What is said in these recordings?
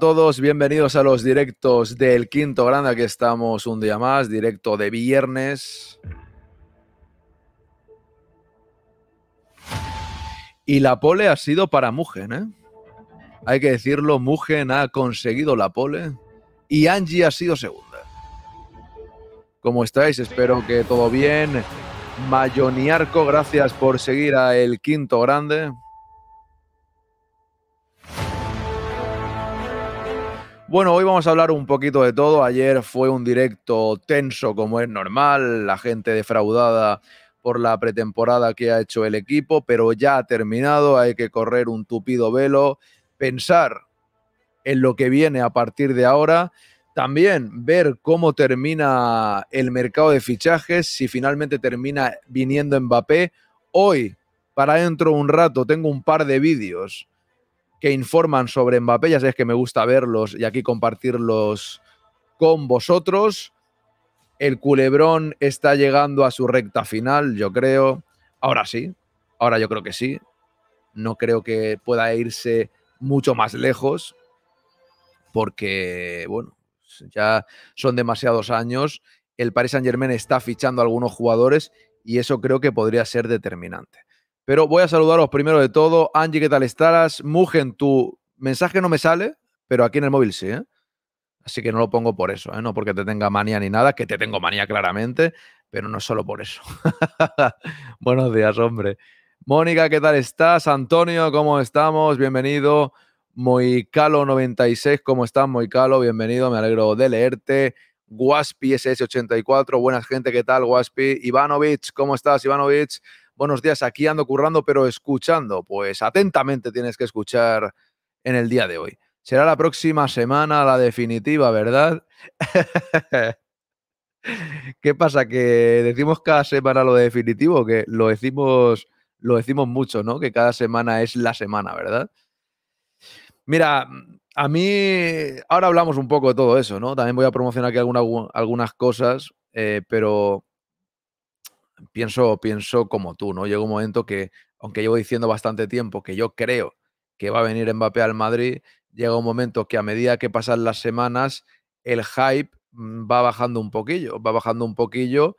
todos, bienvenidos a los directos del Quinto Grande. Aquí estamos un día más, directo de viernes. Y la pole ha sido para Mugen, ¿eh? Hay que decirlo, Mugen ha conseguido la pole y Angie ha sido segunda. ¿Cómo estáis? Espero que todo bien. Mayoniarco, gracias por seguir a El Quinto Grande. Bueno, hoy vamos a hablar un poquito de todo. Ayer fue un directo tenso, como es normal, la gente defraudada por la pretemporada que ha hecho el equipo, pero ya ha terminado, hay que correr un tupido velo, pensar en lo que viene a partir de ahora, también ver cómo termina el mercado de fichajes, si finalmente termina viniendo Mbappé. Hoy, para dentro un rato, tengo un par de vídeos que informan sobre Mbappé. Ya sabéis que me gusta verlos y aquí compartirlos con vosotros. El culebrón está llegando a su recta final, yo creo. Ahora sí, ahora yo creo que sí. No creo que pueda irse mucho más lejos porque, bueno, ya son demasiados años. El Paris Saint Germain está fichando a algunos jugadores y eso creo que podría ser determinante. Pero voy a saludaros primero de todo. Angie, ¿qué tal estás? Mugen, tu mensaje no me sale, pero aquí en el móvil sí, ¿eh? Así que no lo pongo por eso, ¿eh? no porque te tenga manía ni nada, que te tengo manía claramente, pero no solo por eso. Buenos días, hombre. Mónica, ¿qué tal estás? Antonio, ¿cómo estamos? Bienvenido. Moicalo96, ¿cómo estás, Moicalo? Bienvenido, me alegro de leerte. Guaspi SS84, buena gente, ¿qué tal, Guaspi? Ivanovich, ¿cómo estás, Ivanovich? buenos días, aquí ando currando, pero escuchando. Pues atentamente tienes que escuchar en el día de hoy. Será la próxima semana la definitiva, ¿verdad? ¿Qué pasa? ¿Que decimos cada semana lo definitivo? Que lo decimos, lo decimos mucho, ¿no? Que cada semana es la semana, ¿verdad? Mira, a mí ahora hablamos un poco de todo eso, ¿no? También voy a promocionar aquí algunas cosas, eh, pero pienso, pienso como tú, ¿no? Llega un momento que, aunque llevo diciendo bastante tiempo que yo creo que va a venir Mbappé al Madrid, llega un momento que a medida que pasan las semanas, el hype mm, va bajando un poquillo, va bajando un poquillo,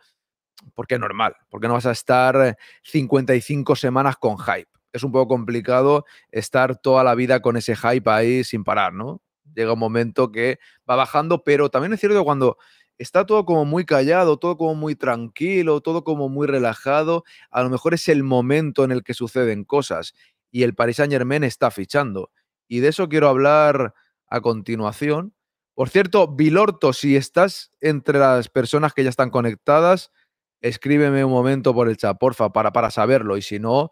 porque es normal, porque no vas a estar 55 semanas con hype. Es un poco complicado estar toda la vida con ese hype ahí sin parar, ¿no? Llega un momento que va bajando, pero también es cierto cuando está todo como muy callado, todo como muy tranquilo, todo como muy relajado. A lo mejor es el momento en el que suceden cosas y el Paris Saint Germain está fichando. Y de eso quiero hablar a continuación. Por cierto, Vilorto, si estás entre las personas que ya están conectadas, escríbeme un momento por el chat, porfa, para, para saberlo. Y si no,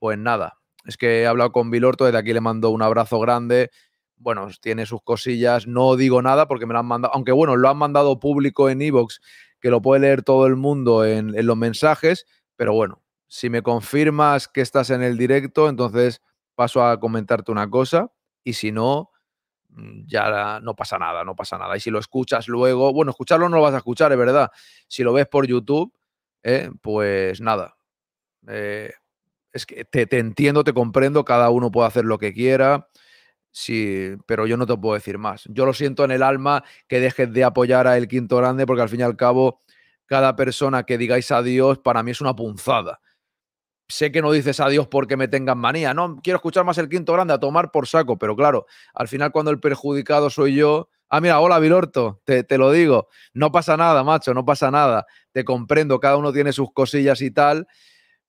pues nada. Es que he hablado con Vilorto, desde aquí le mando un abrazo grande bueno, tiene sus cosillas, no digo nada porque me lo han mandado, aunque bueno, lo han mandado público en Evox, que lo puede leer todo el mundo en, los mensajes, pero bueno, si me confirmas que estás en el directo, entonces paso a comentarte una cosa y si no, mm, ya no pasa nada, no pasa nada. Y si lo escuchas luego, bueno, escucharlo no lo vas a escuchar, es verdad. Si lo ves por YouTube, ¿eh? pues nada. Eh, es que te, entiendo, te comprendo, cada uno puede hacer lo que quiera. Sí, pero yo no te puedo decir más. Yo lo siento en el alma que dejes de apoyar a El Quinto Grande porque al fin y al cabo cada persona que digáis adiós para mí es una punzada. Sé que no dices adiós porque me tengan manía, no, quiero escuchar más el quinto grande a tomar por saco, pero claro, al final cuando el perjudicado soy yo, ah, mira, hola Vilorto, te, te lo digo, no pasa nada, macho, no pasa nada, te comprendo, cada uno tiene sus cosillas y tal,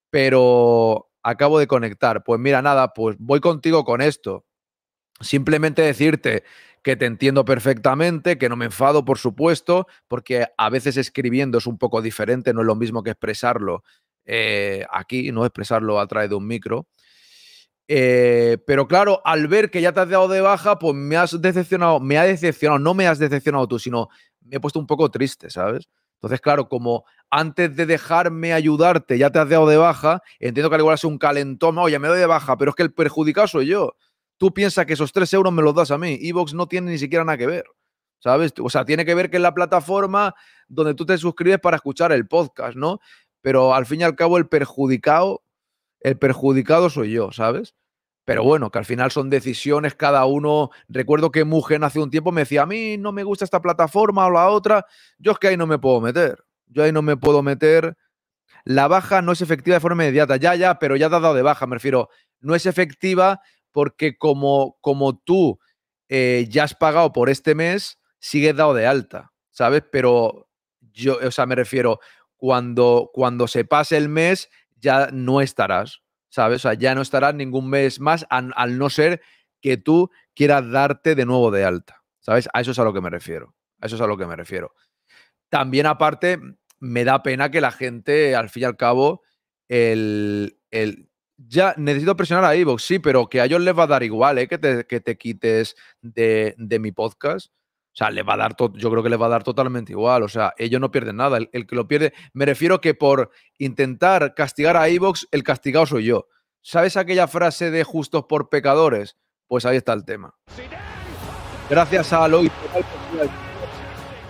pero acabo de conectar, pues mira, nada, pues voy contigo con esto, Simplemente decirte que te entiendo perfectamente, que no me enfado, por supuesto, porque a veces escribiendo es un poco diferente, no es lo mismo que expresarlo eh, aquí, no expresarlo a través de un micro. Eh, pero claro, al ver que ya te has dado de baja, pues me has decepcionado, me ha decepcionado, no me has decepcionado tú, sino me he puesto un poco triste, ¿sabes? Entonces, claro, como antes de dejarme ayudarte ya te has dado de baja, entiendo que al igual es un calentón, oye, me doy de baja, pero es que el perjudicado soy yo tú piensas que esos tres euros me los das a mí. Evox no tiene ni siquiera nada que ver. ¿Sabes? O sea, tiene que ver que es la plataforma donde tú te suscribes para escuchar el podcast, ¿no? Pero al fin y al cabo, el perjudicado, el perjudicado soy yo, ¿sabes? Pero bueno, que al final son decisiones, cada uno. Recuerdo que Mugen hace un tiempo me decía, a mí no me gusta esta plataforma o la otra. Yo es que ahí no me puedo meter. Yo ahí no me puedo meter. La baja no es efectiva de forma inmediata. Ya, ya, pero ya te dado de baja, me refiero. No es efectiva porque como, como tú eh, ya has pagado por este mes, sigues dado de alta, ¿sabes? Pero yo, o sea, me refiero, cuando, cuando se pase el mes, ya no estarás, ¿sabes? O sea, ya no estarás ningún mes más, al, no ser que tú quieras darte de nuevo de alta, ¿sabes? A eso es a lo que me refiero, a eso es a lo que me refiero. También aparte, me da pena que la gente, al fin y al cabo, el ya necesito presionar a Evox, sí, pero que a ellos les va a dar igual, ¿eh? Que te, quites de, mi podcast. O sea, va a dar yo creo que les va a dar totalmente igual. O sea, ellos no pierden nada. El, que lo pierde, me refiero que por intentar castigar a Evox, el castigado soy yo. ¿Sabes aquella frase de justos por pecadores? Pues ahí está el tema. Gracias a Aloy.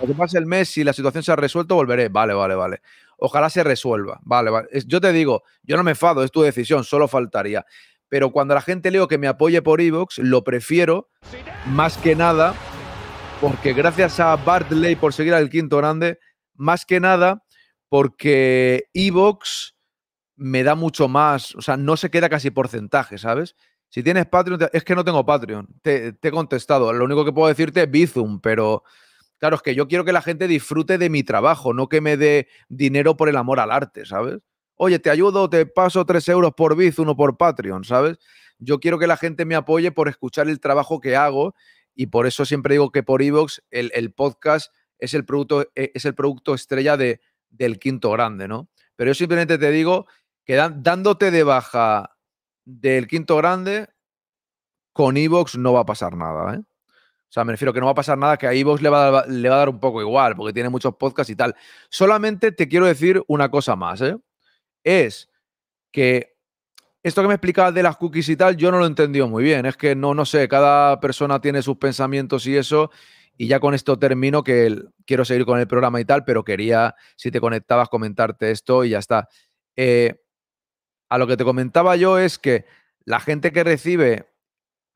Lo que pase el mes, si la situación se ha resuelto, volveré. Vale, vale, vale ojalá se resuelva. Vale, Yo te digo, yo no me enfado, es tu decisión, solo faltaría. Pero cuando la gente leo que me apoye por Evox, lo prefiero más que nada, porque gracias a Bartley por seguir al quinto grande, más que nada, porque Evox me da mucho más, o sea, no se queda casi porcentaje, ¿sabes? Si tienes Patreon, es que no tengo Patreon, te, te he contestado, lo único que puedo decirte es Bizum, pero Claro, es que yo quiero que la gente disfrute de mi trabajo, no que me dé dinero por el amor al arte, ¿sabes? Oye, te ayudo, te paso tres euros por Biz, uno por Patreon, ¿sabes? Yo quiero que la gente me apoye por escuchar el trabajo que hago y por eso siempre digo que por Evox el, podcast es el producto, e, es el producto estrella de, del quinto grande, ¿no? Pero yo simplemente te digo que dándote de baja del quinto grande, con Evox no va a pasar nada, ¿eh? O sea, me refiero que no va a pasar nada, que a vos le, va a, le va a dar un poco igual, porque tiene muchos podcasts y tal. Solamente te quiero decir una cosa más, ¿eh? Es que esto que me explicabas de las cookies y tal, yo no lo he entendido muy bien. Es que no, no sé, cada persona tiene sus pensamientos y eso. Y ya con esto termino, que quiero seguir con el programa y tal, pero quería, si te conectabas, comentarte esto y ya está. Eh, a lo que te comentaba yo es que la gente que recibe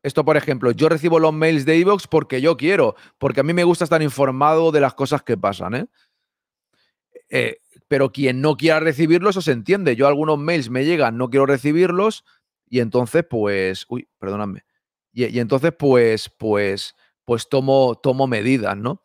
esto, por ejemplo, yo recibo los mails de Evox porque yo quiero, porque a mí me gusta estar informado de las cosas que pasan. ¿eh? ¿eh? pero quien no quiera recibirlos, eso se entiende. Yo algunos mails me llegan, no quiero recibirlos, y entonces, pues, uy, perdóname. Y, entonces, pues, pues, pues tomo, tomo medidas, ¿no?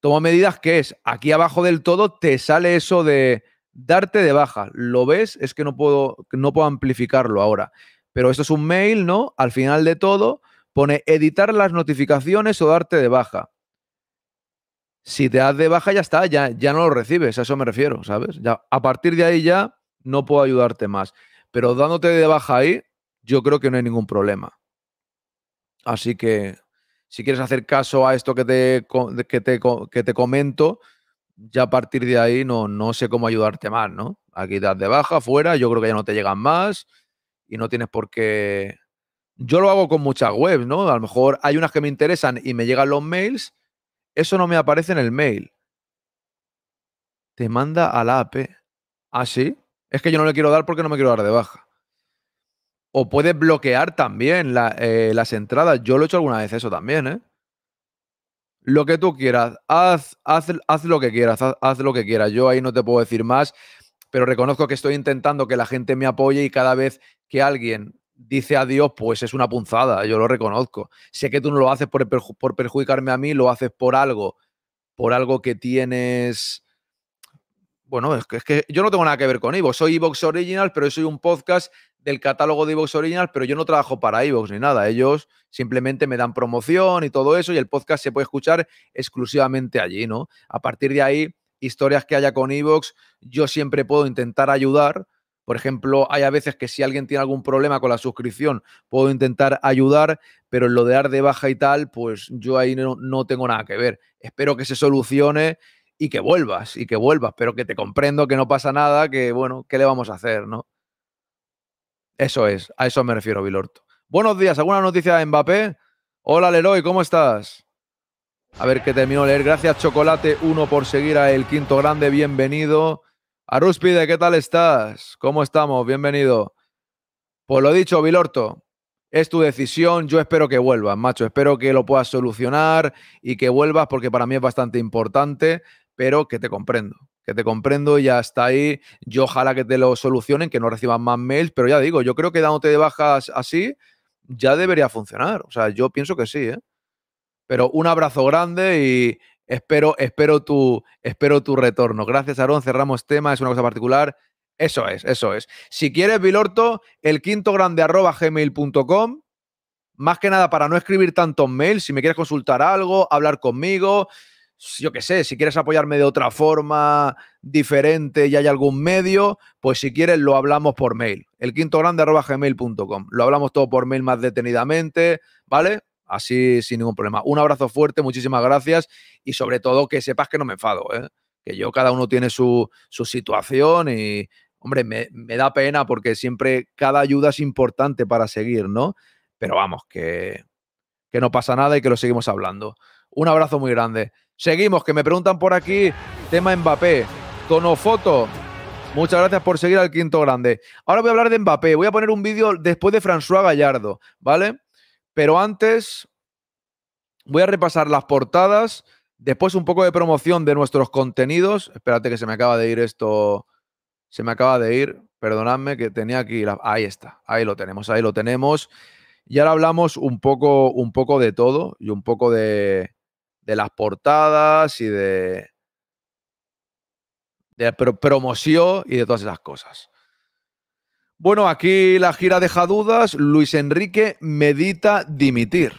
Tomo medidas que es, aquí abajo del todo te sale eso de darte de baja. ¿Lo ves? Es que no puedo, no puedo amplificarlo ahora pero esto es un mail, ¿no? Al final de todo pone editar las notificaciones o darte de baja. Si te das de baja ya está, ya, ya no lo recibes, a eso me refiero, ¿sabes? Ya, a partir de ahí ya no puedo ayudarte más. Pero dándote de baja ahí, yo creo que no hay ningún problema. Así que si quieres hacer caso a esto que te, que te, que te comento, ya a partir de ahí no, no sé cómo ayudarte más, ¿no? Aquí das de baja, fuera, yo creo que ya no te llegan más y no tienes por qué... Yo lo hago con muchas webs, ¿no? A lo mejor hay unas que me interesan y me llegan los mails, eso no me aparece en el mail. Te manda a la AP. ¿Ah, sí? Es que yo no le quiero dar porque no me quiero dar de baja. O puedes bloquear también eh, las entradas. Yo lo he hecho alguna vez eso también, ¿eh? Lo que tú quieras, haz, haz, haz lo que quieras, haz, lo que quieras. Yo ahí no te puedo decir más pero reconozco que estoy intentando que la gente me apoye y cada vez que alguien dice adiós, pues es una punzada, yo lo reconozco. Sé que tú no lo haces por, por perjudicarme a mí, lo haces por algo, por algo que tienes... Bueno, es que, es que yo no tengo nada que ver con iVox. soy IVOX Original, pero soy un podcast del catálogo de IVOX Original, pero yo no trabajo para Evox ni nada. Ellos simplemente me dan promoción y todo eso, y el podcast se puede escuchar exclusivamente allí, ¿no? A partir de ahí, historias que haya con Evox, yo siempre puedo intentar ayudar. Por ejemplo, hay a veces que si alguien tiene algún problema con la suscripción, puedo intentar ayudar, pero en lo de dar de baja y tal, pues yo ahí no, tengo nada que ver. Espero que se solucione y que vuelvas, y que vuelvas, pero que te comprendo que no pasa nada, que bueno, ¿qué le vamos a hacer, no? Eso es, a eso me refiero, Vilorto. Buenos días, ¿alguna noticia de Mbappé? Hola, Leroy, ¿cómo estás? A ver qué termino de leer. Gracias, Chocolate 1, por seguir a El Quinto Grande. Bienvenido. Arúspide, ¿qué tal estás? ¿Cómo estamos? Bienvenido. Pues lo dicho, Vilorto, es tu decisión. Yo espero que vuelvas, macho. Espero que lo puedas solucionar y que vuelvas porque para mí es bastante importante, pero que te comprendo. Que te comprendo y ya está ahí. Yo ojalá que te lo solucionen, que no reciban más mails, pero ya digo, yo creo que dándote de bajas así ya debería funcionar. O sea, yo pienso que sí, ¿eh? Pero un abrazo grande y espero, espero, tu, espero tu retorno. Gracias, Aarón. Cerramos tema, es una cosa particular. Eso es, eso es. Si quieres, Vilorto, el quinto grande arroba gmail.com. Más que nada para no escribir tantos mails, si me quieres consultar algo, hablar conmigo, yo qué sé, si quieres apoyarme de otra forma diferente y hay algún medio, pues si quieres lo hablamos por mail. El quinto grande arroba gmail.com. Lo hablamos todo por mail más detenidamente, ¿vale? así sin ningún problema. Un abrazo fuerte, muchísimas gracias y sobre todo que sepas que no me enfado, ¿eh? que yo cada uno tiene su, su situación y, hombre, me, da pena porque siempre cada ayuda es importante para seguir, ¿no? Pero vamos, que, que no pasa nada y que lo seguimos hablando. Un abrazo muy grande. Seguimos, que me preguntan por aquí, tema Mbappé, foto. Muchas gracias por seguir al quinto grande. Ahora voy a hablar de Mbappé. Voy a poner un vídeo después de François Gallardo, ¿vale? Pero antes voy a repasar las portadas, después un poco de promoción de nuestros contenidos. Espérate que se me acaba de ir esto, se me acaba de ir, perdonadme que tenía aquí, la, ahí está, ahí lo tenemos, ahí lo tenemos. Y ahora hablamos un poco, un poco de todo y un poco de, las portadas y de, de promoción y de todas esas cosas. Bueno, aquí la gira deja dudas. Luis Enrique medita dimitir.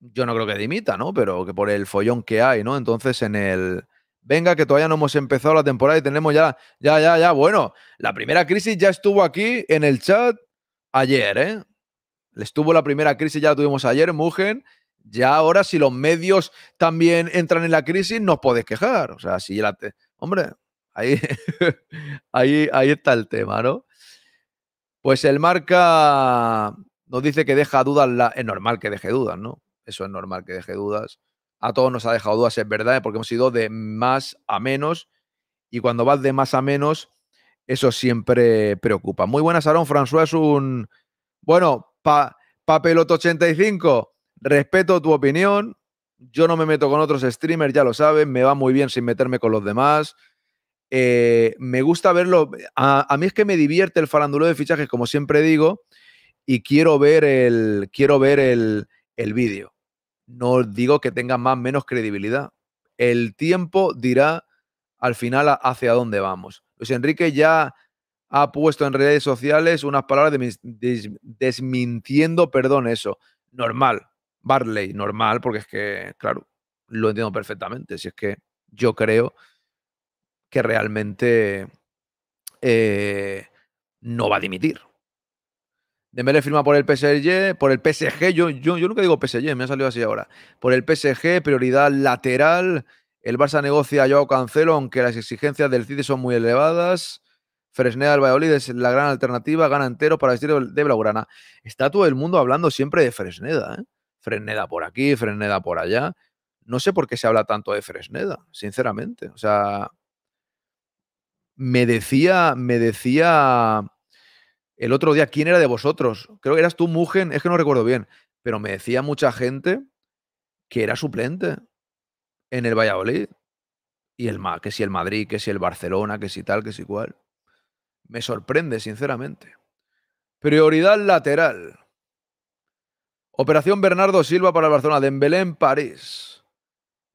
Yo no creo que dimita, ¿no? Pero que por el follón que hay, ¿no? Entonces en el... Venga, que todavía no hemos empezado la temporada y tenemos ya, ya, ya, ya. Bueno, la primera crisis ya estuvo aquí en el chat ayer, ¿eh? Estuvo la primera crisis, ya la tuvimos ayer, Mugen. Ya ahora, si los medios también entran en la crisis, no puedes quejar. O sea, si la... Hombre, Ahí, ahí, está el tema, ¿no? Pues el marca nos dice que deja dudas. La... Es normal que deje dudas, ¿no? Eso es normal que deje dudas. A todos nos ha dejado dudas, es verdad, ¿eh? porque hemos ido de más a menos. Y cuando vas de más a menos, eso siempre preocupa. Muy buenas, Aaron. François un. Bueno, pa, Papelot85, respeto tu opinión. Yo no me meto con otros streamers, ya lo sabes. Me va muy bien sin meterme con los demás. Eh, me gusta verlo. A, mí es que me divierte el farándulo de fichajes, como siempre digo, y quiero ver el, quiero ver el, el vídeo. No digo que tenga más o menos credibilidad. El tiempo dirá al final hacia dónde vamos. Luis Enrique ya ha puesto en redes sociales unas palabras desmintiendo, perdón, eso. Normal, Barley, normal, porque es que, claro, lo entiendo perfectamente. Si es que yo creo que realmente eh, no va a dimitir. Dembélé firma por el PSG, por el PSG, yo, yo, yo nunca digo PSG, me ha salido así ahora. Por el PSG, prioridad lateral. El Barça negocia a Cancelo, aunque las exigencias del CIDE son muy elevadas. Fresneda al Valladolid es la gran alternativa, gana entero para vestir de Blaugrana. Está todo el mundo hablando siempre de Fresneda, ¿eh? Fresneda por aquí, Fresneda por allá. No sé por qué se habla tanto de Fresneda, sinceramente. O sea, me decía, me decía el otro día, ¿quién era de vosotros? Creo que eras tú, Mugen, es que no recuerdo bien, pero me decía mucha gente que era suplente en el Valladolid. Y el que si el Madrid, que si el Barcelona, que si tal, que si cual. Me sorprende, sinceramente. Prioridad lateral. Operación Bernardo Silva para el Barcelona, de en París.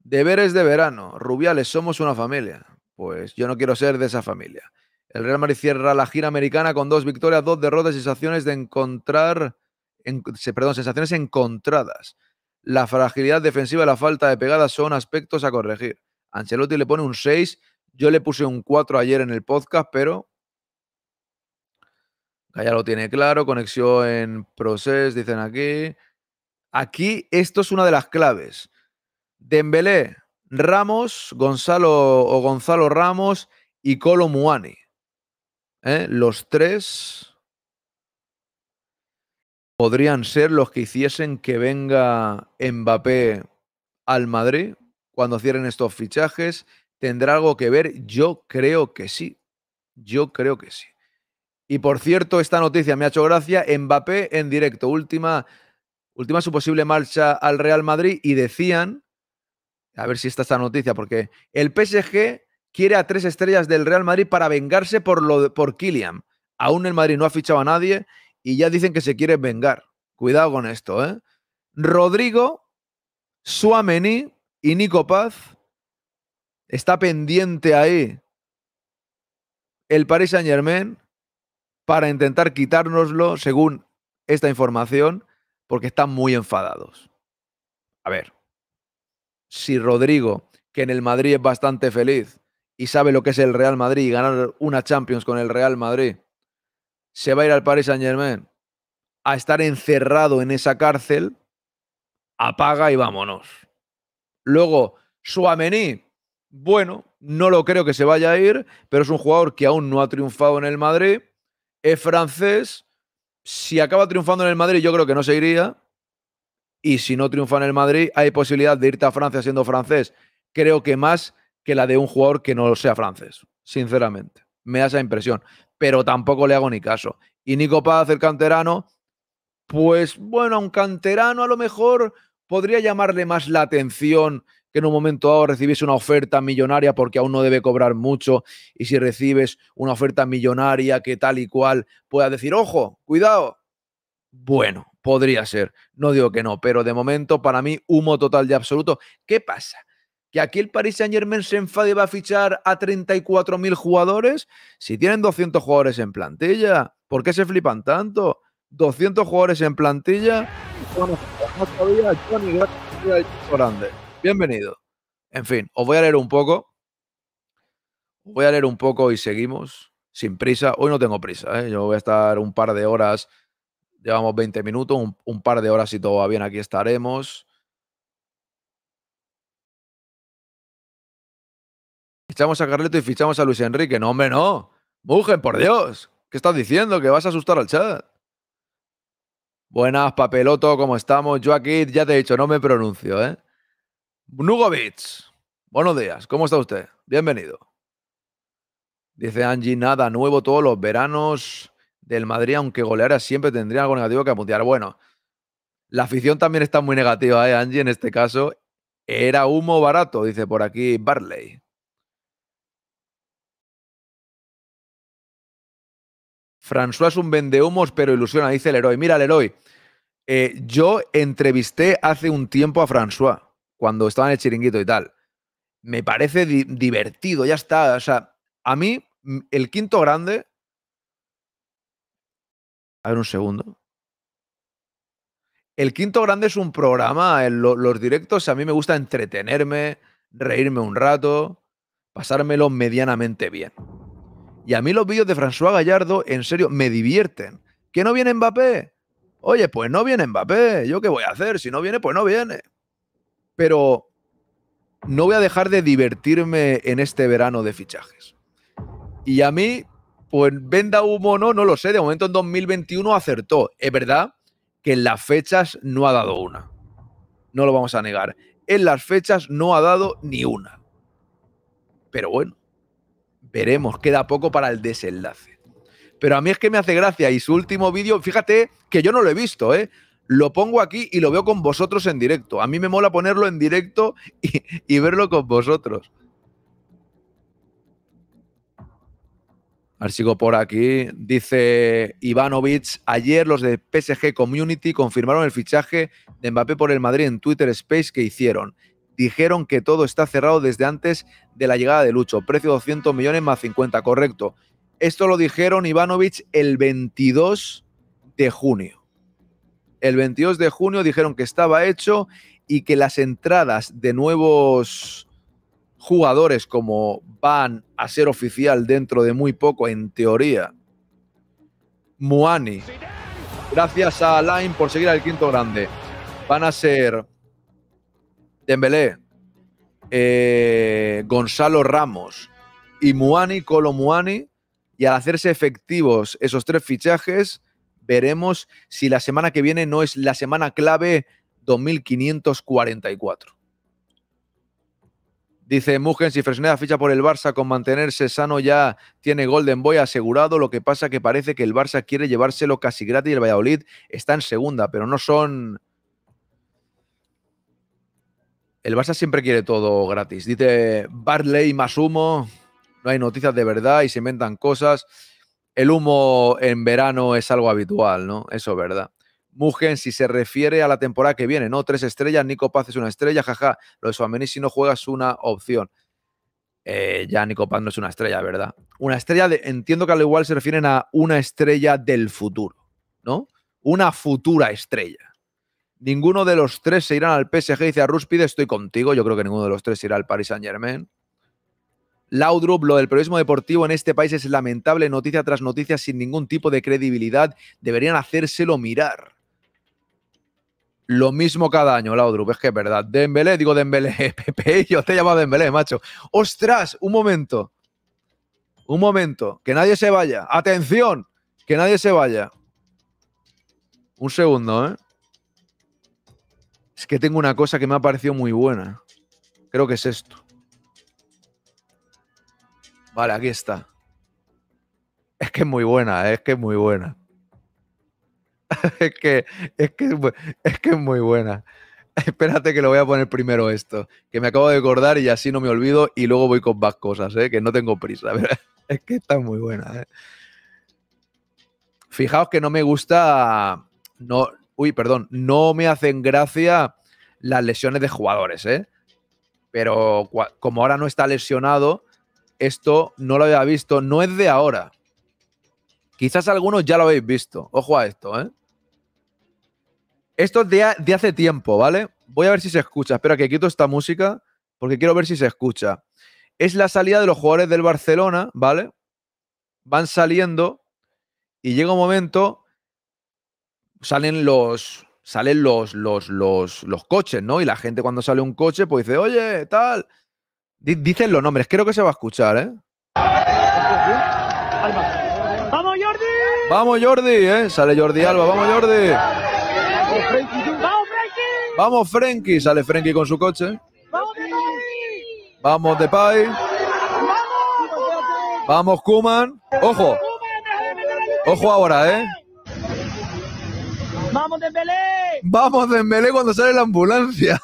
Deberes de verano. Rubiales, somos una familia. Pues yo no quiero ser de esa familia. El Real Madrid cierra la gira americana con dos victorias, dos derrotas y sensaciones de encontrar, perdón, sensaciones encontradas. La fragilidad defensiva y la falta de pegada son aspectos a corregir. Ancelotti le pone un 6, yo le puse un 4 ayer en el podcast, pero ya lo tiene claro, conexión en proceso, dicen aquí. Aquí esto es una de las claves. Dembélé, Ramos, Gonzalo o Gonzalo Ramos y Colo Muani. ¿eh? Los tres podrían ser los que hiciesen que venga Mbappé al Madrid cuando cierren estos fichajes. ¿Tendrá algo que ver? Yo creo que sí. Yo creo que sí. Y por cierto, esta noticia me ha hecho gracia. Mbappé en directo, última, última su posible marcha al Real Madrid y decían a ver si está esta noticia, porque el PSG quiere a tres estrellas del Real Madrid para vengarse por, lo por Kylian. Aún el Madrid no ha fichado a nadie y ya dicen que se quiere vengar. Cuidado con esto, ¿eh? Rodrigo, Suameni y Nico Paz está pendiente ahí el Paris Saint Germain para intentar quitárnoslo, según esta información, porque están muy enfadados. A ver, si Rodrigo, que en el Madrid es bastante feliz y sabe lo que es el Real Madrid y ganar una Champions con el Real Madrid, se va a ir al Paris Saint Germain a estar encerrado en esa cárcel, apaga y vámonos. Luego, Suamení, bueno, no lo creo que se vaya a ir, pero es un jugador que aún no ha triunfado en el Madrid, es francés, si acaba triunfando en el Madrid yo creo que no se iría, y si no triunfa en el Madrid, hay posibilidad de irte a Francia siendo francés. Creo que más que la de un jugador que no sea francés, sinceramente. Me da esa impresión. Pero tampoco le hago ni caso. Y Nico Paz, el canterano, pues bueno, a un canterano a lo mejor podría llamarle más la atención que en un momento dado recibiese una oferta millonaria porque aún no debe cobrar mucho y si recibes una oferta millonaria que tal y cual pueda decir, ojo, cuidado. Bueno, Podría ser, no digo que no, pero de momento para mí humo total de absoluto. ¿Qué pasa? ¿Que aquí el Paris Saint Germain se enfade y va a fichar a 34.000 jugadores? Si tienen 200 jugadores en plantilla, ¿por qué se flipan tanto? 200 jugadores en plantilla. Bienvenido. En fin, os voy a leer un poco. Voy a leer un poco y seguimos. Sin prisa. Hoy no tengo prisa. ¿eh? Yo voy a estar un par de horas Llevamos 20 minutos, un, par de horas y todo va bien, aquí estaremos. Fichamos a Carleto y fichamos a Luis Enrique. No, hombre, no. Mugen, por Dios. ¿Qué estás diciendo? Que vas a asustar al chat. Buenas, papeloto, ¿cómo estamos? Yo aquí ya te he dicho, no me pronuncio, ¿eh? Nugovic, buenos días, ¿cómo está usted? Bienvenido. Dice Angie, nada nuevo todos los veranos del Madrid, aunque goleara, siempre tendría algo negativo que apuntar. Bueno, la afición también está muy negativa, ¿eh, Angie? En este caso, era humo barato, dice por aquí Barley. François es un vendehumos, pero ilusiona, dice Leroy. Mira, Leroy, eh, yo entrevisté hace un tiempo a François, cuando estaba en el chiringuito y tal. Me parece divertido, ya está. O sea, a mí, mm, el quinto grande a ver un segundo. El quinto grande es un programa. En los directos a mí me gusta entretenerme, reírme un rato, pasármelo medianamente bien. Y a mí los vídeos de François Gallardo, en serio, me divierten. ¿Que no viene Mbappé? Oye, pues no viene Mbappé. ¿Yo qué voy a hacer? Si no viene, pues no viene. Pero no voy a dejar de divertirme en este verano de fichajes. Y a mí pues venda humo o no, no lo sé. De momento en 2021 acertó. Es verdad que en las fechas no ha dado una. No lo vamos a negar. En las fechas no ha dado ni una. Pero bueno, veremos. Queda poco para el desenlace. Pero a mí es que me hace gracia. Y su último vídeo, fíjate que yo no lo he visto, ¿eh? Lo pongo aquí y lo veo con vosotros en directo. A mí me mola ponerlo en directo y verlo con vosotros. A sigo por aquí. Dice Ivanovic, ayer los de PSG Community confirmaron el fichaje de Mbappé por el Madrid en Twitter Space que hicieron. Dijeron que todo está cerrado desde antes de la llegada de Lucho. Precio 200 millones más 50, correcto. Esto lo dijeron Ivanovich el 22 de junio. El 22 de junio dijeron que estaba hecho y que las entradas de nuevos jugadores como van a ser oficial dentro de muy poco, en teoría. Muani. Gracias a Line por seguir al quinto grande. Van a ser Dembélé, eh, Gonzalo Ramos y Muani, Colo Muani. Y al hacerse efectivos esos tres fichajes, veremos si la semana que viene no es la semana clave 2544. Dice Mugen, si Fresneda ficha por el Barça con mantenerse sano ya tiene Golden Boy asegurado, lo que pasa que parece que el Barça quiere llevárselo casi gratis y el Valladolid está en segunda, pero no son... El Barça siempre quiere todo gratis. Dice Barley más humo, no hay noticias de verdad y se inventan cosas. El humo en verano es algo habitual, ¿no? Eso es verdad. Mugen si se refiere a la temporada que viene, ¿no? Tres estrellas, Nico Paz es una estrella, jaja. Lo de si no juegas una opción. Eh, ya Nico Paz no es una estrella, ¿verdad? Una estrella, entiendo que al igual se refieren a una estrella del futuro, ¿no? Una futura estrella. Ninguno de los tres se irán al PSG, dice a Rúspide, estoy contigo. Yo creo que ninguno de los tres irá al Paris Saint Germain. Laudrup, lo del periodismo deportivo en este país es lamentable, noticia tras noticia sin ningún tipo de credibilidad. Deberían hacérselo mirar. Lo mismo cada año, Laudrup, es que es verdad. Dembélé, digo Dembélé, Pepe, yo te he llamado Dembélé, macho. ¡Ostras! Un momento. Un momento. Que nadie se vaya. ¡Atención! Que nadie se vaya. Un segundo, ¿eh? Es que tengo una cosa que me ha parecido muy buena. Creo que es esto. Vale, aquí está. Es que es muy buena, ¿eh? es que es muy buena. es que, es que es que es muy buena. Espérate que lo voy a poner primero esto, que me acabo de acordar y así no me olvido y luego voy con más cosas, ¿eh? que no tengo prisa. es que está muy buena. ¿eh? Fijaos que no me gusta, no, uy, perdón, no me hacen gracia las lesiones de jugadores, ¿eh? Pero como ahora no está lesionado, esto no lo había visto, no es de ahora. Quizás algunos ya lo habéis visto. Ojo a esto, ¿eh? Esto de, de hace tiempo, ¿vale? Voy a ver si se escucha. Espera, que quito esta música porque quiero ver si se escucha. Es la salida de los jugadores del Barcelona, ¿vale? Van saliendo y llega un momento, salen los, salen los, los, los, coches, ¿no? Y la gente cuando sale un coche, pues dice, oye, tal. dicen los nombres, creo que se va a escuchar, ¿eh? ¡Vamos, Jordi! ¡Vamos, Jordi! ¿eh? Sale Jordi Alba, ¡vamos, Jordi! Vamos, Frenkie. Sale Frenkie con su coche. Vamos, Depay. Vamos, Kuman. Ojo. Ojo ahora, ¿eh? Vamos, Dembélé. Vamos, Dembélé cuando sale la ambulancia.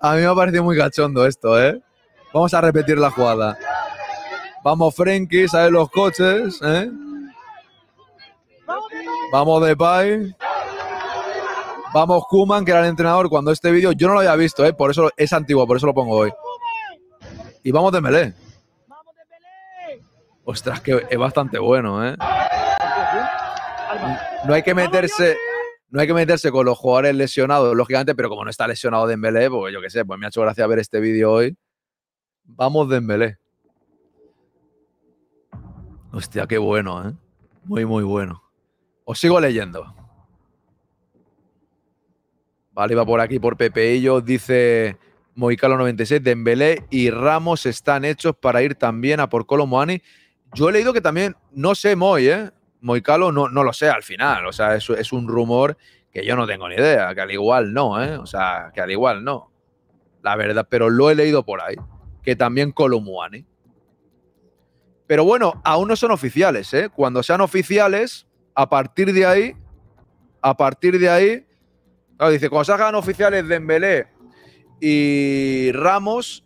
A mí me ha parecido muy gachondo esto, ¿eh? Vamos a repetir la jugada. Vamos, Frenkie, sale los coches, ¿eh? Vamos, Depay. Vamos, Kuman, que era el entrenador cuando este vídeo, yo no lo había visto, ¿eh? por eso es antiguo, por eso lo pongo hoy. Y vamos de Melé. Ostras, que es bastante bueno, ¿eh? No hay que meterse, no hay que meterse con los jugadores lesionados, lógicamente, pero como no está lesionado Dembélé, pues yo qué sé, pues me ha hecho gracia ver este vídeo hoy. Vamos Dembélé. Hostia, qué bueno, ¿eh? Muy, muy bueno. Os sigo leyendo. Vale, va por aquí por Pepeillo. Dice Moicalo96, Dembélé y Ramos están hechos para ir también a por Colomboani. Yo he leído que también, no sé Moy, ¿eh? Moicalo no, lo sé al final. O sea, es, es un rumor que yo no tengo ni idea. Que al igual no, ¿eh? O sea, que al igual no. La verdad, pero lo he leído por ahí. Que también Colomuani. Pero bueno, aún no son oficiales, ¿eh? Cuando sean oficiales, a partir de ahí, a partir de ahí, dice, cuando salgan oficiales de Dembélé y Ramos,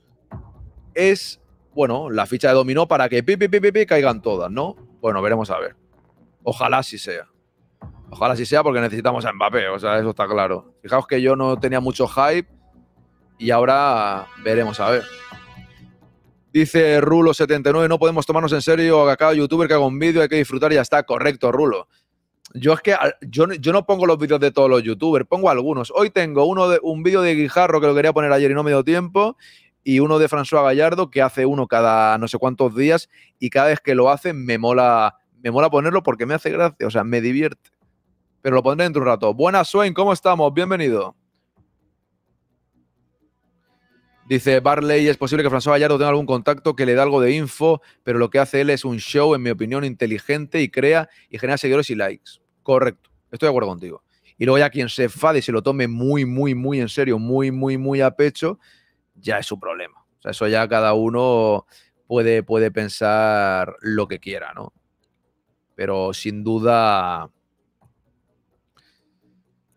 es, bueno, la ficha de dominó para que pi, pi, pi, caigan todas, ¿no? Bueno, veremos a ver. Ojalá sí sea. Ojalá sí sea porque necesitamos a Mbappé, o sea, eso está claro. Fijaos que yo no tenía mucho hype y ahora veremos a ver. Dice Rulo79, no podemos tomarnos en serio a cada youtuber que haga un vídeo, hay que disfrutar y ya está. Correcto, Rulo yo es que yo, no pongo los vídeos de todos los youtubers, pongo algunos. Hoy tengo uno de, un vídeo de Guijarro que lo quería poner ayer y no me dio tiempo, y uno de François Gallardo que hace uno cada no sé cuántos días y cada vez que lo hace me mola, me mola ponerlo porque me hace gracia, o sea, me divierte. Pero lo pondré dentro de un rato. Buenas, Swain, ¿cómo estamos? Bienvenido. Dice Barley, es posible que François Gallardo tenga algún contacto que le da algo de info, pero lo que hace él es un show, en mi opinión, inteligente y crea y genera seguidores y likes. Correcto, estoy de acuerdo contigo. Y luego ya quien se fade y se lo tome muy, muy, muy en serio, muy, muy, muy a pecho, ya es su problema. O sea, eso ya cada uno puede, puede pensar lo que quiera, ¿no? Pero sin duda,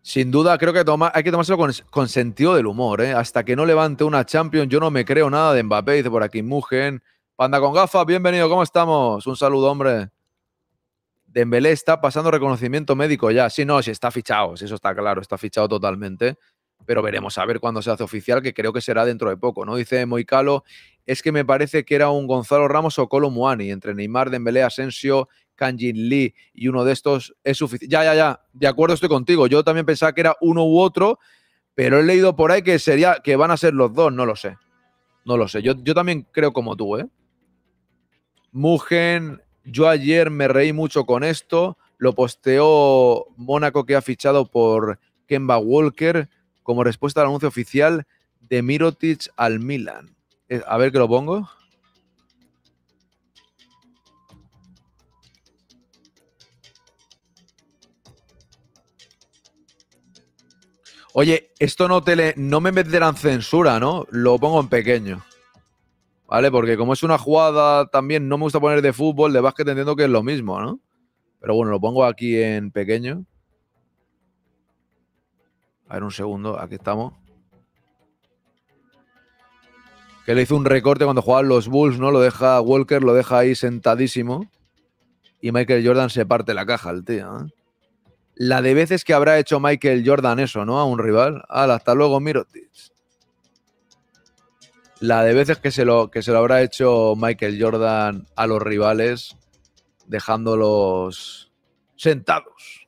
sin duda, creo que toma, hay que tomárselo con, sentido del humor. ¿eh? Hasta que no levante una Champions, yo no me creo nada de Mbappé, dice por aquí Mugen. Panda con gafas, bienvenido, ¿cómo estamos? Un saludo, hombre. Dembélé está pasando reconocimiento médico ya. Sí, no, sí, está fichado, eso está claro, está fichado totalmente. Pero veremos a ver cuándo se hace oficial, que creo que será dentro de poco, ¿no? Dice Moicalo, es que me parece que era un Gonzalo Ramos o Colo Muani, entre Neymar, Dembélé, Asensio Kanjin Lee y uno de estos es suficiente. Ya, ya, ya, de acuerdo estoy contigo. Yo también pensaba que era uno u otro, pero he leído por ahí que sería que van a ser los dos, no lo sé. No lo sé. Yo, yo también creo como tú, ¿eh? Mugen, yo ayer me reí mucho con esto. Lo posteó Mónaco que ha fichado por Kemba Walker como respuesta al anuncio oficial de Mirotic al Milan. Eh, a ver que lo pongo. Oye, esto no, le, no me meterán censura, ¿no? Lo pongo en pequeño. ¿Vale? Porque como es una jugada también, no me gusta poner de fútbol, de básquet entiendo que es lo mismo, ¿no? Pero bueno, lo pongo aquí en pequeño. A ver un segundo, aquí estamos. Que le hizo un recorte cuando jugaban los Bulls, ¿no? Lo deja Walker, lo deja ahí sentadísimo. Y Michael Jordan se parte la caja el tío. ¿eh? la de veces que habrá hecho Michael Jordan eso, ¿no? A un rival. hasta luego, Mirotic. La de veces que se, lo, que se lo habrá hecho Michael Jordan a los rivales, dejándolos sentados.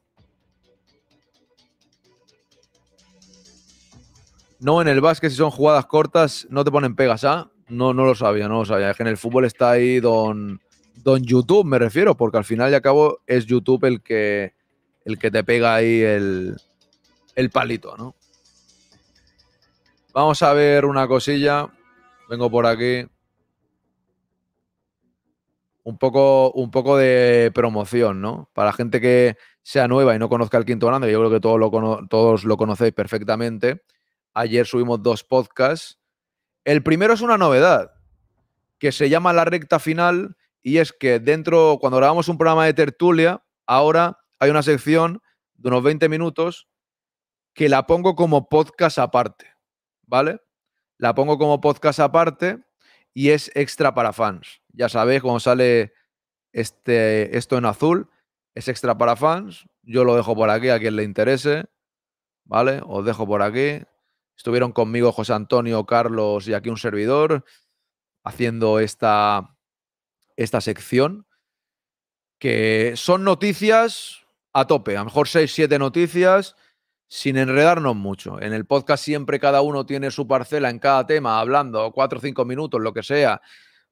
No, en el básquet, si son jugadas cortas, no te ponen pegas, ¿ah? No, no lo sabía, no lo sabía. Es que en el fútbol está ahí don, don YouTube, me refiero, porque al final y al cabo es YouTube el que, el que te pega ahí el, palito, ¿no? Vamos a ver una cosilla. Vengo por aquí. Un poco, un poco de promoción, ¿no? Para gente que sea nueva y no conozca el Quinto Grande, yo creo que todos lo, todos lo conocéis perfectamente. Ayer subimos dos podcasts. El primero es una novedad, que se llama La Recta Final, y es que dentro, cuando grabamos un programa de tertulia, ahora hay una sección de unos 20 minutos que la pongo como podcast aparte, ¿vale? La pongo como podcast aparte y es extra para fans. Ya sabéis, cuando sale este, esto en azul, es extra para fans. Yo lo dejo por aquí a quien le interese, ¿vale? Os dejo por aquí. Estuvieron conmigo José Antonio, Carlos y aquí un servidor haciendo esta, esta sección, que son noticias a tope, a lo mejor 6, 7 noticias sin enredarnos mucho. En el podcast siempre cada uno tiene su parcela en cada tema, hablando 4 o 5 minutos, lo que sea.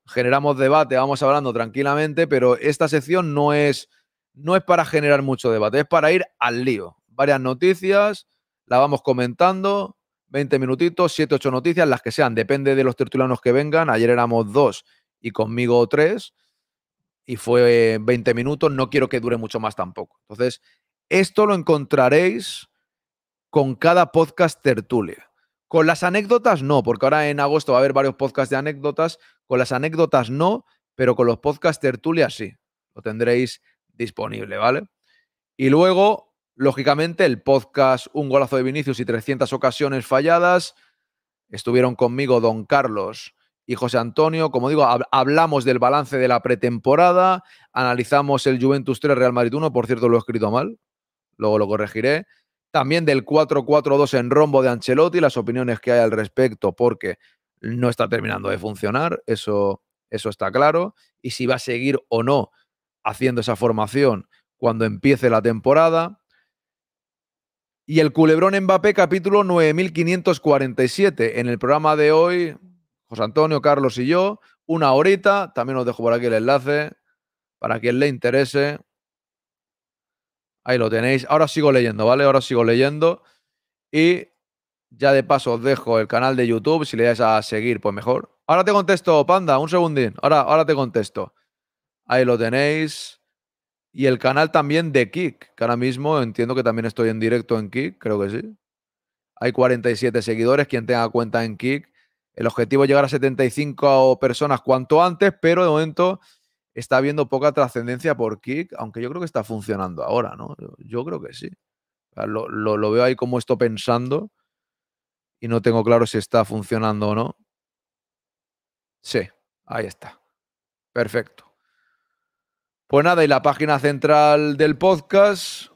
Generamos debate, vamos hablando tranquilamente, pero esta sección no es, no es para generar mucho debate, es para ir al lío. Varias noticias, la vamos comentando, 20 minutitos, 7, 8 noticias, las que sean, depende de los tertulianos que vengan. Ayer éramos dos y conmigo tres y fue 20 eh, minutos, no quiero que dure mucho más tampoco. Entonces, esto lo encontraréis con cada podcast tertulia. Con las anécdotas no, porque ahora en agosto va a haber varios podcasts de anécdotas. Con las anécdotas no, pero con los podcasts tertulia sí. Lo tendréis disponible, ¿vale? Y luego, lógicamente, el podcast Un golazo de Vinicius y 300 ocasiones falladas. Estuvieron conmigo Don Carlos, y José Antonio. Como digo, hablamos del balance de la pretemporada, analizamos el Juventus 3 Real Madrid 1, por cierto lo he escrito mal, luego lo corregiré. También del 4-4-2 en rombo de Ancelotti, las opiniones que hay al respecto, porque no está terminando de funcionar, eso, eso está claro. Y si va a seguir o no haciendo esa formación cuando empiece la temporada. Y el culebrón Mbappé capítulo 9547. En el programa de hoy Antonio, Carlos y yo, una horita. También os dejo por aquí el enlace para quien le interese. Ahí lo tenéis. Ahora sigo leyendo, ¿vale? Ahora sigo leyendo. Y ya de paso os dejo el canal de YouTube. Si le dais a seguir, pues mejor. Ahora te contesto, panda, un segundín. Ahora, ahora te contesto. Ahí lo tenéis. Y el canal también de Kik, que ahora mismo entiendo que también estoy en directo en Kik, creo que sí. Hay 47 seguidores. Quien tenga cuenta en Kik, el objetivo es llegar a 75 personas cuanto antes, pero de momento está habiendo poca trascendencia por Kick, aunque yo creo que está funcionando ahora, ¿no? Yo, creo que sí. Lo, lo, lo, veo ahí como esto pensando y no tengo claro si está funcionando o no. Sí, ahí está. Perfecto. Pues nada, y la página central del podcast,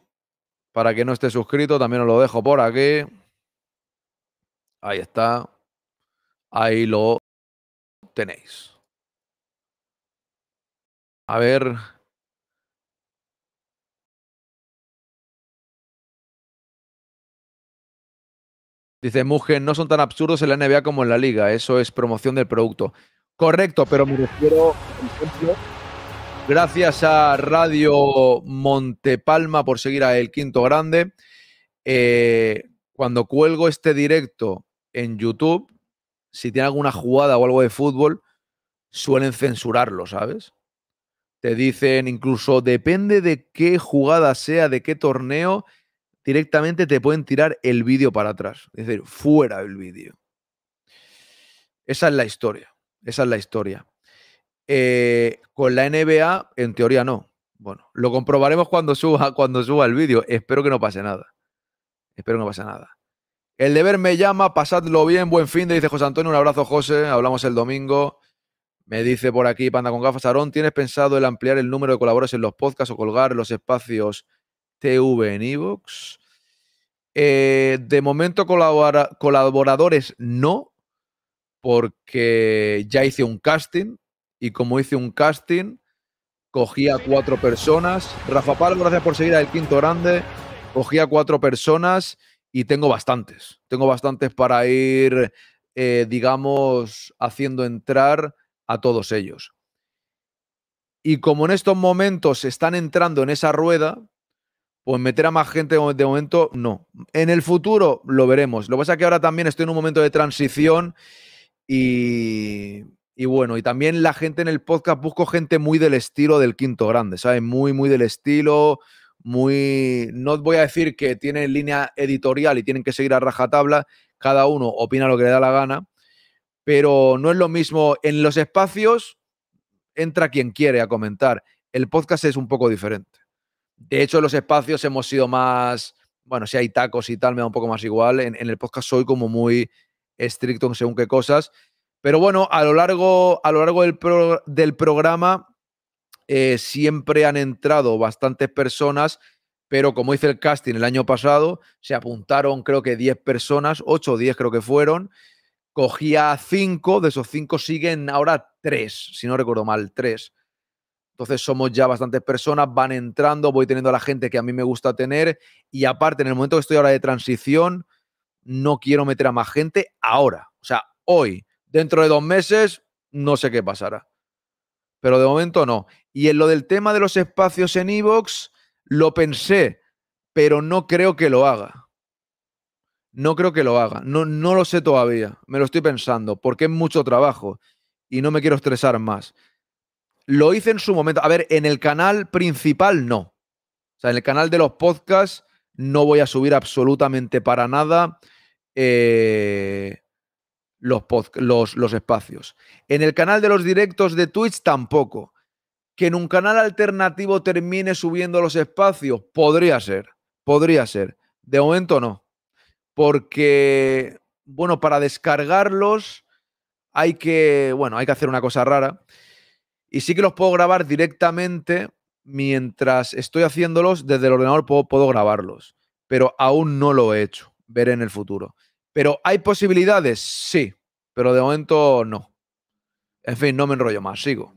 para que no esté suscrito, también os lo dejo por aquí. Ahí está. Ahí lo tenéis. A ver. Dice Mujer, no son tan absurdos en la NBA como en la liga. Eso es promoción del producto. Correcto, pero me refiero, gracias a Radio Montepalma por seguir a El Quinto Grande. Eh, cuando cuelgo este directo en YouTube, si tiene alguna jugada o algo de fútbol, suelen censurarlo, ¿sabes? Te dicen incluso, depende de qué jugada sea, de qué torneo, directamente te pueden tirar el vídeo para atrás. Es decir, fuera el vídeo. Esa es la historia. Esa es la historia. Eh, con la NBA, en teoría no. Bueno, lo comprobaremos cuando suba, cuando suba el vídeo. Espero que no pase nada. Espero que no pase nada. El deber me llama, pasadlo bien, buen fin de, dice José Antonio, un abrazo José, hablamos el domingo. Me dice por aquí Panda con gafas, Aarón, ¿tienes pensado el ampliar el número de colaboradores en los podcasts o colgar los espacios TV en Evox? Eh, de momento colaboradores no, porque ya hice un casting y como hice un casting, cogí a cuatro personas. Rafa pal gracias por seguir al quinto grande. Cogí a cuatro personas y tengo bastantes. Tengo bastantes para ir, eh, digamos, haciendo entrar a todos ellos. Y como en estos momentos están entrando en esa rueda, pues meter a más gente de momento no. En el futuro lo veremos. Lo que pasa es que ahora también estoy en un momento de transición y, y bueno, y también la gente en el podcast busco gente muy del estilo del quinto grande, ¿sabes? Muy, muy del estilo, muy, no voy a decir que tienen línea editorial y tienen que seguir a rajatabla, cada uno opina lo que le da la gana, pero no es lo mismo en los espacios, entra quien quiere a comentar, el podcast es un poco diferente. De hecho, en los espacios hemos sido más, bueno, si hay tacos y tal, me da un poco más igual, en, el podcast soy como muy estricto en según qué cosas, pero bueno, a lo largo, a lo largo del, del programa eh, siempre han entrado bastantes personas, pero como hice el casting el año pasado, se apuntaron creo que 10 personas, 8 o 10 creo que fueron. Cogía 5, de esos 5 siguen ahora 3, si no recuerdo mal, 3. Entonces somos ya bastantes personas, van entrando, voy teniendo a la gente que a mí me gusta tener y aparte en el momento que estoy ahora de transición, no quiero meter a más gente ahora. O sea, hoy, dentro de dos meses, no sé qué pasará pero de momento no. Y en lo del tema de los espacios en Evox, lo pensé, pero no creo que lo haga. No creo que lo haga. No, no lo sé todavía. Me lo estoy pensando, porque es mucho trabajo y no me quiero estresar más. Lo hice en su momento. A ver, en el canal principal no. O sea, en el canal de los podcasts no voy a subir absolutamente para nada. Eh, los, los, los espacios. En el canal de los directos de Twitch tampoco. Que en un canal alternativo termine subiendo los espacios, podría ser, podría ser. De momento no. Porque, bueno, para descargarlos hay que, bueno, hay que hacer una cosa rara. Y sí que los puedo grabar directamente mientras estoy haciéndolos desde el ordenador, puedo, puedo grabarlos. Pero aún no lo he hecho. Veré en el futuro. Pero ¿hay posibilidades? Sí. Pero de momento no. En fin, no me enrollo más, sigo.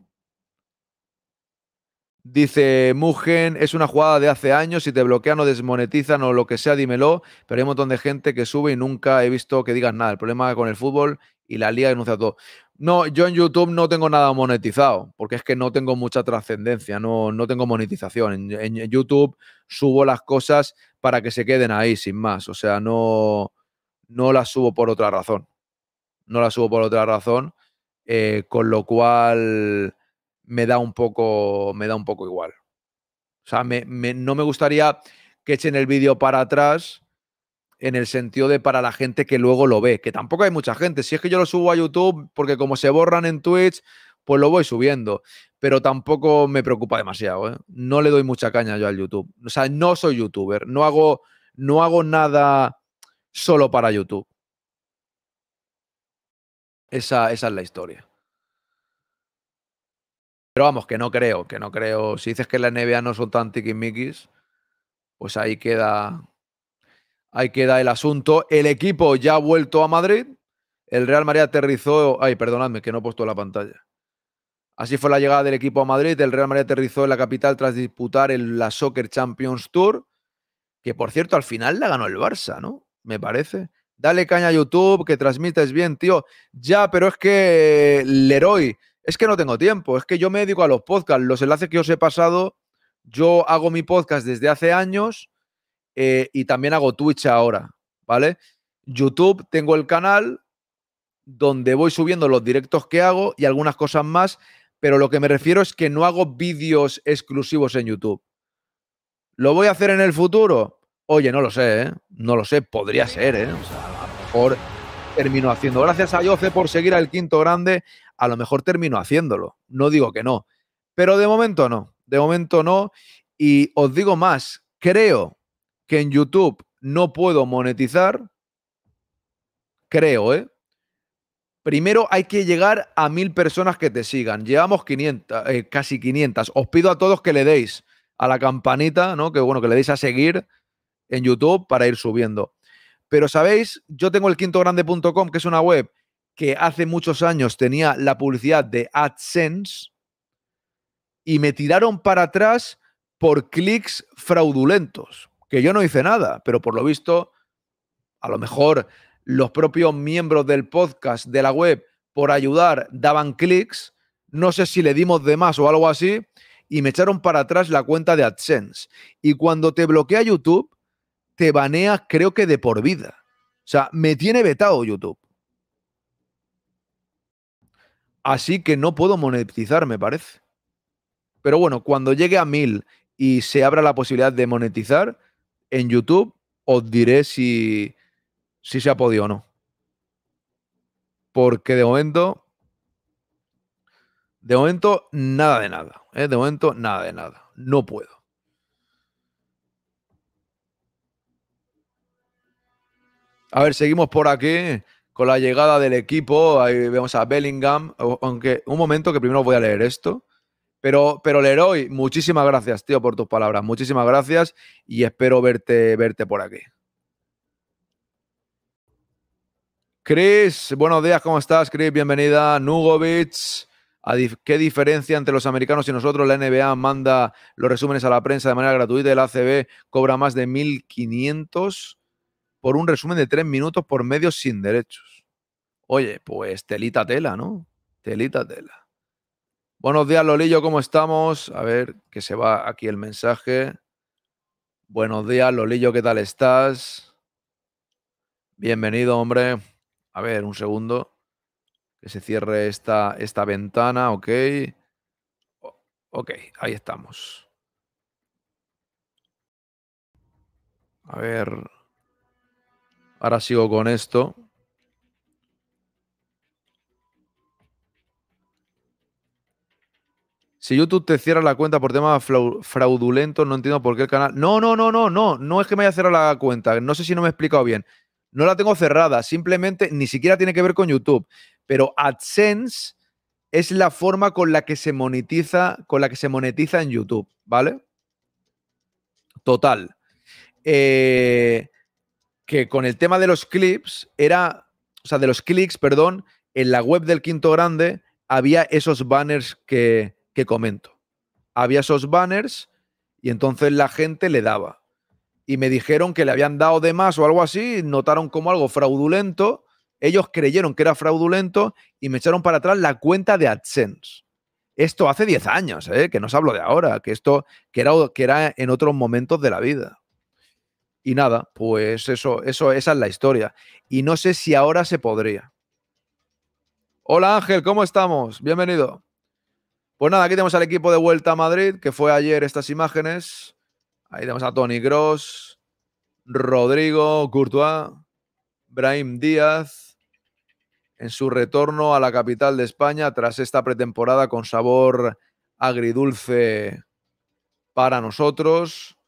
Dice Mugen, es una jugada de hace años, si te bloquean o desmonetizan o lo que sea, dímelo, pero hay un montón de gente que sube y nunca he visto que digan nada. El problema con el fútbol y la liga denuncia todo. No, yo en YouTube no tengo nada monetizado, porque es que no tengo mucha trascendencia, no, no tengo monetización. En, YouTube subo las cosas para que se queden ahí, sin más. O sea, no, no las subo por otra razón no la subo por otra razón, eh, con lo cual me da un poco, me da un poco igual. O sea, no me gustaría que echen el vídeo para atrás en el sentido de para la gente que luego lo ve, que tampoco hay mucha gente. Si es que yo lo subo a YouTube, porque como se borran en Twitch, pues lo voy subiendo. Pero tampoco me preocupa demasiado. ¿eh? No le doy mucha caña yo al YouTube. O sea, no soy youtuber. No hago, no hago nada solo para YouTube. Esa, es la historia. Pero vamos, que no creo, que no creo. Si dices que la NBA no son tan tiquismiquis, pues ahí queda, ahí queda el asunto. El equipo ya ha vuelto a Madrid. El Real Madrid aterrizó. Ay, perdonadme, que no he puesto la pantalla. Así fue la llegada del equipo a Madrid. El Real Madrid aterrizó en la capital tras disputar el, la Soccer Champions Tour. Que por cierto, al final la ganó el Barça, ¿no? Me parece. Dale caña a YouTube, que transmites bien, tío. Ya, pero es que eh, Leroy, es que no tengo tiempo, es que yo me dedico a los podcasts. Los enlaces que os he pasado, yo hago mi podcast desde hace años eh, y también hago Twitch ahora, ¿vale? YouTube, tengo el canal donde voy subiendo los directos que hago y algunas cosas más, pero lo que me refiero es que no hago vídeos exclusivos en YouTube. ¿Lo voy a hacer en el futuro? Oye, no lo sé, ¿eh? No lo sé, podría ser, ¿eh? mejor termino haciendo. Gracias a Yoce por seguir al quinto grande, a lo mejor termino haciéndolo. No digo que no, pero de momento no, de momento no. Y os digo más, creo que en YouTube no puedo monetizar. Creo, ¿eh? Primero hay que llegar a mil personas que te sigan. Llevamos 500, eh, casi 500. Os pido a todos que le deis a la campanita, ¿no? Que bueno, que le deis a seguir en YouTube para ir subiendo. Pero sabéis, yo tengo el quintogrande.com, que es una web que hace muchos años tenía la publicidad de AdSense y me tiraron para atrás por clics fraudulentos, que yo no hice nada, pero por lo visto, a lo mejor los propios miembros del podcast de la web por ayudar daban clics, no sé si le dimos de más o algo así, y me echaron para atrás la cuenta de AdSense. Y cuando te bloquea YouTube, te banea, creo que de por vida. O sea, me tiene vetado YouTube. Así que no puedo monetizar, me parece. Pero bueno, cuando llegue a mil y se abra la posibilidad de monetizar en YouTube, os diré si, si se ha podido o no. Porque de momento. De momento, nada de nada. ¿eh? De momento, nada de nada. No puedo. A ver, seguimos por aquí con la llegada del equipo. Ahí vemos a Bellingham. Aunque un momento que primero voy a leer esto. Pero, pero Leroy, muchísimas gracias, tío, por tus palabras. Muchísimas gracias y espero verte, verte por aquí. Chris, buenos días, ¿cómo estás, Chris? Bienvenida. Nugovic, ¿qué diferencia entre los americanos y nosotros? La NBA manda los resúmenes a la prensa de manera gratuita, el ACB cobra más de 1.500 por un resumen de tres minutos por medio sin derechos. Oye, pues telita tela, ¿no? Telita tela. Buenos días, Lolillo, ¿cómo estamos? A ver, que se va aquí el mensaje. Buenos días, Lolillo, ¿qué tal estás? Bienvenido, hombre. A ver, un segundo. Que se cierre esta, esta ventana, ok. Ok, ahí estamos. A ver. Ahora sigo con esto. Si YouTube te cierra la cuenta por temas fraudulentos, no entiendo por qué el canal. No, no, no, no, no. No es que me haya cerrado la cuenta. No sé si no me he explicado bien. No la tengo cerrada. Simplemente ni siquiera tiene que ver con YouTube. Pero AdSense es la forma con la que se monetiza, con la que se monetiza en YouTube, ¿vale? Total. Eh, que con el tema de los clips era, o sea, de los clics, perdón, en la web del Quinto Grande había esos banners que, comento. Había esos banners y entonces la gente le daba. Y me dijeron que le habían dado de más o algo así, notaron como algo fraudulento, ellos creyeron que era fraudulento y me echaron para atrás la cuenta de AdSense. Esto hace 10 años, ¿eh? que no os hablo de ahora, que esto que era, que era en otros momentos de la vida. Y nada, pues eso, eso, esa es la historia. Y no sé si ahora se podría. Hola Ángel, ¿cómo estamos? Bienvenido. Pues nada, aquí tenemos al equipo de Vuelta a Madrid, que fue ayer estas imágenes. Ahí tenemos a Tony Gross, Rodrigo Courtois, Brahim Díaz, en su retorno a la capital de España tras esta pretemporada con sabor agridulce para nosotros.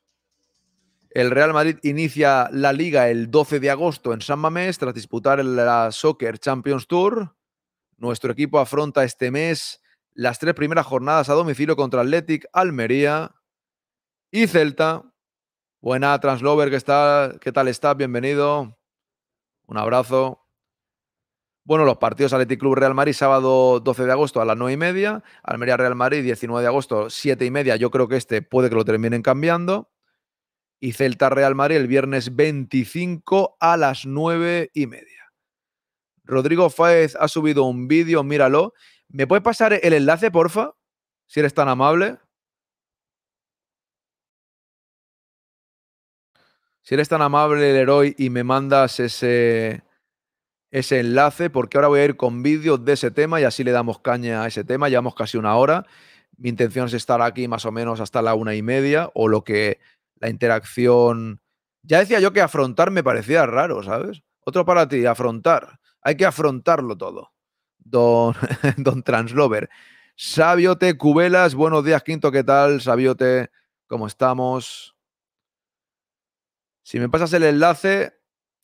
El Real Madrid inicia la liga el 12 de agosto en San Mamés tras disputar la Soccer Champions Tour. Nuestro equipo afronta este mes las tres primeras jornadas a domicilio contra Athletic, Almería y Celta. Buena, Translover, ¿qué, tal estás? Bienvenido. Un abrazo. Bueno, los partidos Athletic Club Real Madrid, sábado 12 de agosto a las 9 y media. Almería Real Madrid, 19 de agosto, 7 y media. Yo creo que este puede que lo terminen cambiando y Celta Real Madrid el viernes 25 a las 9 y media. Rodrigo Fáez ha subido un vídeo, míralo. ¿Me puedes pasar el enlace, porfa? Si eres tan amable. Si eres tan amable, el Leroy, y me mandas ese, ese enlace, porque ahora voy a ir con vídeos de ese tema y así le damos caña a ese tema. Llevamos casi una hora. Mi intención es estar aquí más o menos hasta la una y media o lo que la interacción. Ya decía yo que afrontar me parecía raro, ¿sabes? Otro para ti, afrontar. Hay que afrontarlo todo. Don, don Translover. Sabiote Cubelas, buenos días, Quinto, ¿qué tal? Sabiote, ¿cómo estamos? Si me pasas el enlace,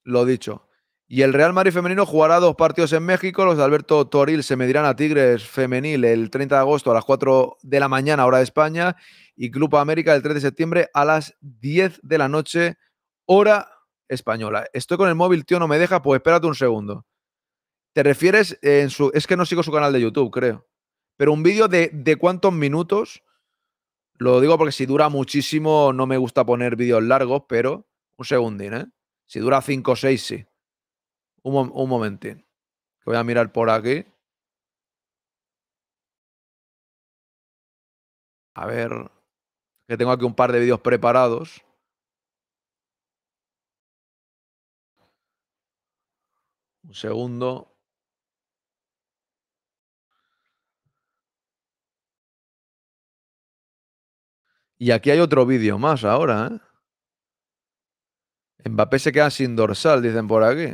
lo dicho. Y el Real Madrid femenino jugará dos partidos en México. Los de Alberto Toril se medirán a Tigres femenil el 30 de agosto a las 4 de la mañana, hora de España y Club América del 3 de septiembre a las 10 de la noche, hora española. Estoy con el móvil, tío, no me deja, pues espérate un segundo. ¿Te refieres en su... Es que no sigo su canal de YouTube, creo. Pero un vídeo de, cuántos minutos... Lo digo porque si dura muchísimo, no me gusta poner vídeos largos, pero un segundín, ¿eh? Si dura 5 o 6, sí. Un, un momentín. Que voy a mirar por aquí. A ver que tengo aquí un par de vídeos preparados. Un segundo. Y aquí hay otro vídeo más ahora, ¿eh? Mbappé se queda sin dorsal, dicen por aquí.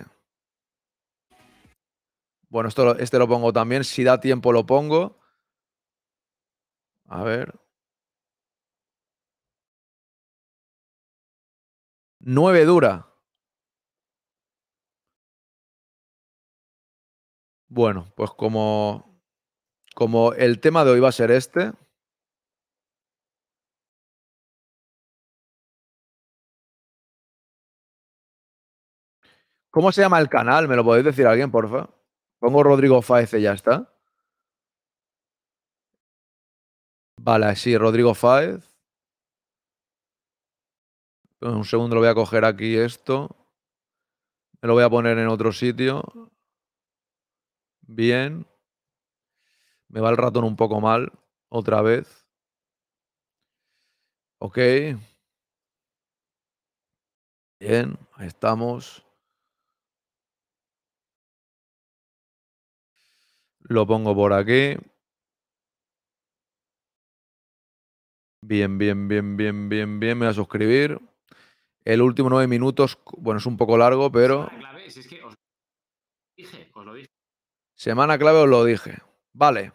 Bueno, esto, este lo pongo también. Si da tiempo lo pongo. A ver. Nueve dura. Bueno, pues como, como el tema de hoy va a ser este, ¿Cómo se llama el canal? ¿Me lo podéis decir alguien, porfa? Pongo Rodrigo Fáez y ya está. Vale, sí, Rodrigo Fáez. Un segundo lo voy a coger aquí esto. Me lo voy a poner en otro sitio. Bien. Me va el ratón un poco mal. Otra vez. Ok. Bien, ahí estamos. Lo pongo por aquí. Bien, bien, bien, bien, bien, bien. Me voy a suscribir. El último nueve minutos, bueno, es un poco largo, pero. Semana clave, os dije, lo dije. Semana clave os lo dije. Vale.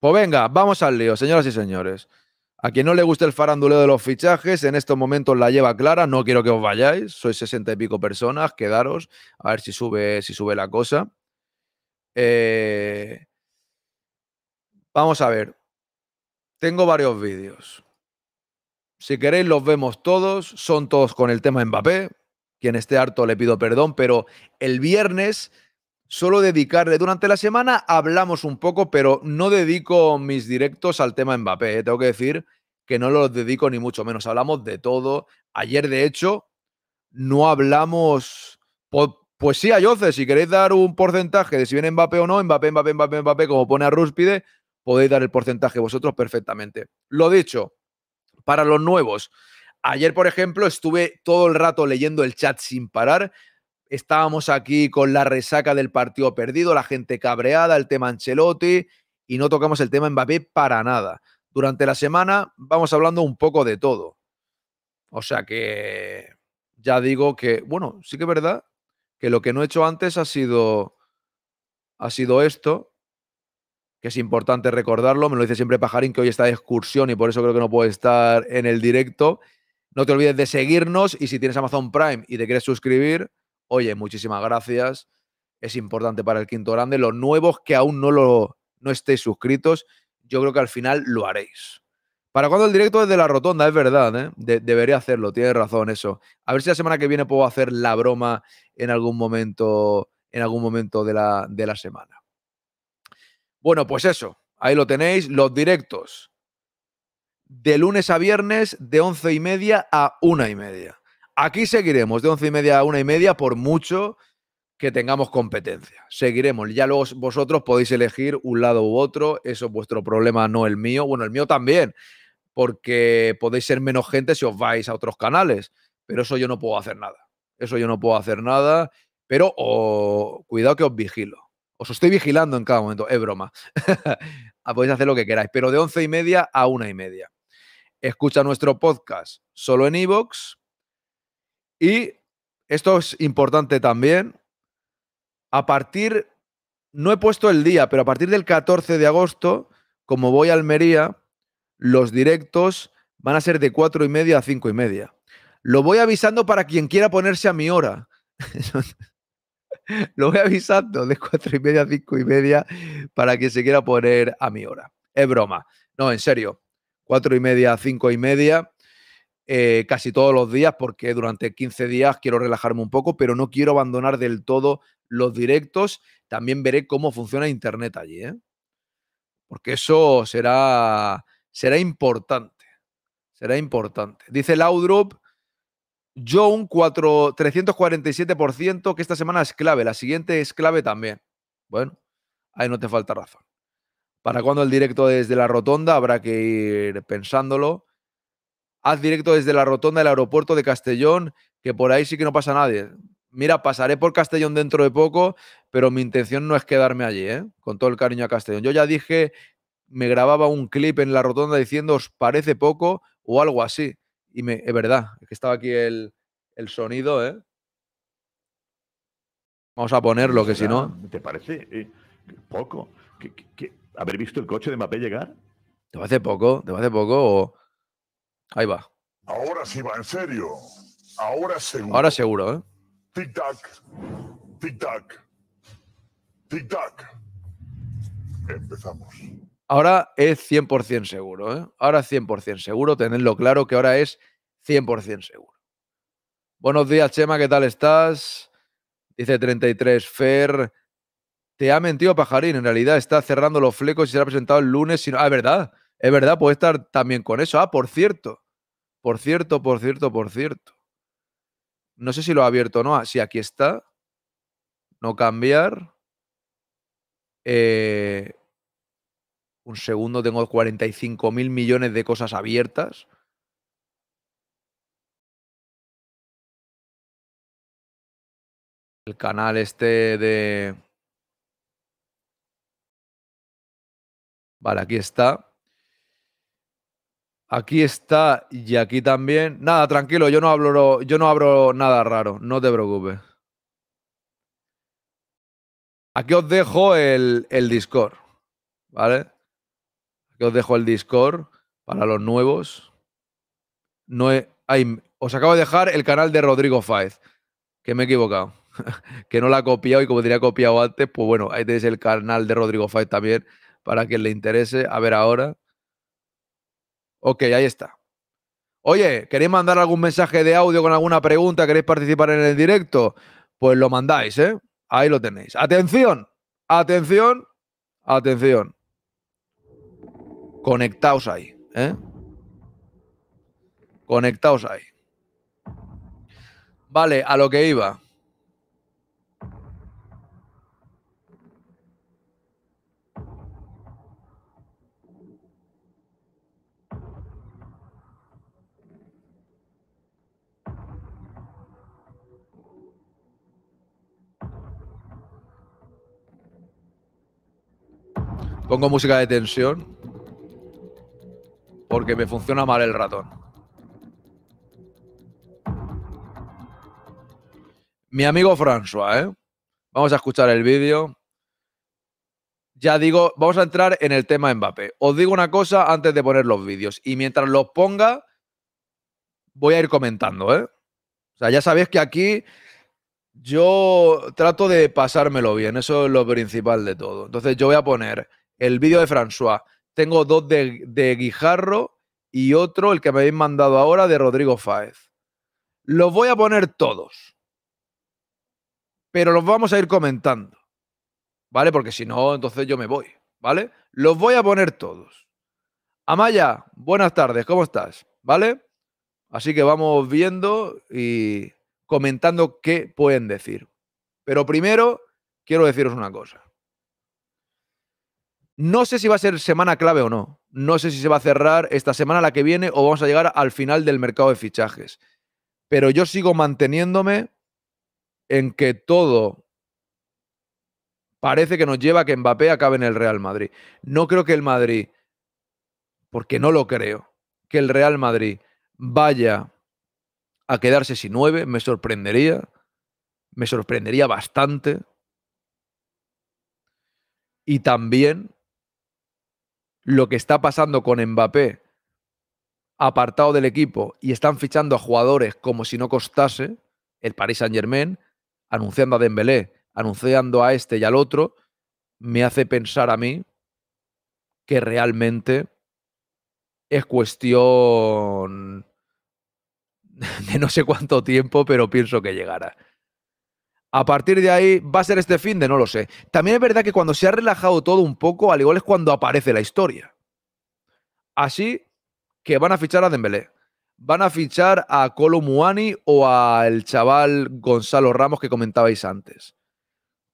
Pues venga, vamos al lío, señoras y señores. A quien no le guste el faranduleo de los fichajes, en estos momentos la lleva clara. No quiero que os vayáis. Sois sesenta y pico personas, quedaros. A ver si sube, si sube la cosa. Eh, vamos a ver. Tengo varios vídeos. Si queréis, los vemos todos. Son todos con el tema Mbappé. Quien esté harto le pido perdón, pero el viernes solo dedicarle durante la semana, hablamos un poco, pero no dedico mis directos al tema Mbappé. ¿eh? Tengo que decir que no los dedico ni mucho menos. Hablamos de todo. Ayer, de hecho, no hablamos. Pues sí, Ayoce, si queréis dar un porcentaje de si viene Mbappé o no, Mbappé, Mbappé, Mbappé, Mbappé, como pone a Rúspide, podéis dar el porcentaje vosotros perfectamente. Lo dicho, para los nuevos. Ayer, por ejemplo, estuve todo el rato leyendo el chat sin parar. Estábamos aquí con la resaca del partido perdido, la gente cabreada, el tema Ancelotti y no tocamos el tema Mbappé para nada. Durante la semana vamos hablando un poco de todo. O sea que ya digo que, bueno, sí que es verdad que lo que no he hecho antes ha sido ha sido esto, que es importante recordarlo. Me lo dice siempre Pajarín, que hoy está de excursión y por eso creo que no puede estar en el directo. No te olvides de seguirnos y si tienes Amazon Prime y te quieres suscribir, oye, muchísimas gracias. Es importante para el quinto grande. Los nuevos que aún no, lo, no estéis suscritos, yo creo que al final lo haréis. ¿Para cuando el directo es de la rotonda? Es verdad, ¿eh? debería hacerlo, tienes razón eso. A ver si la semana que viene puedo hacer la broma en algún momento, en algún momento de la semana. Bueno, pues eso, ahí lo tenéis, los directos. De lunes a viernes, de once y media a una y media. Aquí seguiremos de once y media a una y media, por mucho que tengamos competencia. Seguiremos. Ya luego vosotros podéis elegir un lado u otro. Eso es vuestro problema, no el mío. Bueno, el mío también, porque podéis ser menos gente si os vais a otros canales. Pero eso yo no puedo hacer nada. Eso yo no puedo hacer nada. Pero oh, cuidado que os vigilo. Os estoy vigilando en cada momento, es broma. Ah, podéis hacer lo que queráis, pero de once y media a una y media. Escucha nuestro podcast solo en iVoox. y esto es importante también. A partir, no he puesto el día, pero a partir del 14 de agosto, como voy a Almería, los directos van a ser de cuatro y media a cinco y media. Lo voy avisando para quien quiera ponerse a mi hora. Lo voy avisando de cuatro y media a cinco y media para que se quiera poner a mi hora. Es broma. No, en serio. Cuatro y media a cinco y media. Eh, casi todos los días porque durante 15 días quiero relajarme un poco, pero no quiero abandonar del todo los directos. También veré cómo funciona Internet allí, ¿eh? porque eso será, será importante. Será importante. Dice Laudrup yo un 4, 347%, que esta semana es clave, la siguiente es clave también. Bueno, ahí no te falta razón. ¿Para cuando el directo desde la rotonda? Habrá que ir pensándolo. Haz directo desde la rotonda del aeropuerto de Castellón, que por ahí sí que no pasa nadie. Mira, pasaré por Castellón dentro de poco, pero mi intención no es quedarme allí, ¿eh? con todo el cariño a Castellón. Yo ya dije, me grababa un clip en la rotonda diciendo, os parece poco o algo así. Y es verdad, es que estaba aquí el, sonido, ¿eh? Vamos a ponerlo, que si no. ¿Te parece eh, poco? haber visto el coche de Mbappé llegar? ¿Te va hace poco? ¿Te va hace poco? O... Ahí va. Ahora sí va, en serio. Ahora seguro. Ahora seguro, ¿eh? Tic-tac. Tic-tac. Tic-tac. Empezamos. Ahora es 100% seguro, ¿eh? Ahora es 100% seguro, tenedlo claro que ahora es 100% seguro. Buenos días, Chema, ¿qué tal estás? Dice 33 Fer. Te ha mentido Pajarín, en realidad está cerrando los flecos y se ha presentado el lunes. Ah, es verdad, es verdad, puede estar también con eso. Ah, por cierto, por cierto, por cierto, por cierto. No sé si lo ha abierto o no. Ah, si aquí está. No cambiar. Eh, un segundo, tengo 45 mil millones de cosas abiertas. El canal este de... Vale, aquí está. Aquí está y aquí también. Nada, tranquilo, yo no hablo, yo no abro nada raro, no te preocupes. Aquí os dejo el, el Discord, ¿vale? Que os dejo el Discord para los nuevos. No os acabo de dejar el canal de Rodrigo Faiz. que me he equivocado. que no la ha copiado y como diría copiado antes, pues bueno, ahí tenéis el canal de Rodrigo Faiz también para quien le interese. A ver ahora. Ok, ahí está. Oye, ¿queréis mandar algún mensaje de audio con alguna pregunta? ¿Queréis participar en el directo? Pues lo mandáis, ¿eh? Ahí lo tenéis. Atención, atención, atención. Conectaos ahí. ¿eh? Conectaos ahí. Vale, a lo que iba. Pongo música de tensión porque me funciona mal el ratón. Mi amigo François, ¿eh? Vamos a escuchar el vídeo. Ya digo, vamos a entrar en el tema Mbappé. Os digo una cosa antes de poner los vídeos. Y mientras los ponga, voy a ir comentando, ¿eh? O sea, ya sabéis que aquí yo trato de pasármelo bien. Eso es lo principal de todo. Entonces, yo voy a poner el vídeo de François tengo dos de, Guijarro y otro, el que me habéis mandado ahora, de Rodrigo Fáez. Los voy a poner todos. Pero los vamos a ir comentando. ¿Vale? Porque si no, entonces yo me voy. ¿Vale? Los voy a poner todos. Amaya, buenas tardes, ¿cómo estás? ¿Vale? Así que vamos viendo y comentando qué pueden decir. Pero primero quiero deciros una cosa. No sé si va a ser semana clave o no. No sé si se va a cerrar esta semana, la que viene, o vamos a llegar al final del mercado de fichajes. Pero yo sigo manteniéndome en que todo parece que nos lleva a que Mbappé acabe en el Real Madrid. No creo que el Madrid, porque no lo creo, que el Real Madrid vaya a quedarse sin nueve, me sorprendería, me sorprendería bastante. Y también lo que está pasando con Mbappé apartado del equipo y están fichando a jugadores como si no costase, el Paris Saint-Germain, anunciando a Dembélé, anunciando a este y al otro, me hace pensar a mí que realmente es cuestión de no sé cuánto tiempo, pero pienso que llegará. A partir de ahí, ¿va a ser este fin de? No lo sé. También es verdad que cuando se ha relajado todo un poco, al igual es cuando aparece la historia. Así que van a fichar a Dembélé. Van a fichar a Colo Muani o al chaval Gonzalo Ramos que comentabais antes.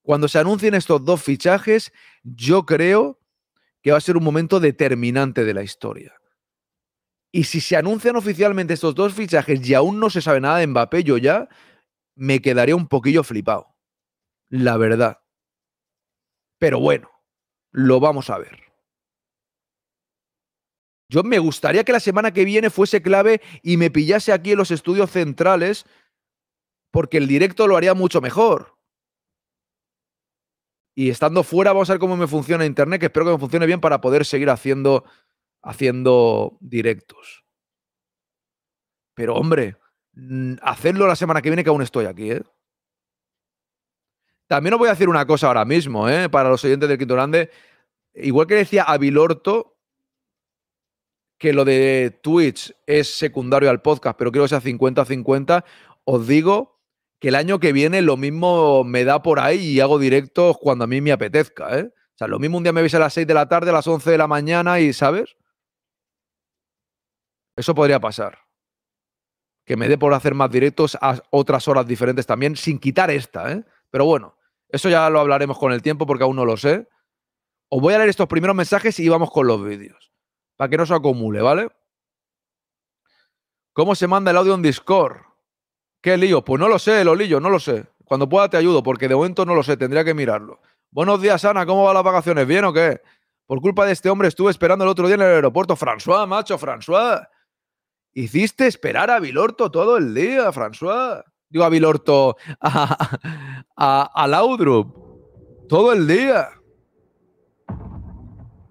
Cuando se anuncien estos dos fichajes, yo creo que va a ser un momento determinante de la historia. Y si se anuncian oficialmente estos dos fichajes y aún no se sabe nada de Mbappé, yo ya me quedaría un poquillo flipado, la verdad. Pero bueno, lo vamos a ver. Yo me gustaría que la semana que viene fuese clave y me pillase aquí en los estudios centrales, porque el directo lo haría mucho mejor. Y estando fuera, vamos a ver cómo me funciona Internet, que espero que me funcione bien para poder seguir haciendo, haciendo directos. Pero hombre, Mm, hacerlo la semana que viene que aún estoy aquí, ¿eh? También os voy a decir una cosa ahora mismo, ¿eh? Para los oyentes del Quinto Grande. Igual que decía Avilorto que lo de Twitch es secundario al podcast, pero creo que sea 50-50, os digo que el año que viene lo mismo me da por ahí y hago directos cuando a mí me apetezca, ¿eh? O sea, lo mismo un día me veis a las 6 de la tarde, a las 11 de la mañana y, ¿sabes? Eso podría pasar que me dé por hacer más directos a otras horas diferentes también, sin quitar esta, ¿eh? Pero bueno, eso ya lo hablaremos con el tiempo porque aún no lo sé. Os voy a leer estos primeros mensajes y vamos con los vídeos, para que no se acumule, ¿vale? ¿Cómo se manda el audio en Discord? ¿Qué lío? Pues no lo sé, Lolillo, no lo sé. Cuando pueda te ayudo, porque de momento no lo sé, tendría que mirarlo. Buenos días, Ana, ¿cómo van las vacaciones? ¿Bien o qué? Por culpa de este hombre estuve esperando el otro día en el aeropuerto. François, macho, François. Hiciste esperar a Vilorto todo el día, François. Digo a Vilorto, a, Laudrup, todo el día.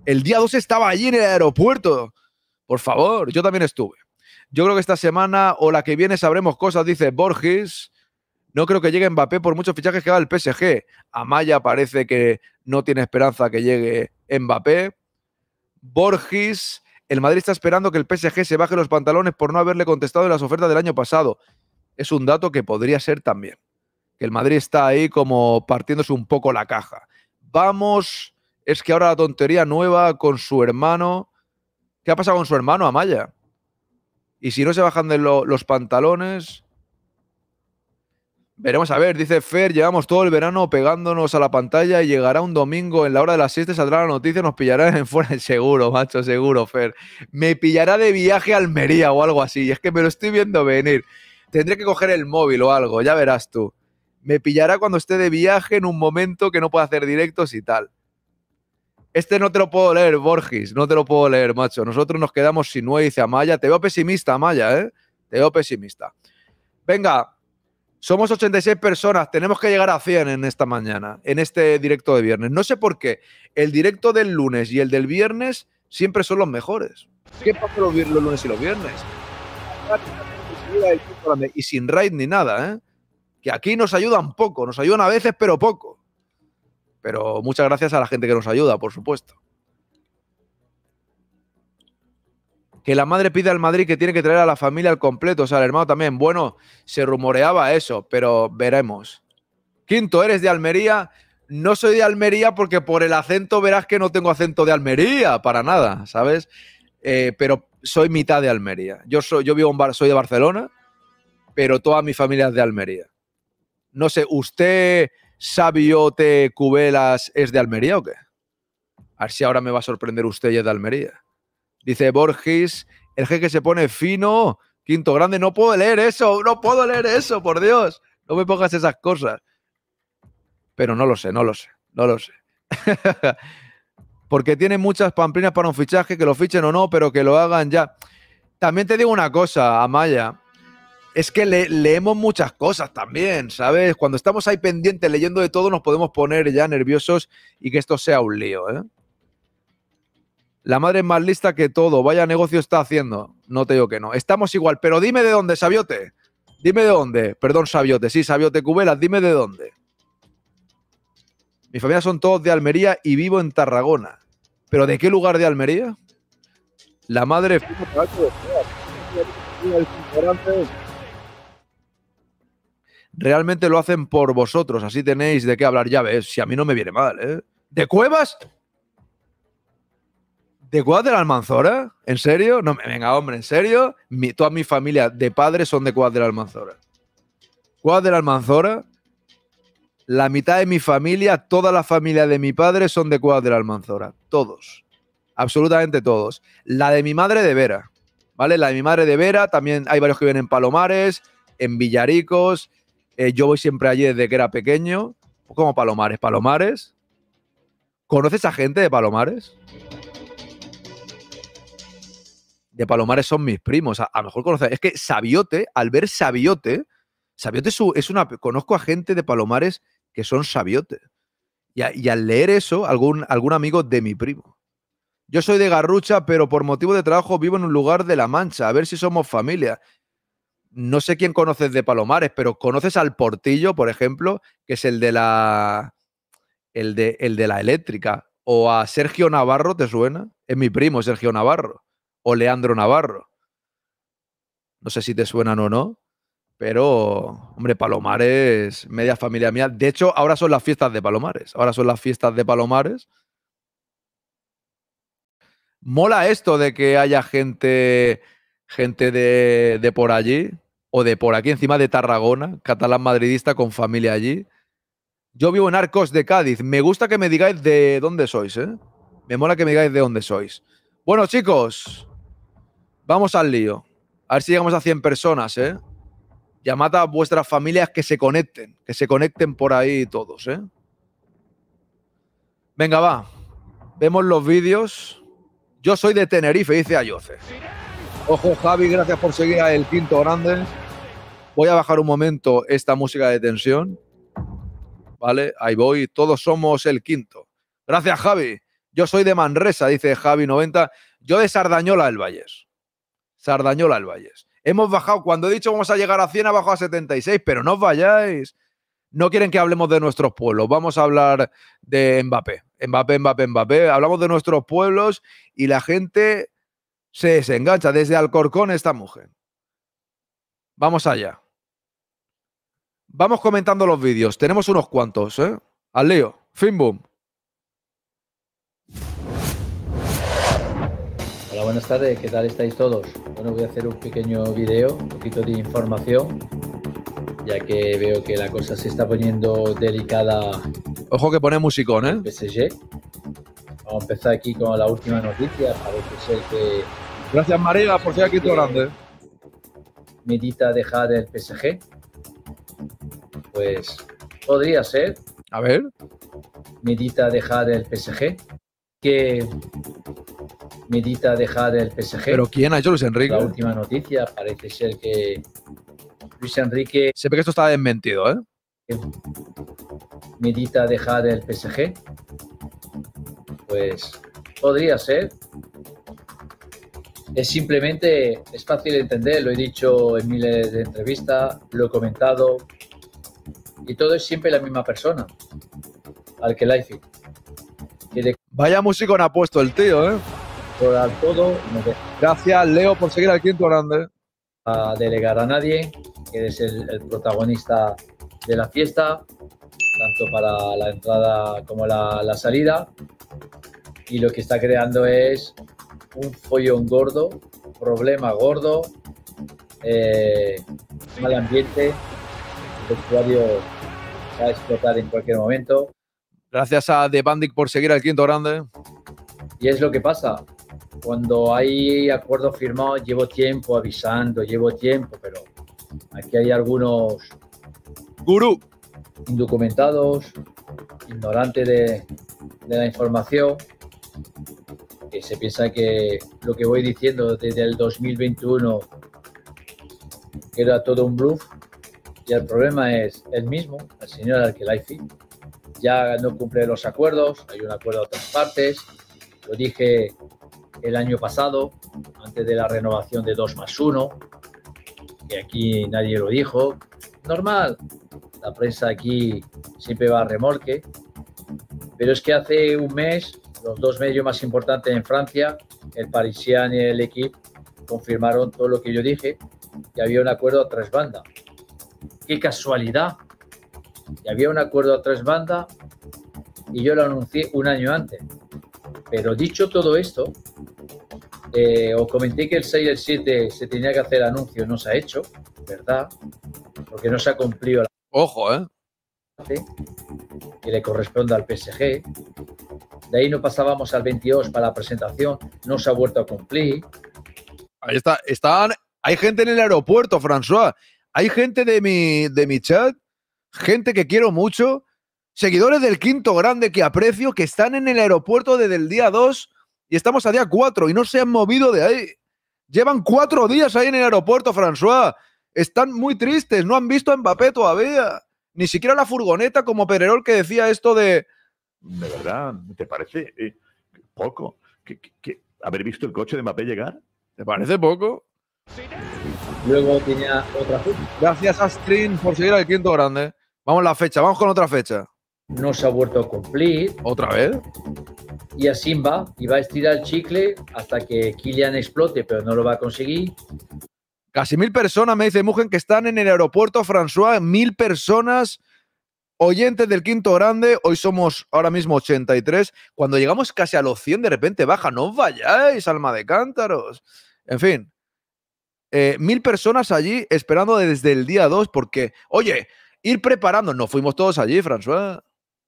El día 2 estaba allí en el aeropuerto. Por favor, yo también estuve. Yo creo que esta semana o la que viene sabremos cosas, dice Borges. No creo que llegue Mbappé por muchos fichajes que va el PSG. Amaya parece que no tiene esperanza que llegue Mbappé. Borges el Madrid está esperando que el PSG se baje los pantalones por no haberle contestado en las ofertas del año pasado. Es un dato que podría ser también. Que el Madrid está ahí como partiéndose un poco la caja. Vamos, es que ahora la tontería nueva con su hermano. ¿Qué ha pasado con su hermano, Amaya? Y si no se bajan de los pantalones, Veremos a ver, dice Fer, llevamos todo el verano pegándonos a la pantalla y llegará un domingo en la hora de las 7, saldrá la noticia, nos pillará en fuera. Seguro, macho, seguro, Fer. Me pillará de viaje a Almería o algo así. es que me lo estoy viendo venir. Tendré que coger el móvil o algo, ya verás tú. Me pillará cuando esté de viaje en un momento que no pueda hacer directos y tal. Este no te lo puedo leer, Borges, no te lo puedo leer, macho. Nosotros nos quedamos sin nueve, dice Maya Te veo pesimista, Maya ¿eh? Te veo pesimista. Venga, somos 86 personas, tenemos que llegar a 100 en esta mañana, en este directo de viernes. No sé por qué, el directo del lunes y el del viernes siempre son los mejores. ¿Qué pasa los, los lunes y los viernes? Y sin raid ni nada, ¿eh? Que aquí nos ayudan poco, nos ayudan a veces, pero poco. Pero muchas gracias a la gente que nos ayuda, por supuesto. que la madre pide al Madrid que tiene que traer a la familia al completo, o sea, al hermano también. Bueno, se rumoreaba eso, pero veremos. Quinto, eres de Almería. No soy de Almería porque por el acento verás que no tengo acento de Almería, para nada, ¿sabes? Eh, pero soy mitad de Almería. Yo, soy, yo vivo en soy de Barcelona, pero toda mi familia es de Almería. No sé, ¿usted, Sabiote Cubelas, es de Almería o qué? A ver si ahora me va a sorprender usted y es de Almería. Dice Borges, el que se pone fino, quinto grande, no puedo leer eso, no puedo leer eso, por Dios, no me pongas esas cosas. Pero no lo sé, no lo sé, no lo sé. Porque tiene muchas pamplinas para un fichaje, que lo fichen o no, pero que lo hagan ya. También te digo una cosa, Amaya es que leemos muchas cosas también, ¿sabes? Cuando estamos ahí pendientes leyendo de todo, nos podemos poner ya nerviosos y que esto sea un lío, ¿eh? La madre es más lista que todo. Vaya negocio está haciendo. No te digo que no. Estamos igual. Pero dime de dónde, Sabiote. Dime de dónde. Perdón, Sabiote. Sí, Sabiote Cubelas. Dime de dónde. Mi familia son todos de Almería y vivo en Tarragona. ¿Pero de qué lugar de Almería? La madre. Realmente lo hacen por vosotros, así tenéis de qué hablar. Ya ves, si a mí no me viene mal, ¿eh? ¿De cuevas? ¿De Cuadra de la Almanzora? ¿En serio? No, venga, hombre, ¿en serio? Mi, toda mi familia de padres son de Cuadra de la Almanzora. Cuadra de la Almanzora. La mitad de mi familia, toda la familia de mi padre son de Cuadra de la Almanzora. Todos. Absolutamente todos. La de mi madre de Vera. ¿Vale? La de mi madre de Vera. También hay varios que viven en Palomares, en Villaricos. Eh, yo voy siempre allí desde que era pequeño. Pues como Palomares, Palomares. ¿Conoces a gente de Palomares? de Palomares son mis primos. A, lo mejor conoces. Es que Sabiote, al ver Sabiote, Sabiote es, es una. Conozco a gente de Palomares que son Sabiote. Y, al leer eso, algún, algún amigo de mi primo. Yo soy de Garrucha, pero por motivo de trabajo vivo en un lugar de La Mancha. A ver si somos familia. No sé quién conoces de Palomares, pero conoces al Portillo, por ejemplo, que es el de la. El de, el de la eléctrica. O a Sergio Navarro, ¿te suena? Es mi primo, Sergio Navarro o Leandro Navarro. No sé si te suenan o no, pero, hombre, Palomares, media familia mía. De hecho, ahora son las fiestas de Palomares. Ahora son las fiestas de Palomares. Mola esto de que haya gente, gente de, por allí o de por aquí, encima de Tarragona, catalán madridista con familia allí. Yo vivo en Arcos de Cádiz. Me gusta que me digáis de dónde sois, ¿eh? Me mola que me digáis de dónde sois. Bueno, chicos, Vamos al lío. A ver si llegamos a 100 personas, ¿eh? Llamad a vuestras familias que se conecten, que se conecten por ahí todos, ¿eh? Venga, va. Vemos los vídeos. Yo soy de Tenerife, dice Ayoce. Ojo, Javi, gracias por seguir a El Quinto Grande. Voy a bajar un momento esta música de tensión. ¿Vale? Ahí voy. Todos somos El Quinto. Gracias, Javi. Yo soy de Manresa, dice Javi90. Yo de Sardañola del Valles. Sardañola al Valles. Hemos bajado, cuando he dicho vamos a llegar a 100, ha bajado a 76, pero no os vayáis. No quieren que hablemos de nuestros pueblos, vamos a hablar de Mbappé. Mbappé, Mbappé, Mbappé. Hablamos de nuestros pueblos y la gente se desengancha. Desde Alcorcón esta mujer. Vamos allá. Vamos comentando los vídeos. Tenemos unos cuantos, ¿eh? Al lío. boom. Hola, buenas tardes, ¿qué tal estáis todos? Bueno, voy a hacer un pequeño video, un poquito de información, ya que veo que la cosa se está poniendo delicada. Ojo que pone musicón, ¿eh? PSG. Vamos a empezar aquí con la última noticia, es el que... Gracias María por ser aquí todo grande. Medita dejar el PSG. Pues podría ser. A ver. Medita dejar el PSG que medita dejar el PSG. ¿Pero quién ha hecho Luis Enrique? La última noticia parece ser que Luis Enrique. Se ve que esto está desmentido, ¿eh? Medita dejar el PSG. Pues podría ser. Es simplemente, es fácil de entender, lo he dicho en miles de entrevistas, lo he comentado. Y todo es siempre la misma persona, al que y Vaya músico ha puesto el tío, ¿eh? Por todo. Gracias, Leo, por seguir al quinto grande. A delegar a nadie, que eres el, protagonista de la fiesta, tanto para la entrada como la, salida. Y lo que está creando es un follón gordo, problema gordo, eh, mal ambiente, el vestuario va a explotar en cualquier momento. Gracias a The Bandic por seguir al quinto grande. Y es lo que pasa. Cuando hay acuerdos firmados, llevo tiempo avisando, llevo tiempo, pero aquí hay algunos. Gurú. Indocumentados, ignorantes de, la información, que se piensa que lo que voy diciendo desde el 2021 era todo un bluff, y el problema es el mismo, el señor Arkelaifi ya no cumple los acuerdos, hay un acuerdo a otras partes, lo dije el año pasado, antes de la renovación de 2 más 1, que aquí nadie lo dijo, normal, la prensa aquí siempre va a remolque, pero es que hace un mes los dos medios más importantes en Francia, el Parisien y el Equipe, confirmaron todo lo que yo dije, que había un acuerdo a tres bandas. ¡Qué casualidad! y había un acuerdo a tres bandas y yo lo anuncié un año antes. Pero dicho todo esto, eh, os comenté que el 6 y el 7 se tenía que hacer anuncio, no se ha hecho, ¿verdad? Porque no se ha cumplido la... Ojo, ¿eh? Que le corresponde al PSG. De ahí no pasábamos al 22 para la presentación, no se ha vuelto a cumplir. Ahí está, están... Hay gente en el aeropuerto, François. Hay gente de mi, de mi chat gente que quiero mucho, seguidores del quinto grande que aprecio, que están en el aeropuerto desde el día 2 y estamos a día 4 y no se han movido de ahí. Llevan cuatro días ahí en el aeropuerto, François. Están muy tristes, no han visto a Mbappé todavía. Ni siquiera la furgoneta como Pererol que decía esto de... De verdad, ¿te parece eh, poco? ¿Qué, haber visto el coche de Mbappé llegar? ¿Te parece poco? Luego tenía otra... Gracias, Astrin, por seguir al quinto grande. Vamos la fecha, vamos con otra fecha. No se ha vuelto a cumplir. ¿Otra vez? Y así va, y va a estirar el chicle hasta que Kilian explote, pero no lo va a conseguir. Casi mil personas, me dice mujer que están en el aeropuerto François, mil personas oyentes del quinto grande, hoy somos ahora mismo 83, cuando llegamos casi a los 100 de repente baja, no vayáis, alma de cántaros. En fin, eh, mil personas allí esperando desde el día 2 porque, oye, ir preparando. Nos fuimos todos allí, François.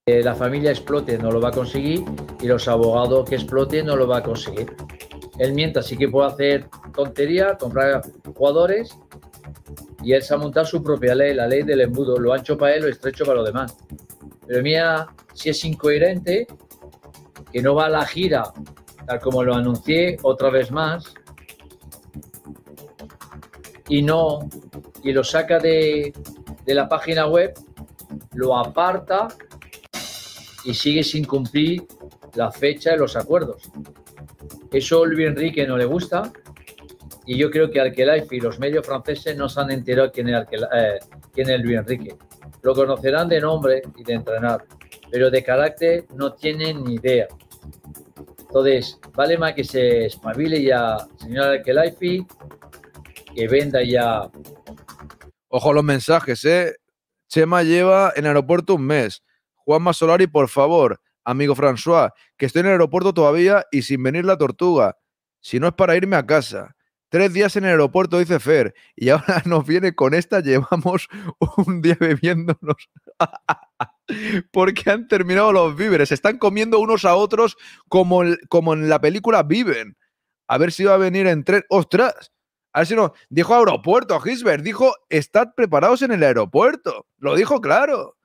la familia explote no lo va a conseguir y los abogados que explote no lo va a conseguir. Él mientras sí que puede hacer tontería, comprar jugadores y él se ha montado su propia ley, la ley del embudo, lo ancho para él, lo estrecho para los demás. Pero mira, si es incoherente, que no va a la gira, tal como lo anuncié otra vez más, y no, y lo saca de, de la página web, lo aparta y sigue sin cumplir la fecha de los acuerdos. Eso a Luis Enrique no le gusta y yo creo que Alquelaifi y los medios franceses no se han enterado quién es, el eh, quién es Luis Enrique. Lo conocerán de nombre y de entrenar, pero de carácter no tienen ni idea. Entonces, vale más que se espabile ya, señor Alquelife, que venda ya Ojo los mensajes, ¿eh? Chema lleva en el aeropuerto un mes. Juanma Solari, por favor, amigo François, que estoy en el aeropuerto todavía y sin venir la tortuga. Si no es para irme a casa. Tres días en el aeropuerto, dice Fer, y ahora nos viene con esta, llevamos un día bebiéndonos. Porque han terminado los víveres, se están comiendo unos a otros como, como en la película Viven. A ver si va a venir en tres. ¡Ostras! no, dijo aeropuerto, Gisbert, dijo, estad preparados en el aeropuerto. Lo dijo claro.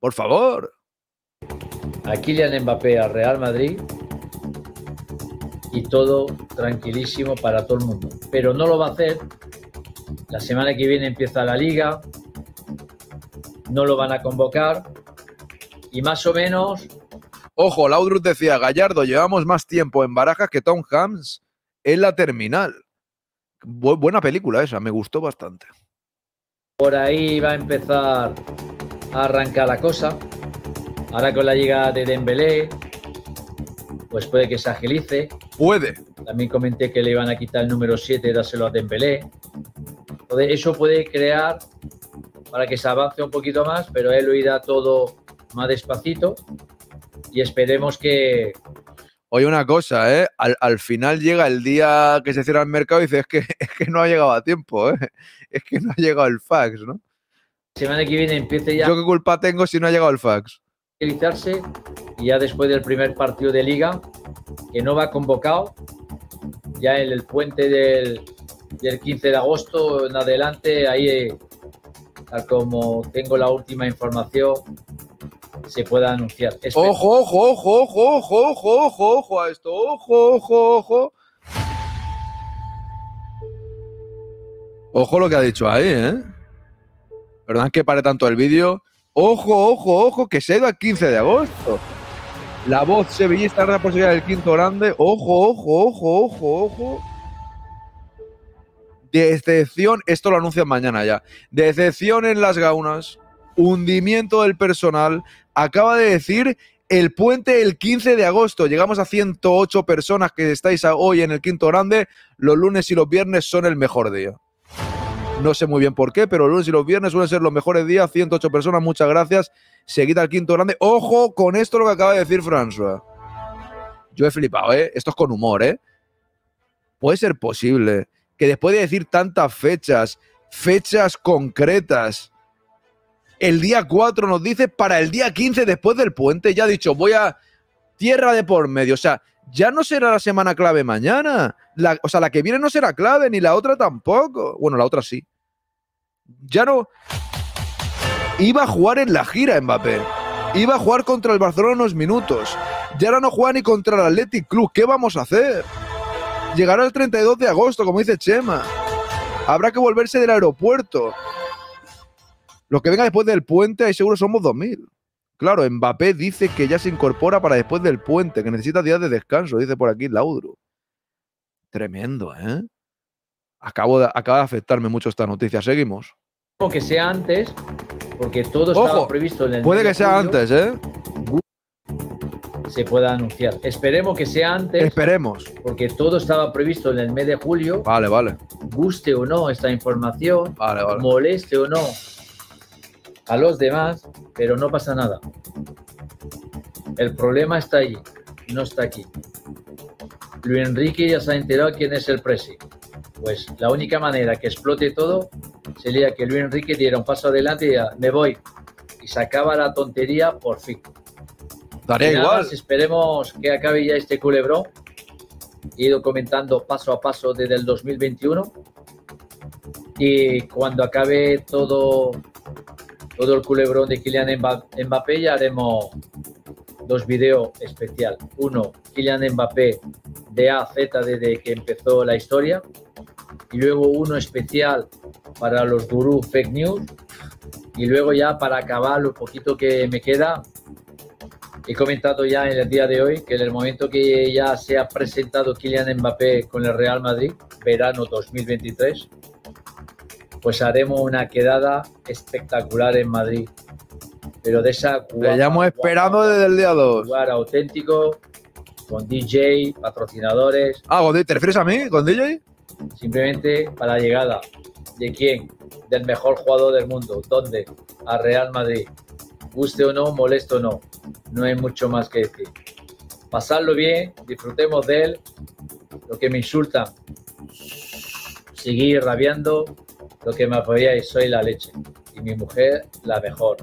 Por favor. A han Mbappé, a Real Madrid, y todo tranquilísimo para todo el mundo. Pero no lo va a hacer. La semana que viene empieza la liga, no lo van a convocar y más o menos... Ojo, Laudrup decía, Gallardo, llevamos más tiempo en barajas que Tom Hams en la terminal buena película esa, me gustó bastante. Por ahí va a empezar a arrancar la cosa. Ahora con la llegada de Dembélé, pues puede que se agilice. Puede. También comenté que le iban a quitar el número 7 y dárselo a Dembélé. eso puede crear para que se avance un poquito más, pero él lo irá todo más despacito y esperemos que, Oye, una cosa, ¿eh? Al, final llega el día que se cierra el mercado y dices, es que, es que no ha llegado a tiempo, ¿eh? Es que no ha llegado el fax, ¿no? Semana que viene empiece ya. ¿Yo qué culpa tengo si no ha llegado el fax? y ya después del primer partido de liga, que no va convocado, ya en el puente del, 15 de agosto en adelante, ahí, eh, tal como tengo la última información, se pueda anunciar. Ojo, ojo, ojo, ojo, ojo, ojo, ojo, a esto, ojo, ojo, ojo. Ojo lo que ha dicho ahí, ¿eh? Perdón que pare tanto el vídeo. Ojo, ojo, ojo, que se ha ido 15 de agosto. La voz sevillista la posibilidad el quinto grande. Ojo, ojo, ojo, ojo, ojo. Decepción, esto lo anuncian mañana ya. Decepción en las gaunas, hundimiento del personal, acaba de decir el puente el 15 de agosto. Llegamos a 108 personas que estáis hoy en el Quinto Grande. Los lunes y los viernes son el mejor día. No sé muy bien por qué, pero los lunes y los viernes suelen ser los mejores días. 108 personas, muchas gracias. Seguid al Quinto Grande. Ojo con esto lo que acaba de decir François. Yo he flipado, ¿eh? Esto es con humor, ¿eh? Puede ser posible que después de decir tantas fechas, fechas concretas, el día 4 nos dice para el día 15 después del puente. Ya ha dicho, voy a tierra de por medio. O sea, ya no será la semana clave mañana. La, o sea, la que viene no será clave, ni la otra tampoco. Bueno, la otra sí. Ya no. Iba a jugar en la gira Mbappé. Iba a jugar contra el Barcelona unos minutos. Ya ahora no juega ni contra el Athletic Club. ¿Qué vamos a hacer? Llegará el 32 de agosto, como dice Chema. Habrá que volverse del aeropuerto. Los que venga después del puente, ahí seguro somos 2.000. Claro, Mbappé dice que ya se incorpora para después del puente, que necesita días de descanso, dice por aquí Laudro. Tremendo, ¿eh? Acabo de, acaba de afectarme mucho esta noticia. Seguimos. O que sea antes, porque todo estaba previsto en el. Puede que sea antes, ¿eh? Se pueda anunciar. Esperemos que sea antes. Esperemos. Porque todo estaba previsto en el mes de julio. Vale, vale. Guste o no esta información. Vale, vale. Moleste o no a los demás, pero no pasa nada. El problema está allí, no está aquí. Luis Enrique ya se ha enterado quién es el presi. Pues la única manera que explote todo sería que Luis Enrique diera un paso adelante y diga, me voy. Y se acaba la tontería por fin. Daría igual. esperemos que acabe ya este culebrón. He ido comentando paso a paso desde el 2021. Y cuando acabe todo todo el culebrón de Kylian Mbappé ya haremos dos videos especial. Uno, Kylian Mbappé de A a Z desde que empezó la historia. Y luego uno especial para los gurús fake news. Y luego ya para acabar lo poquito que me queda, he comentado ya en el día de hoy que en el momento que ya se ha presentado Kylian Mbappé con el Real Madrid, verano 2023, pues haremos una quedada espectacular en Madrid. Pero de esa... llamo esperando desde el día 2. Lugar auténtico, con DJ, patrocinadores. Ah, ¿te refieres a mí? ¿Con DJ? Simplemente para la llegada. ¿De quién? Del mejor jugador del mundo. ¿Dónde? A Real Madrid. Guste o no, molesto o no. No hay mucho más que decir. Pasarlo bien, disfrutemos de él. Lo que me insulta, Seguir rabiando, lo que me apoyáis soy la leche y mi mujer la mejor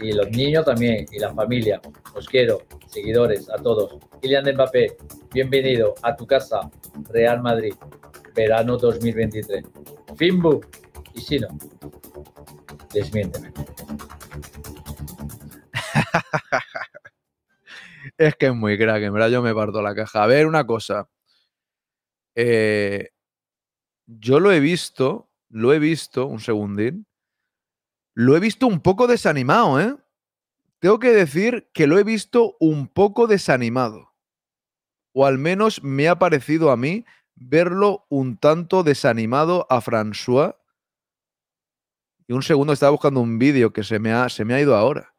y los niños también y la familia. Os quiero, seguidores, a todos. Kylian Mbappé, bienvenido a tu casa, Real Madrid, verano 2023. Finbu y si no, desmiénteme. es que es muy crack, en verdad yo me parto la caja. A ver, una cosa. Eh, yo lo he visto lo he visto, un segundín, lo he visto un poco desanimado, ¿eh? Tengo que decir que lo he visto un poco desanimado. O al menos me ha parecido a mí verlo un tanto desanimado a François. Y un segundo, estaba buscando un vídeo que se me, ha, se me ha ido ahora.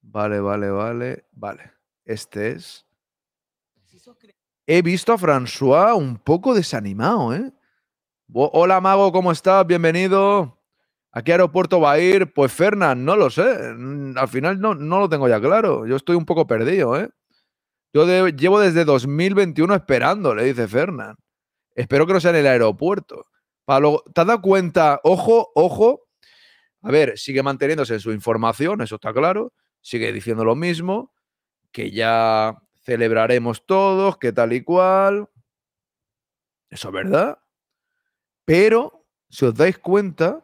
Vale, vale, vale, vale. Este es. He visto a François un poco desanimado, ¿eh? Hola Mago, ¿cómo estás? Bienvenido. ¿A qué aeropuerto va a ir? Pues Fernán, no lo sé. Mm, al final no, no lo tengo ya claro. Yo estoy un poco perdido, ¿eh? Yo llevo desde 2021 esperando, le dice Fernán. Espero que no sea en el aeropuerto. ¿Te has dado cuenta? Ojo, ojo. A ver, sigue manteniéndose en su información, eso está claro. Sigue diciendo lo mismo, que ya celebraremos todos, que tal y cual. Eso es verdad. Pero, si os dais cuenta,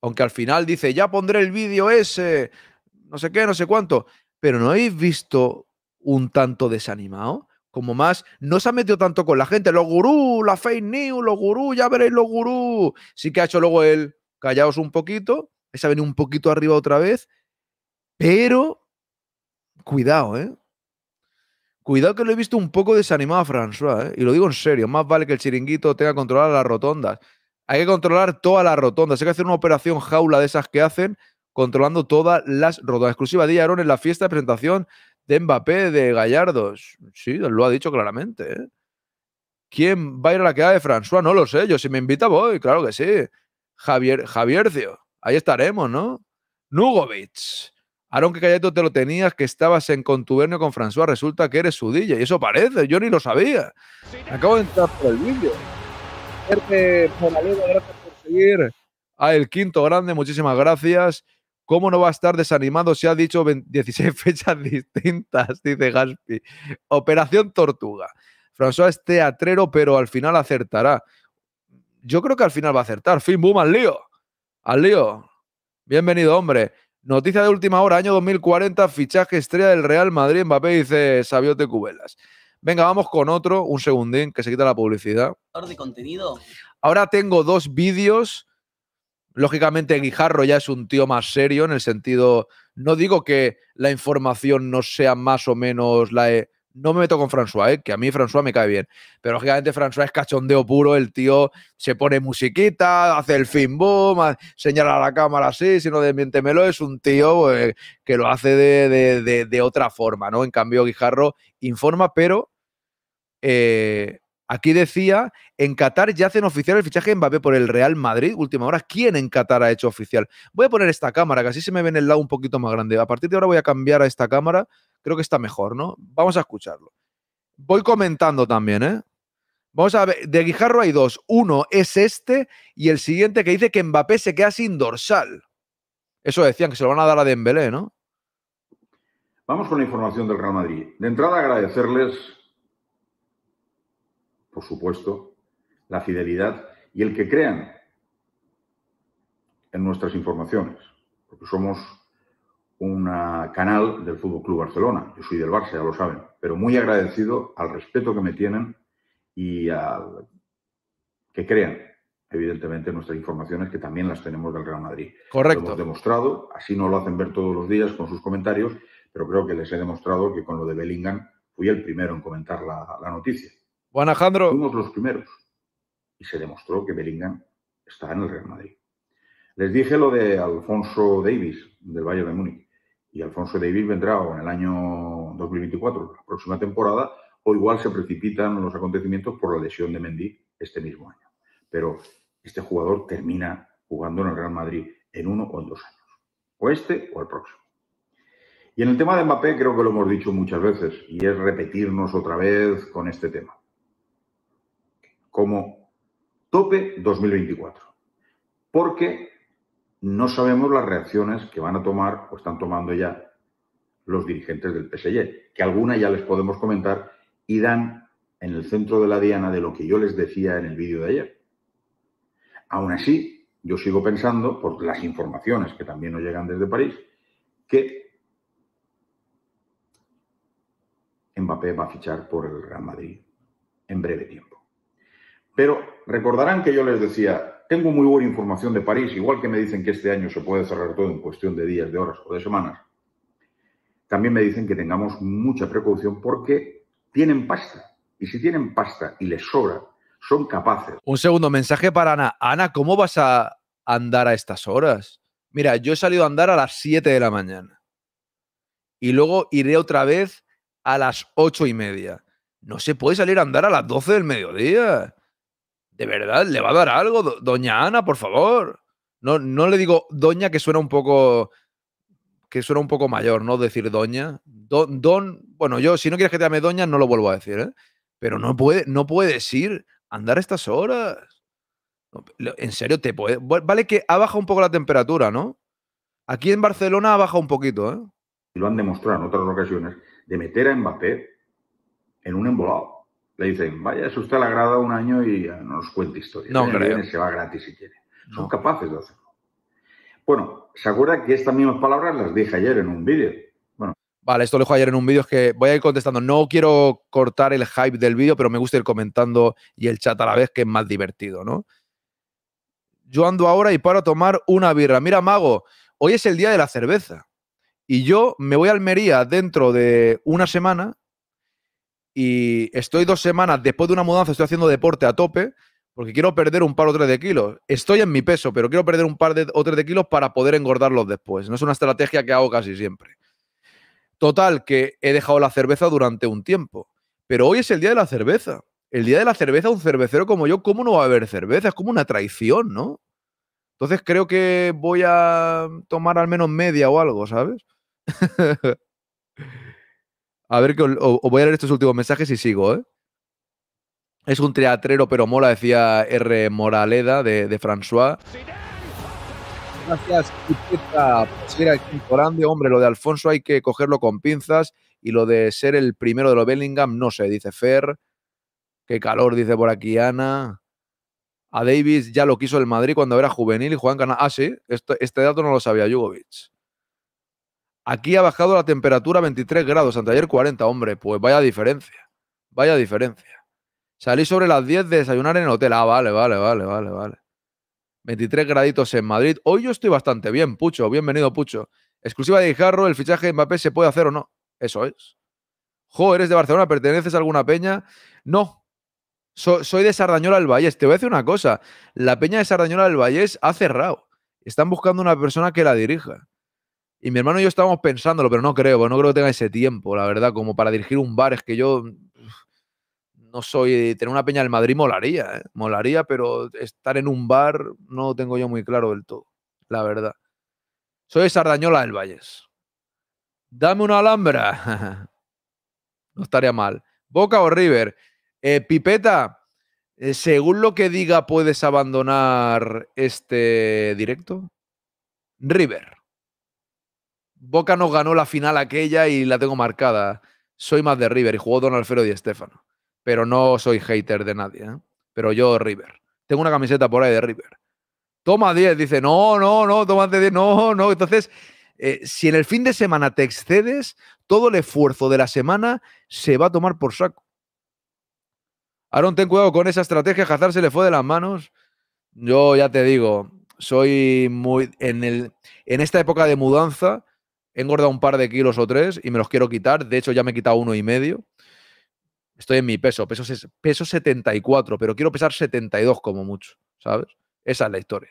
aunque al final dice, ya pondré el vídeo ese, no sé qué, no sé cuánto, pero no habéis visto un tanto desanimado. Como más, no se ha metido tanto con la gente. Los gurús, la fake news, los gurús, ya veréis los gurús. Sí que ha hecho luego él, callaos un poquito, esa venido un poquito arriba otra vez, pero cuidado, ¿eh? Cuidado que lo he visto un poco desanimado a François, ¿eh? y lo digo en serio, más vale que el chiringuito tenga controlar las rotondas. Hay que controlar todas las rotondas, hay que hacer una operación jaula de esas que hacen, controlando todas las rotondas. Exclusiva de Aaron en la fiesta de presentación de Mbappé, de Gallardos. Sí, lo ha dicho claramente. ¿eh? ¿Quién va a ir a la queda de François? No lo sé, yo si me invita voy, claro que sí. Javier, Javiercio, ahí estaremos, ¿no? Nugovic. Aaron, que Cayeto te lo tenías, que estabas en contubernio con François, resulta que eres su DJ. Y eso parece, yo ni lo sabía. acabo de entrar por el vídeo. gracias por seguir. A ah, el quinto grande, muchísimas gracias. ¿Cómo no va a estar desanimado si ha dicho 16 fechas distintas? Dice Gaspi. Operación Tortuga. François es teatrero, pero al final acertará. Yo creo que al final va a acertar. Fin, boom, al lío. Al lío. Bienvenido, hombre. Noticia de última hora, año 2040, fichaje estrella del Real Madrid, Mbappé dice Sabiote Cubelas. Venga, vamos con otro, un segundín, que se quita la publicidad. contenido. Ahora tengo dos vídeos. Lógicamente, Guijarro ya es un tío más serio en el sentido. No digo que la información no sea más o menos la, e no me meto con François, ¿eh? que a mí François me cae bien. Pero lógicamente François es cachondeo puro, el tío se pone musiquita, hace el fin boom, señala a la cámara así, si no desmiéntemelo, es un tío pues, que lo hace de, otra forma, ¿no? En cambio, Guijarro informa, pero eh, aquí decía, en Qatar ya hacen oficial el fichaje de Mbappé por el Real Madrid, última hora. ¿Quién en Qatar ha hecho oficial? Voy a poner esta cámara, que así se me ve en el lado un poquito más grande. A partir de ahora voy a cambiar a esta cámara creo que está mejor, ¿no? Vamos a escucharlo. Voy comentando también, ¿eh? Vamos a ver, de Guijarro hay dos. Uno es este y el siguiente que dice que Mbappé se queda sin dorsal. Eso decían, que se lo van a dar a Dembélé, ¿no? Vamos con la información del Real Madrid. De entrada agradecerles, por supuesto, la fidelidad y el que crean en nuestras informaciones, porque somos un canal del Fútbol Club Barcelona. Yo soy del Barça, ya lo saben, pero muy agradecido al respeto que me tienen y al que crean, evidentemente, nuestras informaciones, que también las tenemos del Real Madrid. Correcto. Lo hemos demostrado, así no lo hacen ver todos los días con sus comentarios, pero creo que les he demostrado que con lo de Bellingham fui el primero en comentar la, noticia. Juan Alejandro. Fuimos los primeros. Y se demostró que Bellingham está en el Real Madrid. Les dije lo de Alfonso Davis, del Valle de Múnich y Alfonso David vendrá en el año 2024, la próxima temporada, o igual se precipitan los acontecimientos por la lesión de Mendy este mismo año. Pero este jugador termina jugando en el Real Madrid en uno o en dos años, o este o el próximo. Y en el tema de Mbappé creo que lo hemos dicho muchas veces y es repetirnos otra vez con este tema. Como tope 2024. Porque no sabemos las reacciones que van a tomar o están tomando ya los dirigentes del PSG, que alguna ya les podemos comentar y dan en el centro de la diana de lo que yo les decía en el vídeo de ayer. Aún así, yo sigo pensando, por las informaciones que también nos llegan desde París, que Mbappé va a fichar por el Real Madrid en breve tiempo. Pero recordarán que yo les decía, tengo muy buena información de París, igual que me dicen que este año se puede cerrar todo en cuestión de días, de horas o de semanas. También me dicen que tengamos mucha precaución porque tienen pasta. Y si tienen pasta y les sobra, son capaces. Un segundo mensaje para Ana. Ana, ¿cómo vas a andar a estas horas? Mira, yo he salido a andar a las 7 de la mañana. Y luego iré otra vez a las 8 y media. No se puede salir a andar a las 12 del mediodía de verdad, le va a dar algo, doña Ana, por favor. No, no le digo doña que suena un poco que suena un poco mayor, ¿no? Decir doña. Don, don, bueno, yo si no quieres que te llame doña, no lo vuelvo a decir, ¿eh? Pero no, puede, no puedes ir a andar a estas horas. En serio, te puede. Vale que ha bajado un poco la temperatura, ¿no? Aquí en Barcelona ha bajado un poquito, ¿eh? Lo han demostrado en otras ocasiones, de meter a Mbappé en un embolado le dicen, vaya, eso usted le la un año y nos cuente historias. No, Se va gratis si quiere. Son capaces de hacerlo. Bueno, ¿se acuerda que estas mismas palabras las dije ayer en un vídeo? Bueno. Vale, esto lo dejo ayer en un vídeo, es que voy a ir contestando. No quiero cortar el hype del vídeo, pero me gusta ir comentando y el chat a la vez, que es más divertido, ¿no? Yo ando ahora y paro a tomar una birra. Mira, Mago, hoy es el día de la cerveza. Y yo me voy a Almería dentro de una semana y estoy dos semanas después de una mudanza, estoy haciendo deporte a tope porque quiero perder un par o tres de kilos. Estoy en mi peso, pero quiero perder un par de, o tres de kilos para poder engordarlos después. No es una estrategia que hago casi siempre. Total, que he dejado la cerveza durante un tiempo. Pero hoy es el día de la cerveza. El día de la cerveza, un cervecero como yo, ¿cómo no va a haber cerveza? Es como una traición, ¿no? Entonces creo que voy a tomar al menos media o algo, ¿sabes? A ver, que, voy a leer estos últimos mensajes y sigo, ¿eh? Es un teatrero, pero mola, decía R. Moraleda de, François. Gracias, Pipeta, por grande. Hombre, lo de Alfonso hay que cogerlo con pinzas y lo de ser el primero de los Bellingham, no sé, dice Fer. Qué calor, dice por aquí Ana. A Davis ya lo quiso el Madrid cuando era juvenil y Juan Canal. Ah, sí, este dato no lo sabía Jugovic. Aquí ha bajado la temperatura 23 grados, anteayer 40, hombre, pues vaya diferencia, vaya diferencia. Salí sobre las 10 de desayunar en el hotel. Ah, vale, vale, vale, vale, vale. 23 graditos en Madrid. Hoy yo estoy bastante bien, Pucho. Bienvenido, Pucho. Exclusiva de Guijarro, el fichaje de Mbappé se puede hacer o no. Eso es. Jo, eres de Barcelona, ¿perteneces a alguna peña? No. soy de Sardañola del Vallés. Te voy a decir una cosa. La peña de Sardañola del Vallés ha cerrado. Están buscando una persona que la dirija. Y mi hermano y yo estábamos pensándolo, pero no creo, no creo que tenga ese tiempo, la verdad, como para dirigir un bar. Es que yo no soy. Tener una peña del Madrid molaría, ¿eh? molaría, pero estar en un bar no tengo yo muy claro del todo, la verdad. Soy Sardañola del Valles. Dame una alhambra. no estaría mal. Boca o River. Eh, Pipeta, eh, según lo que diga, puedes abandonar este directo. River. Boca no ganó la final aquella y la tengo marcada. Soy más de River y jugó Don Alfredo y Estefano. Pero no soy hater de nadie. ¿eh? Pero yo River. Tengo una camiseta por ahí de River. Toma 10, dice, no, no, no, toma 10, no, no. Entonces, eh, si en el fin de semana te excedes, todo el esfuerzo de la semana se va a tomar por saco. Aaron, ten cuidado con esa estrategia, Hazard se le fue de las manos. Yo ya te digo, soy muy... En, el, en esta época de mudanza, He engordado un par de kilos o tres y me los quiero quitar. De hecho, ya me he quitado uno y medio. Estoy en mi peso, peso, peso 74, pero quiero pesar 72 como mucho, ¿sabes? Esa es la historia.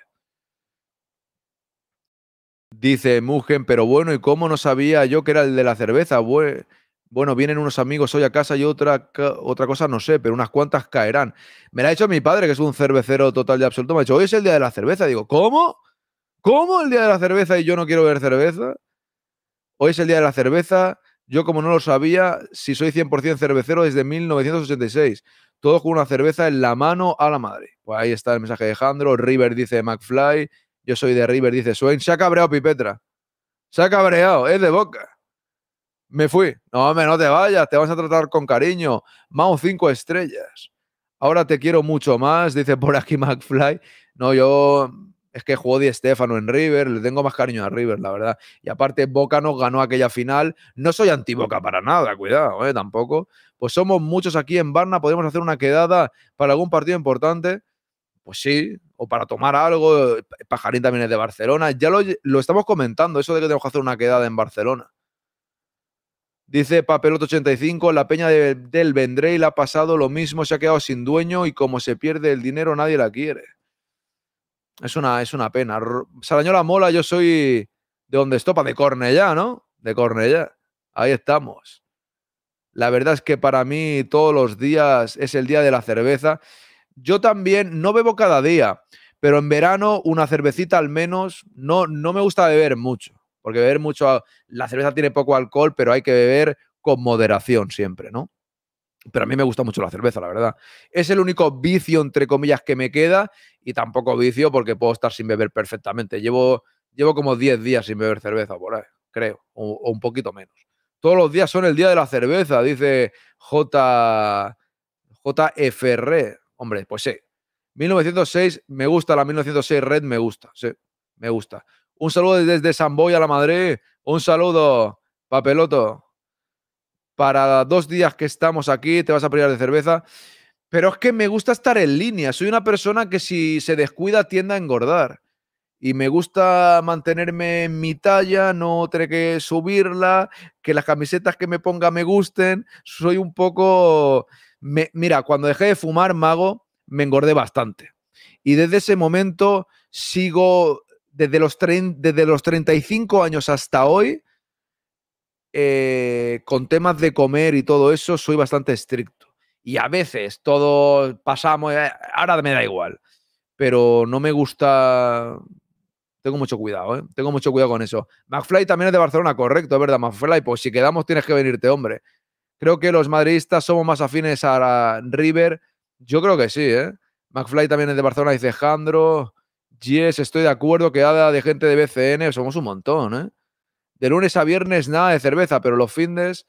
Dice Mugen, pero bueno, ¿y cómo no sabía yo que era el de la cerveza? Bueno, vienen unos amigos hoy a casa y otra, otra cosa no sé, pero unas cuantas caerán. Me la ha dicho mi padre, que es un cervecero total y absoluto. Me ha dicho, hoy es el día de la cerveza. Digo, ¿cómo? ¿Cómo el día de la cerveza y yo no quiero ver cerveza? Hoy es el día de la cerveza. Yo, como no lo sabía, si soy 100% cervecero desde 1986. Todo con una cerveza en la mano a la madre. Pues ahí está el mensaje de Alejandro. River dice McFly. Yo soy de River, dice Swain. Se ha cabreado Pipetra. Se ha cabreado, es de boca. Me fui. No, hombre, no te vayas, te vas a tratar con cariño. Mau cinco estrellas. Ahora te quiero mucho más, dice por aquí McFly. No, yo es que jugó Di Stefano en River, le tengo más cariño a River, la verdad. Y aparte, Boca nos ganó aquella final. No soy anti-Boca para nada, cuidado, eh, tampoco. Pues somos muchos aquí en Barna, podemos hacer una quedada para algún partido importante. Pues sí, o para tomar algo. Eh, Pajarín también es de Barcelona. Ya lo, estamos comentando, eso de que tenemos que hacer una quedada en Barcelona. Dice Papelot85, la peña de, del Vendrell ha pasado lo mismo, se ha quedado sin dueño y como se pierde el dinero nadie la quiere. Es una, es una pena. Sarañola Mola, yo soy de donde estopa, de Cornellá, ¿no? De Cornellá. Ahí estamos. La verdad es que para mí todos los días es el día de la cerveza. Yo también no bebo cada día, pero en verano una cervecita al menos. No, no me gusta beber mucho, porque beber mucho, la cerveza tiene poco alcohol, pero hay que beber con moderación siempre, ¿no? Pero a mí me gusta mucho la cerveza, la verdad. Es el único vicio, entre comillas, que me queda y tampoco vicio porque puedo estar sin beber perfectamente. Llevo, llevo como 10 días sin beber cerveza, por ahí, creo, o, un poquito menos. Todos los días son el día de la cerveza, dice J. JFR. Hombre, pues sí. 1906, me gusta la 1906 Red, me gusta, sí, me gusta. Un saludo desde Boy a la Madrid. Un saludo, papeloto para dos días que estamos aquí, te vas a privar de cerveza. Pero es que me gusta estar en línea. Soy una persona que si se descuida tiende a engordar. Y me gusta mantenerme en mi talla, no tener que subirla, que las camisetas que me ponga me gusten. Soy un poco... Mira, cuando dejé de fumar, mago, me engordé bastante. Y desde ese momento sigo, desde los, desde los 35 años hasta hoy, eh, con temas de comer y todo eso soy bastante estricto. Y a veces todo pasamos, eh, ahora me da igual, pero no me gusta... Tengo mucho cuidado, ¿eh? Tengo mucho cuidado con eso. McFly también es de Barcelona, correcto, es verdad, McFly. Pues si quedamos tienes que venirte, hombre. Creo que los madridistas somos más afines a River. Yo creo que sí, ¿eh? McFly también es de Barcelona, dice Jandro. Yes, estoy de acuerdo, quedada de gente de BCN, somos un montón, ¿eh? De lunes a viernes nada de cerveza, pero los findes,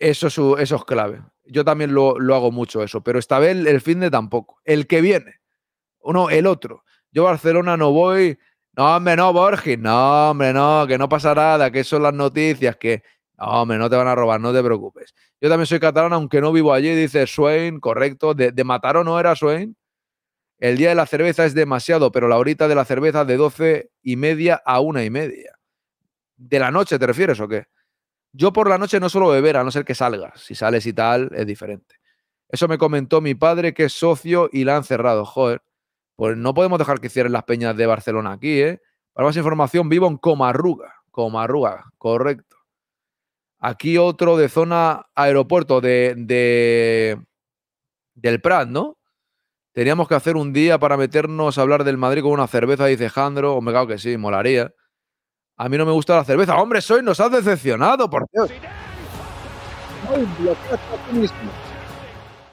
eso, eso es clave. Yo también lo, hago mucho eso, pero esta vez el fin de tampoco. El que viene. Uno, el otro. Yo Barcelona no voy. No, hombre, no, Borges. No, hombre, no, que no pasa nada, que son las noticias, que. No, hombre, no te van a robar, no te preocupes. Yo también soy catalán, aunque no vivo allí, dice Swain, correcto. De, de o no era Swain. El día de la cerveza es demasiado, pero la horita de la cerveza de 12 y media a una y media. ¿De la noche te refieres o qué? Yo por la noche no suelo beber, a no ser que salgas. Si sales y tal, es diferente. Eso me comentó mi padre, que es socio y la han cerrado. Joder, pues no podemos dejar que cierren las peñas de Barcelona aquí, ¿eh? Para más información, vivo en Comarruga. Comarruga, correcto. Aquí otro de zona aeropuerto de, de del Prat, ¿no? Teníamos que hacer un día para meternos a hablar del Madrid con una cerveza, dice Jandro. O me cago que sí, molaría. A mí no me gusta la cerveza. Hombre, soy, nos has decepcionado, por Dios.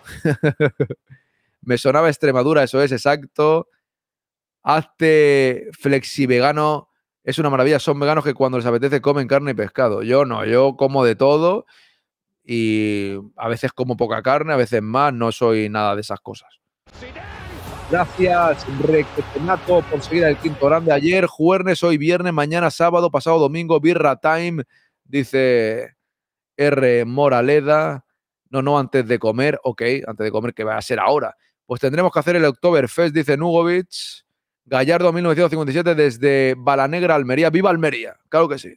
me sonaba Extremadura, eso es exacto. Hazte vegano, Es una maravilla. Son veganos que cuando les apetece comen carne y pescado. Yo no, yo como de todo y a veces como poca carne, a veces más. No soy nada de esas cosas. Gracias, Requetenato, por seguir el quinto grande ayer, jueves, hoy viernes, mañana sábado, pasado domingo, Birra Time, dice R. Moraleda. No, no, antes de comer, ok, antes de comer, que va a ser ahora. Pues tendremos que hacer el October Fest. dice Nugovic. Gallardo 1957 desde Balanegra, Almería. ¡Viva Almería! Claro que sí.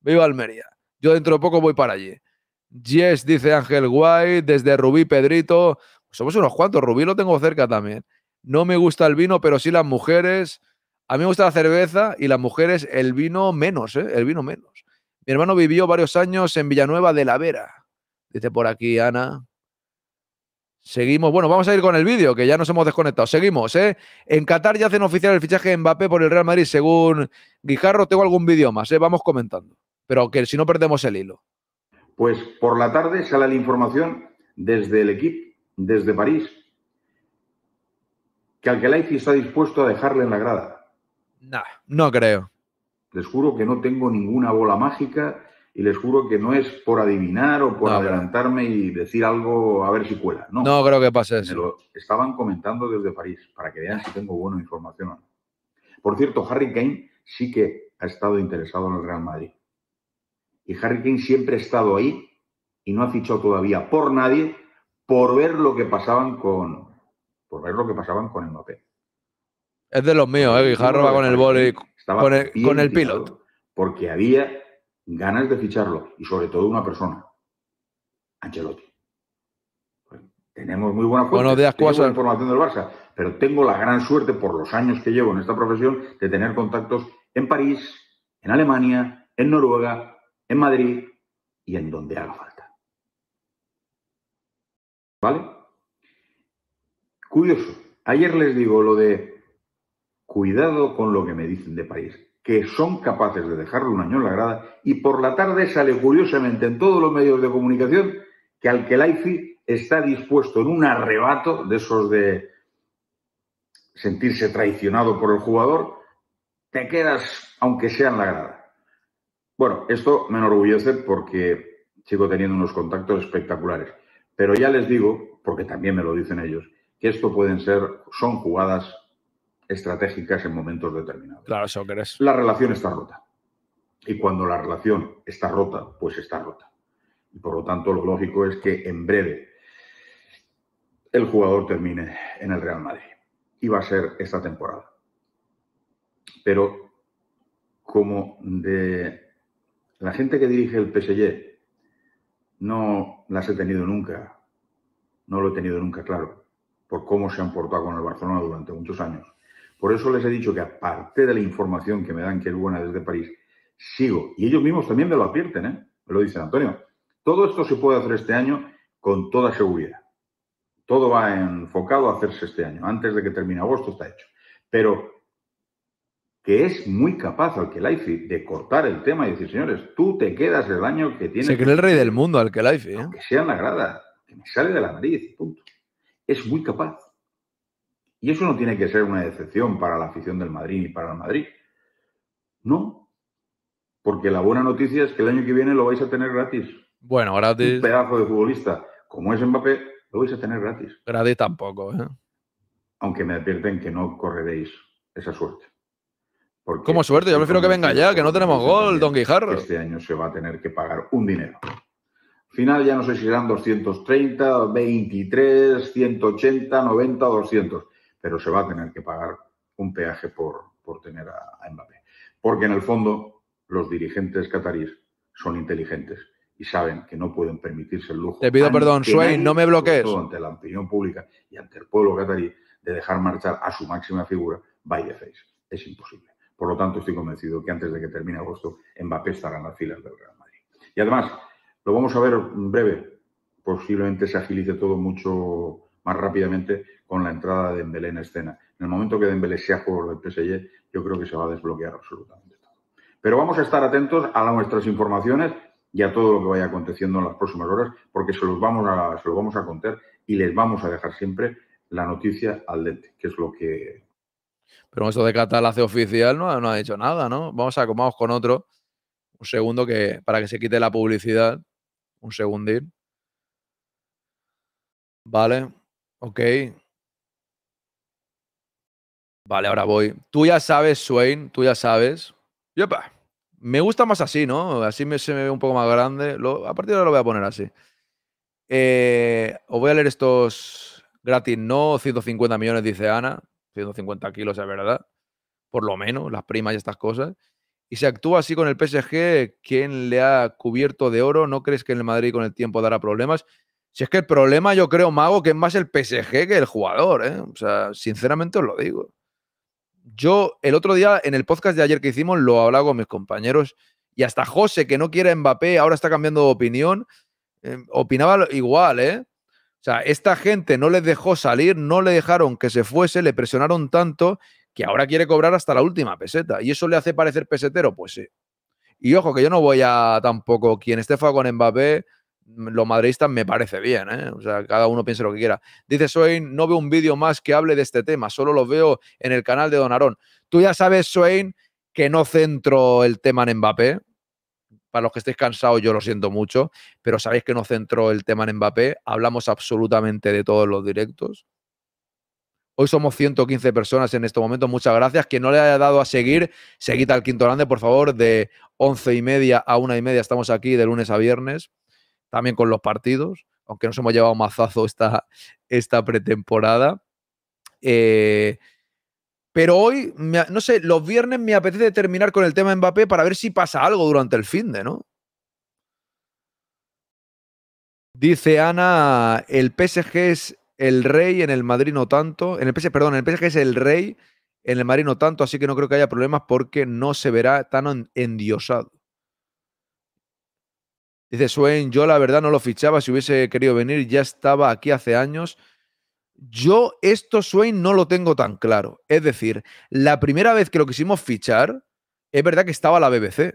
¡Viva Almería! Yo dentro de poco voy para allí. Yes, dice Ángel Guay, desde Rubí Pedrito. Somos unos cuantos, Rubí lo tengo cerca también no me gusta el vino, pero sí las mujeres. A mí me gusta la cerveza y las mujeres el vino menos, ¿eh? El vino menos. Mi hermano vivió varios años en Villanueva de la Vera. Dice por aquí Ana. Seguimos. Bueno, vamos a ir con el vídeo, que ya nos hemos desconectado. Seguimos, ¿eh? En Qatar ya hacen oficial el fichaje de Mbappé por el Real Madrid, según Guijarro. Tengo algún vídeo más, ¿eh? Vamos comentando. Pero que si no perdemos el hilo. Pues por la tarde sale la información desde el equipo, desde París, que Alkelaifi está dispuesto a dejarle en la grada. No, no creo. Les juro que no tengo ninguna bola mágica y les juro que no es por adivinar o por adelantarme y decir algo a ver si cuela. No, no creo que pase eso. Me lo estaban comentando desde París para que vean si tengo buena información o no. Por cierto, Harry Kane sí que ha estado interesado en el Real Madrid. Y Harry Kane siempre ha estado ahí y no ha fichado todavía por nadie por ver lo que pasaban con, por ver lo que pasaban con el Mbappé. Es de los míos, ¿eh? Guijarro con el boli, con el, con el pilot. Porque había ganas de ficharlo y sobre todo una persona, Ancelotti. Pues, tenemos muy buena cosas en la información del Barça, pero tengo la gran suerte por los años que llevo en esta profesión de tener contactos en París, en Alemania, en Noruega, en Madrid y en donde haga falta. ¿Vale? Curioso. Ayer les digo lo de cuidado con lo que me dicen de París, que son capaces de dejarlo un año en la grada y por la tarde sale curiosamente en todos los medios de comunicación que al que está dispuesto en un arrebato de esos de sentirse traicionado por el jugador, te quedas aunque sea en la grada. Bueno, esto me enorgullece porque sigo teniendo unos contactos espectaculares, pero ya les digo, porque también me lo dicen ellos, que esto pueden ser, son jugadas estratégicas en momentos determinados. Claro, eso eres. La relación está rota. Y cuando la relación está rota, pues está rota. Y por lo tanto, lo lógico es que en breve el jugador termine en el Real Madrid. Y va a ser esta temporada. Pero como de la gente que dirige el PSG, no las he tenido nunca, no lo he tenido nunca claro por cómo se han portado con el Barcelona durante muchos años. Por eso les he dicho que aparte de la información que me dan que es buena desde París, sigo. Y ellos mismos también me lo advierten, ¿eh? me lo dicen, Antonio. Todo esto se puede hacer este año con toda seguridad. Todo va enfocado a hacerse este año. Antes de que termine agosto está hecho. Pero que es muy capaz al que de cortar el tema y decir, señores, tú te quedas del año que tiene... Se cree el rey del mundo al que ¿eh? Que sea en la grada, que me sale de la nariz, punto es muy capaz. Y eso no tiene que ser una decepción para la afición del Madrid ni para el Madrid. No, porque la buena noticia es que el año que viene lo vais a tener gratis. Bueno, gratis. Un pedazo de futbolista como es Mbappé, lo vais a tener gratis. Gratis tampoco, ¿eh? Aunque me advierten que no correréis esa suerte. ¿Cómo suerte? Yo este prefiero que venga ya, que no este tenemos gol, Don Guijarro. Este año se va a tener que pagar un dinero. Final ya no sé si serán 230, 23, 180, 90, 200, pero se va a tener que pagar un peaje por, por tener a, Mbappé. Porque en el fondo los dirigentes cataríes son inteligentes y saben que no pueden permitirse el lujo. Te pido perdón, Swain, no me bloquees. ante la opinión pública y ante el pueblo catarí de dejar marchar a su máxima figura vaya the Es imposible. Por lo tanto, estoy convencido que antes de que termine agosto, Mbappé estará en las filas del Real Madrid. Y además, lo vamos a ver en breve. Posiblemente se agilice todo mucho más rápidamente con la entrada de Dembélé en escena. En el momento que Dembélé sea jugador del PSG, yo creo que se va a desbloquear absolutamente todo. Pero vamos a estar atentos a nuestras informaciones y a todo lo que vaya aconteciendo en las próximas horas, porque se los vamos a, se vamos a contar y les vamos a dejar siempre la noticia al dente, que es lo que... Pero eso de Catal oficial no, no ha dicho nada, ¿no? Vamos a comamos con otro, un segundo que para que se quite la publicidad. Un segundín. Vale, ok. Vale, ahora voy. Tú ya sabes, Swain, tú ya sabes. Yepa. Me gusta más así, ¿no? Así me, se me ve un poco más grande. a partir de ahora lo voy a poner así. Eh, os voy a leer estos gratis, no 150 millones, dice Ana. 150 kilos, es verdad. Por lo menos, las primas y estas cosas y se actúa así con el PSG, ¿quién le ha cubierto de oro, ¿no crees que en el Madrid con el tiempo dará problemas? Si es que el problema, yo creo, Mago, que es más el PSG que el jugador, ¿eh? O sea, sinceramente os lo digo. Yo, el otro día, en el podcast de ayer que hicimos, lo hablaba con mis compañeros y hasta José, que no quiere Mbappé, ahora está cambiando de opinión, eh, opinaba igual, ¿eh? O sea, esta gente no les dejó salir, no le dejaron que se fuese, le presionaron tanto que ahora quiere cobrar hasta la última peseta. ¿Y eso le hace parecer pesetero? Pues sí. Y ojo, que yo no voy a tampoco. Quien esté fuego con Mbappé, mm, los madridistas me parece bien, ¿eh? O sea, cada uno piensa lo que quiera. Dice Swain, no veo un vídeo más que hable de este tema, solo lo veo en el canal de Don Arón. Tú ya sabes, Swain, que no centro el tema en Mbappé. Para los que estéis cansados, yo lo siento mucho, pero sabéis que no centro el tema en Mbappé. Hablamos absolutamente de todos los directos. Hoy somos 115 personas en este momento. Muchas gracias. Quien no le haya dado a seguir, se al el quinto grande, por favor, de once y media a una y media. Estamos aquí de lunes a viernes, también con los partidos, aunque nos hemos llevado mazazo esta, esta pretemporada. Eh, pero hoy, no sé, los viernes me apetece terminar con el tema Mbappé para ver si pasa algo durante el fin de, ¿no? Dice Ana, el PSG es el rey, en el Madrid no tanto. En el PSG, perdón, en el PSG es el rey, en el Madrid no tanto, así que no creo que haya problemas porque no se verá tan endiosado. Dice Swain, yo la verdad no lo fichaba, si hubiese querido venir ya estaba aquí hace años. Yo esto, Swain, no lo tengo tan claro. Es decir, la primera vez que lo quisimos fichar, es verdad que estaba la BBC.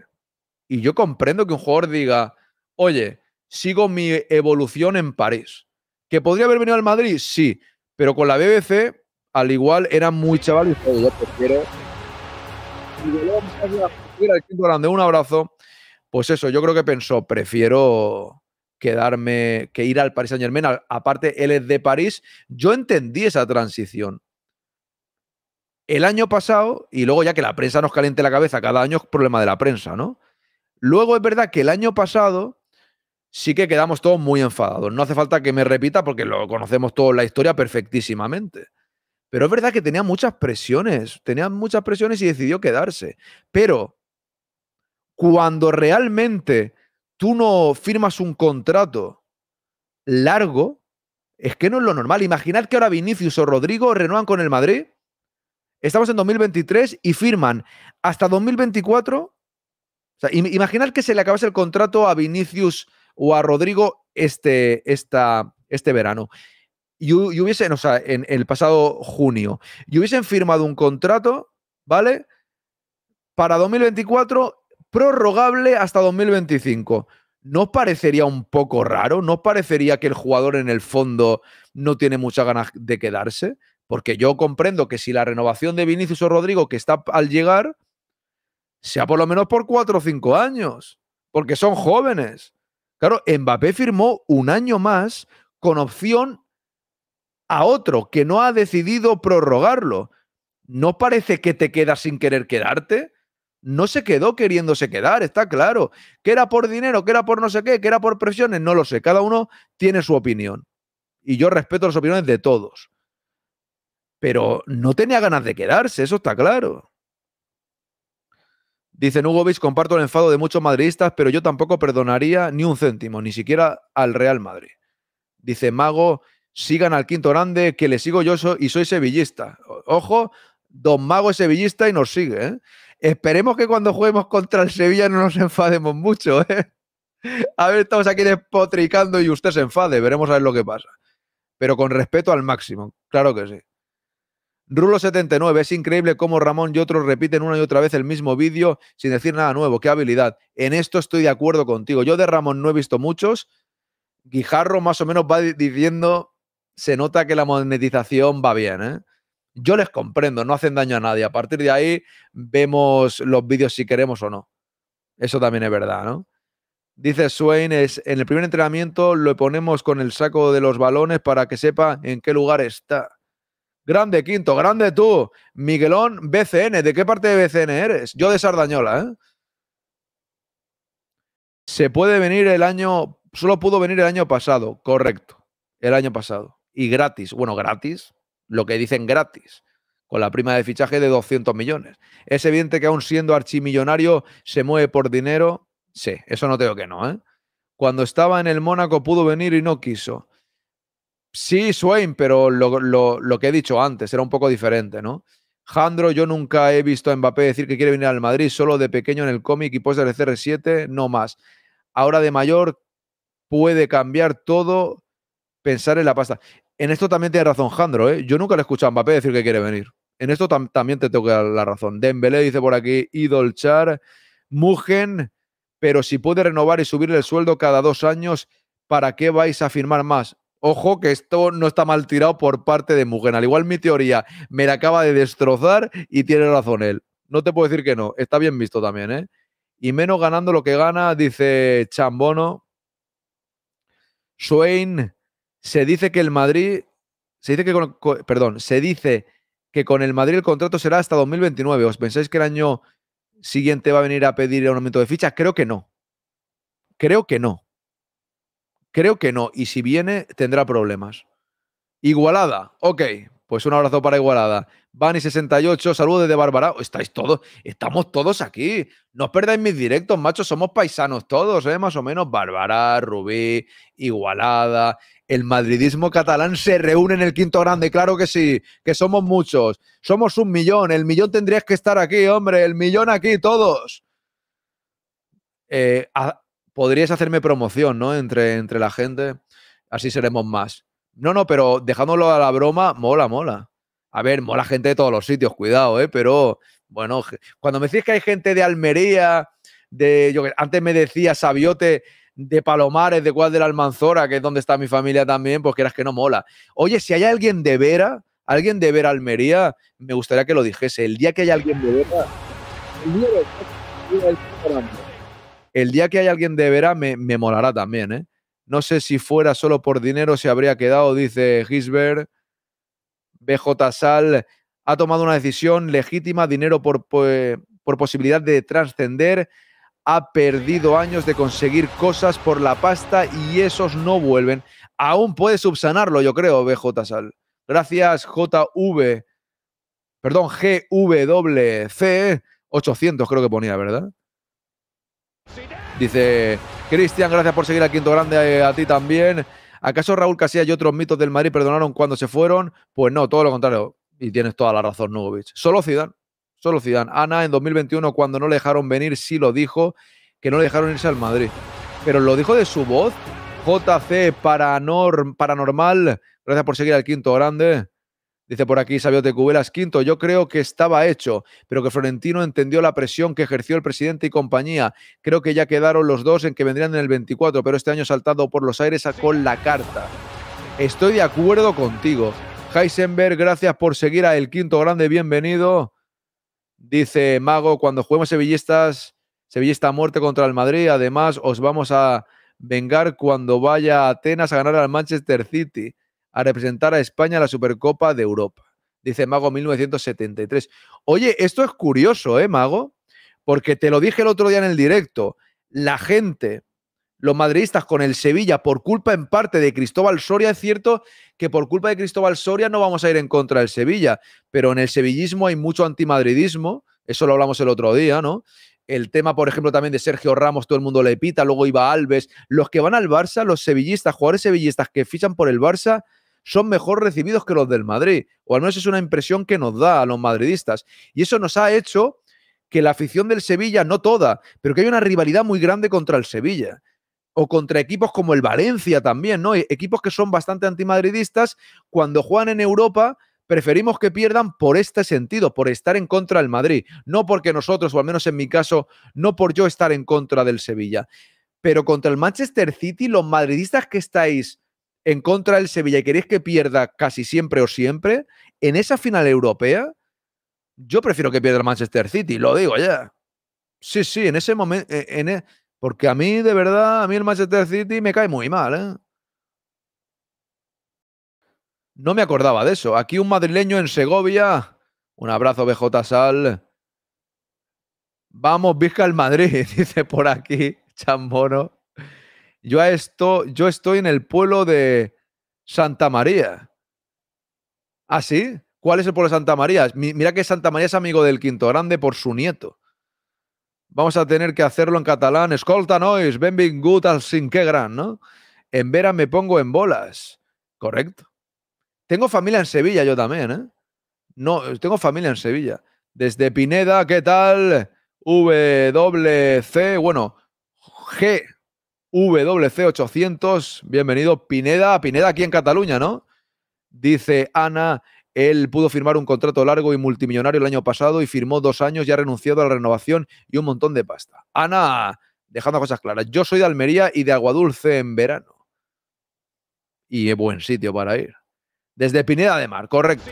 Y yo comprendo que un jugador diga, oye, sigo mi evolución en París. ¿Que podría haber venido al Madrid? Sí, pero con la BBC, al igual, era muy chaval y prefiero. Pues, grande, un abrazo. Pues eso, yo creo que pensó, prefiero quedarme, que ir al Paris Saint Germain. Aparte, él es de París. Yo entendí esa transición. El año pasado, y luego ya que la prensa nos caliente la cabeza cada año, es problema de la prensa, ¿no? Luego es verdad que el año pasado sí que quedamos todos muy enfadados. No hace falta que me repita porque lo conocemos todos la historia perfectísimamente. Pero es verdad que tenía muchas presiones, tenía muchas presiones y decidió quedarse. Pero cuando realmente tú no firmas un contrato largo, es que no es lo normal. Imaginad que ahora Vinicius o Rodrigo renuevan con el Madrid. Estamos en 2023 y firman hasta 2024. O imaginad que se le acabase el contrato a Vinicius o a Rodrigo este, esta, este verano y, hubiesen, o sea, en el pasado junio, y hubiesen firmado un contrato, ¿vale? Para 2024, prorrogable hasta 2025. ¿No parecería un poco raro? ¿No parecería que el jugador en el fondo no tiene muchas ganas de quedarse? Porque yo comprendo que si la renovación de Vinicius o Rodrigo, que está al llegar, sea por lo menos por cuatro o cinco años, porque son jóvenes. Claro, Mbappé firmó un año más con opción a otro que no ha decidido prorrogarlo. ¿No parece que te quedas sin querer quedarte? No se quedó queriéndose quedar, está claro. Que era por dinero, que era por no sé qué, que era por presiones, no lo sé. Cada uno tiene su opinión. Y yo respeto las opiniones de todos. Pero no tenía ganas de quedarse, eso está claro. Dice Nugovic, comparto el enfado de muchos madridistas, pero yo tampoco perdonaría ni un céntimo, ni siquiera al Real Madrid. Dice Mago, sigan al quinto grande, que le sigo yo y soy sevillista. Ojo, Don Mago es sevillista y nos sigue. ¿eh? Esperemos que cuando juguemos contra el Sevilla no nos enfademos mucho. ¿eh? A ver, estamos aquí despotricando y usted se enfade, veremos a ver lo que pasa. Pero con respeto al máximo, claro que sí. Rulo79, es increíble cómo Ramón y otros repiten una y otra vez el mismo vídeo sin decir nada nuevo. Qué habilidad. En esto estoy de acuerdo contigo. Yo de Ramón no he visto muchos. Guijarro más o menos va diciendo, se nota que la monetización va bien. ¿eh? Yo les comprendo, no hacen daño a nadie. A partir de ahí vemos los vídeos si queremos o no. Eso también es verdad, ¿no? Dice Swain, es, en el primer entrenamiento lo ponemos con el saco de los balones para que sepa en qué lugar está. Grande, Quinto, grande tú. Miguelón, BCN. ¿De qué parte de BCN eres? Yo de Sardañola, ¿eh? Se puede venir el año, solo pudo venir el año pasado, correcto, el año pasado. Y gratis, bueno, gratis, lo que dicen gratis, con la prima de fichaje de 200 millones. Es evidente que aún siendo archimillonario se mueve por dinero, sí, eso no tengo que no, ¿eh? Cuando estaba en el Mónaco pudo venir y no quiso. Sí, Swain, pero lo, que he dicho antes era un poco diferente, ¿no? Jandro, yo nunca he visto a Mbappé decir que quiere venir al Madrid, solo de pequeño en el cómic y post del CR7, no más. Ahora de mayor puede cambiar todo, pensar en la pasta. En esto también tiene razón Jandro, ¿eh? Yo nunca le he escuchado a Mbappé decir que quiere venir. En esto también te tengo que la razón. Dembélé dice por aquí, Idol Char, Mugen, pero si puede renovar y subir el sueldo cada dos años, ¿para qué vais a firmar más? Ojo que esto no está mal tirado por parte de Mugen. Al igual mi teoría me la acaba de destrozar y tiene razón él. No te puedo decir que no. Está bien visto también, ¿eh? Y menos ganando lo que gana, dice Chambono. Swain, se dice que el Madrid, se dice que con, perdón, se dice que con el Madrid el contrato será hasta 2029. ¿Os pensáis que el año siguiente va a venir a pedir un aumento de fichas? Creo que no. Creo que no. Creo que no. Y si viene, tendrá problemas. Igualada. Ok. Pues un abrazo para Igualada. Bani68, saludos desde Bárbara. Estáis todos, estamos todos aquí. No os perdáis mis directos, macho. Somos paisanos todos, ¿eh? Más o menos. Bárbara, Rubí, Igualada. El madridismo catalán se reúne en el quinto grande. Claro que sí, que somos muchos. Somos un millón. El millón tendrías que estar aquí, hombre. El millón aquí, todos. Eh, podrías hacerme promoción, ¿no? Entre, entre la gente, así seremos más. No, no, pero dejándolo a la broma, mola, mola. A ver, mola gente de todos los sitios, cuidado, ¿eh? Pero, bueno, cuando me decís que hay gente de Almería, de, yo antes me decía Sabiote, de Palomares, de Cual de la Almanzora, que es donde está mi familia también, pues quieras que no mola. Oye, si hay alguien de Vera, alguien de Vera Almería, me gustaría que lo dijese. El día que haya alguien de Vera, el el día que hay alguien de Vera me, me molará también, ¿eh? No sé si fuera solo por dinero se habría quedado, dice Gisbert. BJ Sal ha tomado una decisión legítima, dinero por, pues, por posibilidad de trascender. Ha perdido años de conseguir cosas por la pasta y esos no vuelven. Aún puede subsanarlo, yo creo, BJ Sal. Gracias, JV. Perdón, GWC 800, creo que ponía, ¿verdad? Dice Cristian, gracias por seguir al Quinto Grande, eh, a, ti también. ¿Acaso Raúl Casillas y otros mitos del Madrid perdonaron cuando se fueron? Pues no, todo lo contrario. Y tienes toda la razón, Nugovic. Solo Zidane, solo Zidane. Ana en 2021 cuando no le dejaron venir sí lo dijo, que no le dejaron irse al Madrid. Pero lo dijo de su voz. JC Paranormal, gracias por seguir al Quinto Grande. Dice por aquí Sabio Cubelas, quinto, yo creo que estaba hecho, pero que Florentino entendió la presión que ejerció el presidente y compañía. Creo que ya quedaron los dos en que vendrían en el 24, pero este año saltado por los aires sacó la carta. Estoy de acuerdo contigo. Heisenberg, gracias por seguir a El Quinto Grande, bienvenido. Dice Mago, cuando juguemos sevillistas, sevillista muerte contra el Madrid, además os vamos a vengar cuando vaya a Atenas a ganar al Manchester City a representar a España en la Supercopa de Europa. Dice Mago 1973. Oye, esto es curioso, ¿eh, Mago? Porque te lo dije el otro día en el directo. La gente, los madridistas con el Sevilla, por culpa en parte de Cristóbal Soria, es cierto que por culpa de Cristóbal Soria no vamos a ir en contra del Sevilla, pero en el sevillismo hay mucho antimadridismo, eso lo hablamos el otro día, ¿no? El tema, por ejemplo, también de Sergio Ramos, todo el mundo le pita, luego iba Alves. Los que van al Barça, los sevillistas, jugadores sevillistas que fichan por el Barça, son mejor recibidos que los del Madrid. O al menos es una impresión que nos da a los madridistas. Y eso nos ha hecho que la afición del Sevilla, no toda, pero que hay una rivalidad muy grande contra el Sevilla. O contra equipos como el Valencia también, ¿no? E-, equipos que son bastante antimadridistas, cuando juegan en Europa preferimos que pierdan por este sentido, por estar en contra del Madrid, no porque nosotros, o al menos en mi caso, no por yo estar en contra del Sevilla. Pero contra el Manchester City, los madridistas que estáis en contra del Sevilla y queréis que pierda casi siempre o siempre, en esa final europea, yo prefiero que pierda el Manchester City, lo digo ya. Sí, sí, en ese momento, e-, e-, porque a mí de verdad, a mí el Manchester City me cae muy mal, ¿eh? No me acordaba de eso. Aquí un madrileño en Segovia. Un abrazo, BJ Sal. Vamos, Vizca el Madrid, dice por aquí, chambono. Yo, yo estoy en el pueblo de Santa María. ¿Ah, sí? ¿Cuál es el pueblo de Santa María? Mira que Santa María es amigo del Quinto Grande por su nieto. Vamos a tener que hacerlo en catalán. Escolta nois, benvingut al sin gran, ¿no? En vera me pongo en bolas. Correcto. Tengo familia en Sevilla yo también, ¿eh? No, eh, tengo familia en Sevilla. Desde Pineda, ¿qué tal? WC, bueno, GWC800, bienvenido Pineda, Pineda aquí en Cataluña, ¿no? Dice Ana, él pudo firmar un contrato largo y multimillonario el año pasado y firmó dos años y ha renunciado a la renovación y un montón de pasta. Ana, dejando cosas claras, yo soy de Almería y de Aguadulce en verano. Y es buen sitio para ir desde Pineda de Mar, correcto.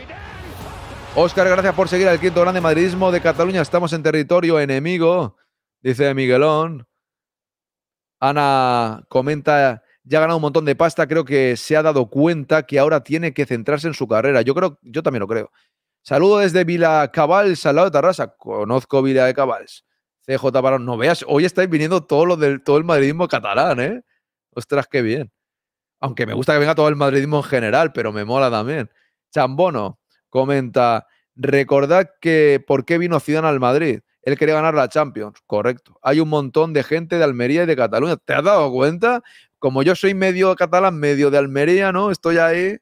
Óscar, gracias por seguir al quinto grande madridismo de Cataluña. Estamos en territorio enemigo, dice Miguelón. Ana comenta, ya ha ganado un montón de pasta, creo que se ha dado cuenta que ahora tiene que centrarse en su carrera. Yo creo, yo también lo creo. Saludo desde Vila Cabals, al lado de Tarrasa. Conozco Vila de Cabals. CJ Barón, no veas, hoy estáis viniendo todo lo del todo el madridismo catalán, ¿eh? Ostras, qué bien aunque me gusta que venga todo el madridismo en general, pero me mola también. Chambono comenta, recordad que por qué vino Zidane al Madrid. Él quería ganar la Champions, correcto. Hay un montón de gente de Almería y de Cataluña. ¿Te has dado cuenta? Como yo soy medio catalán, medio de Almería, ¿no? Estoy ahí.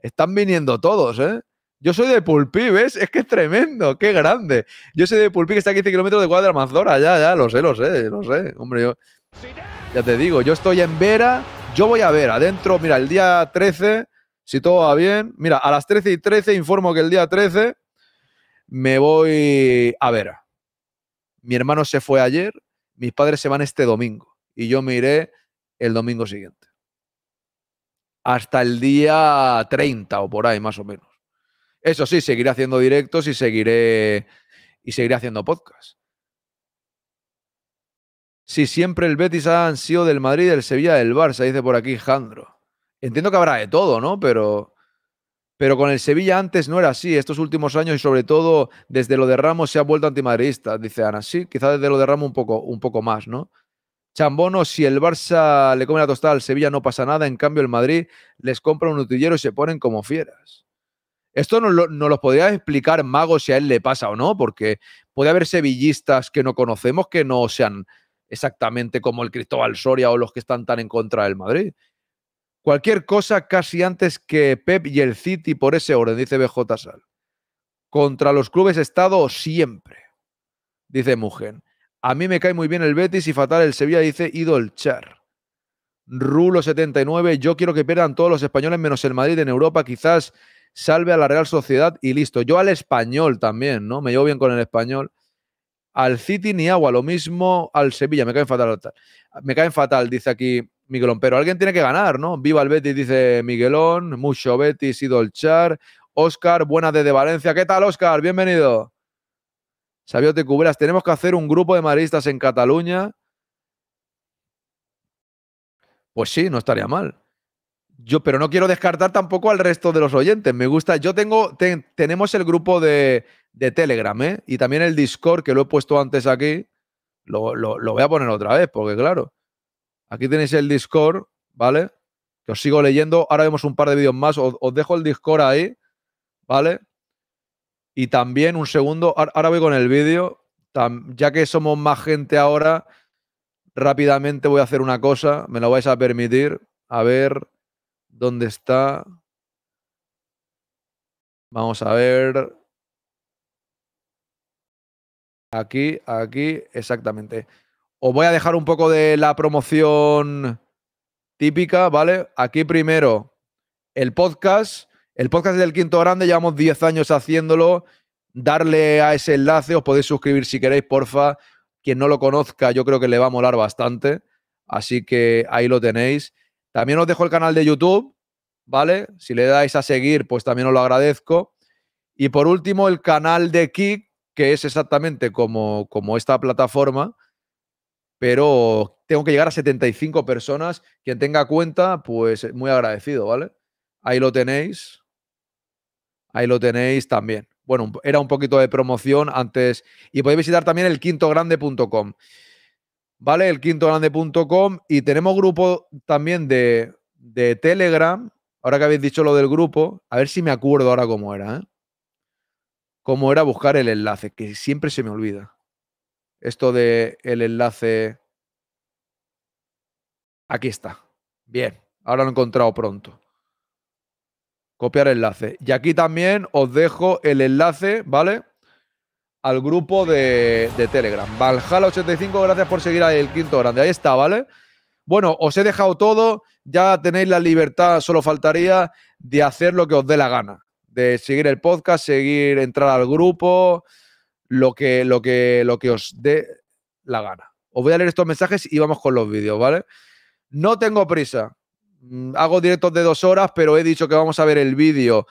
Están viniendo todos, ¿eh? Yo soy de Pulpí, ¿ves? Es que es tremendo, qué grande. Yo soy de Pulpí, que está a 15 kilómetros de Cuadra ya, ya, lo sé, lo sé, lo sé. Hombre, yo. Ya te digo, yo estoy en Vera, yo voy a ver adentro, mira, el día 13, si todo va bien, mira, a las 13 y 13 informo que el día 13 me voy a ver. Mi hermano se fue ayer, mis padres se van este domingo y yo me iré el domingo siguiente. Hasta el día 30 o por ahí, más o menos. Eso sí, seguiré haciendo directos y seguiré, y seguiré haciendo podcasts. Si siempre el Betis han sido del Madrid, el Sevilla, del Barça, dice por aquí Jandro. Entiendo que habrá de todo, ¿no? Pero, pero con el Sevilla antes no era así. Estos últimos años y sobre todo desde lo de Ramos se ha vuelto antimadridista, dice Ana. Sí, quizás desde lo de Ramos un poco, un poco más, ¿no? Chambono, si el Barça le come la tostada al Sevilla no pasa nada, en cambio el Madrid les compra un utillero y se ponen como fieras. Esto no lo, lo podría explicar Mago si a él le pasa o no, porque puede haber sevillistas que no conocemos que no sean exactamente como el Cristóbal Soria o los que están tan en contra del Madrid. Cualquier cosa casi antes que Pep y el City por ese orden, dice BJ Sal. Contra los clubes Estado siempre, dice Mugen. A mí me cae muy bien el Betis y fatal el Sevilla, dice Char. Rulo79, yo quiero que pierdan todos los españoles menos el Madrid en Europa, quizás salve a la Real Sociedad y listo. Yo al español también, ¿no? Me llevo bien con el español. Al City ni agua, lo mismo al Sevilla, me caen fatal. Me fatal, dice aquí Miguelón. Pero alguien tiene que ganar, ¿no? Viva el Betis, dice Miguelón. Mucho Betis y Dolchar. Óscar, buena desde Valencia. ¿Qué tal, Óscar? Bienvenido. Sabio te cubras. Tenemos que hacer un grupo de maristas en Cataluña. Pues sí, no estaría mal yo, pero no quiero descartar tampoco al resto de los oyentes. Me gusta. Yo tengo, tenemos el grupo de, de Telegram, ¿eh? Y también el Discord, que lo he puesto antes aquí. Lo, voy a poner otra vez, porque claro. Aquí tenéis el Discord, ¿vale? Que os sigo leyendo. Ahora vemos un par de vídeos más. Os, dejo el Discord ahí, ¿vale? Y también un segundo. Ahora, voy con el vídeo. ya que somos más gente ahora, rápidamente voy a hacer una cosa. Me lo vais a permitir. A ver. ¿Dónde está? Vamos a ver. Aquí, aquí, exactamente. Os voy a dejar un poco de la promoción típica, ¿vale? Aquí primero el podcast. El podcast del Quinto Grande, llevamos 10 años haciéndolo. Darle a ese enlace, os podéis suscribir si queréis, porfa. Quien no lo conozca, yo creo que le va a molar bastante. Así que ahí lo tenéis. También os dejo el canal de YouTube, ¿vale? Si le dais a seguir, pues también os lo agradezco. Y por último, el canal de Kik, que es exactamente como, como esta plataforma, pero tengo que llegar a 75 personas. Quien tenga cuenta, pues muy agradecido, ¿vale? Ahí lo tenéis. Ahí lo tenéis también. Bueno, era un poquito de promoción antes. Y podéis visitar también el quintogrande.com. ¿vale? El grande.com y tenemos grupo también de, de, Telegram. Ahora que habéis dicho lo del grupo, a ver si me acuerdo ahora cómo era, ¿eh? Cómo era buscar el enlace, que siempre se me olvida. Esto de el enlace. Aquí está. Bien, ahora lo he encontrado pronto. Copiar enlace. Y aquí también os dejo el enlace, ¿vale? al grupo de, Telegram. Valhalla85, gracias por seguir el quinto grande. Ahí está, ¿vale? Bueno, os he dejado todo. Ya tenéis la libertad, solo faltaría de hacer lo que os dé la gana. De seguir el podcast, seguir, entrar al grupo, lo que, lo que, lo que os dé la gana. Os voy a leer estos mensajes y vamos con los vídeos, ¿vale? No tengo prisa. Mm, hago directos de dos horas, pero he dicho que vamos a ver el vídeo,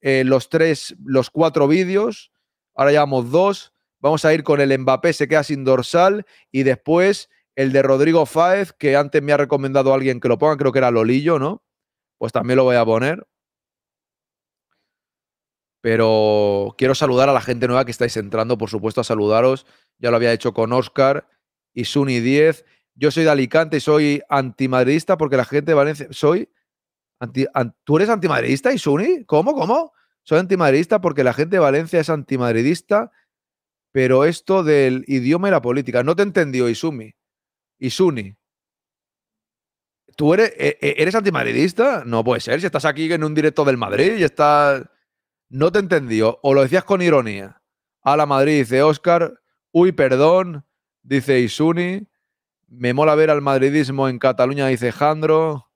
eh, los tres, los cuatro vídeos ahora llevamos dos. Vamos a ir con el Mbappé, se queda sin dorsal. Y después el de Rodrigo Fáez, que antes me ha recomendado alguien que lo ponga, creo que era Lolillo, ¿no? Pues también lo voy a poner. Pero quiero saludar a la gente nueva que estáis entrando, por supuesto, a saludaros. Ya lo había hecho con Oscar y Suni 10. Yo soy de Alicante y soy antimadridista porque la gente de Valencia. Soy. Anti, ¿Tú eres antimadridista, Suni? ¿Cómo, ¿Cómo? ¿Cómo? Soy antimadridista porque la gente de Valencia es antimadridista, pero esto del idioma y la política. No te entendió, Isumi. Isuni. ¿Tú eres, e, e, eres antimadridista? No puede ser. Si estás aquí en un directo del Madrid y estás. No te entendió. O lo decías con ironía. A la Madrid dice Oscar. Uy, perdón. Dice Isuni. Me mola ver al madridismo en Cataluña, dice Jandro.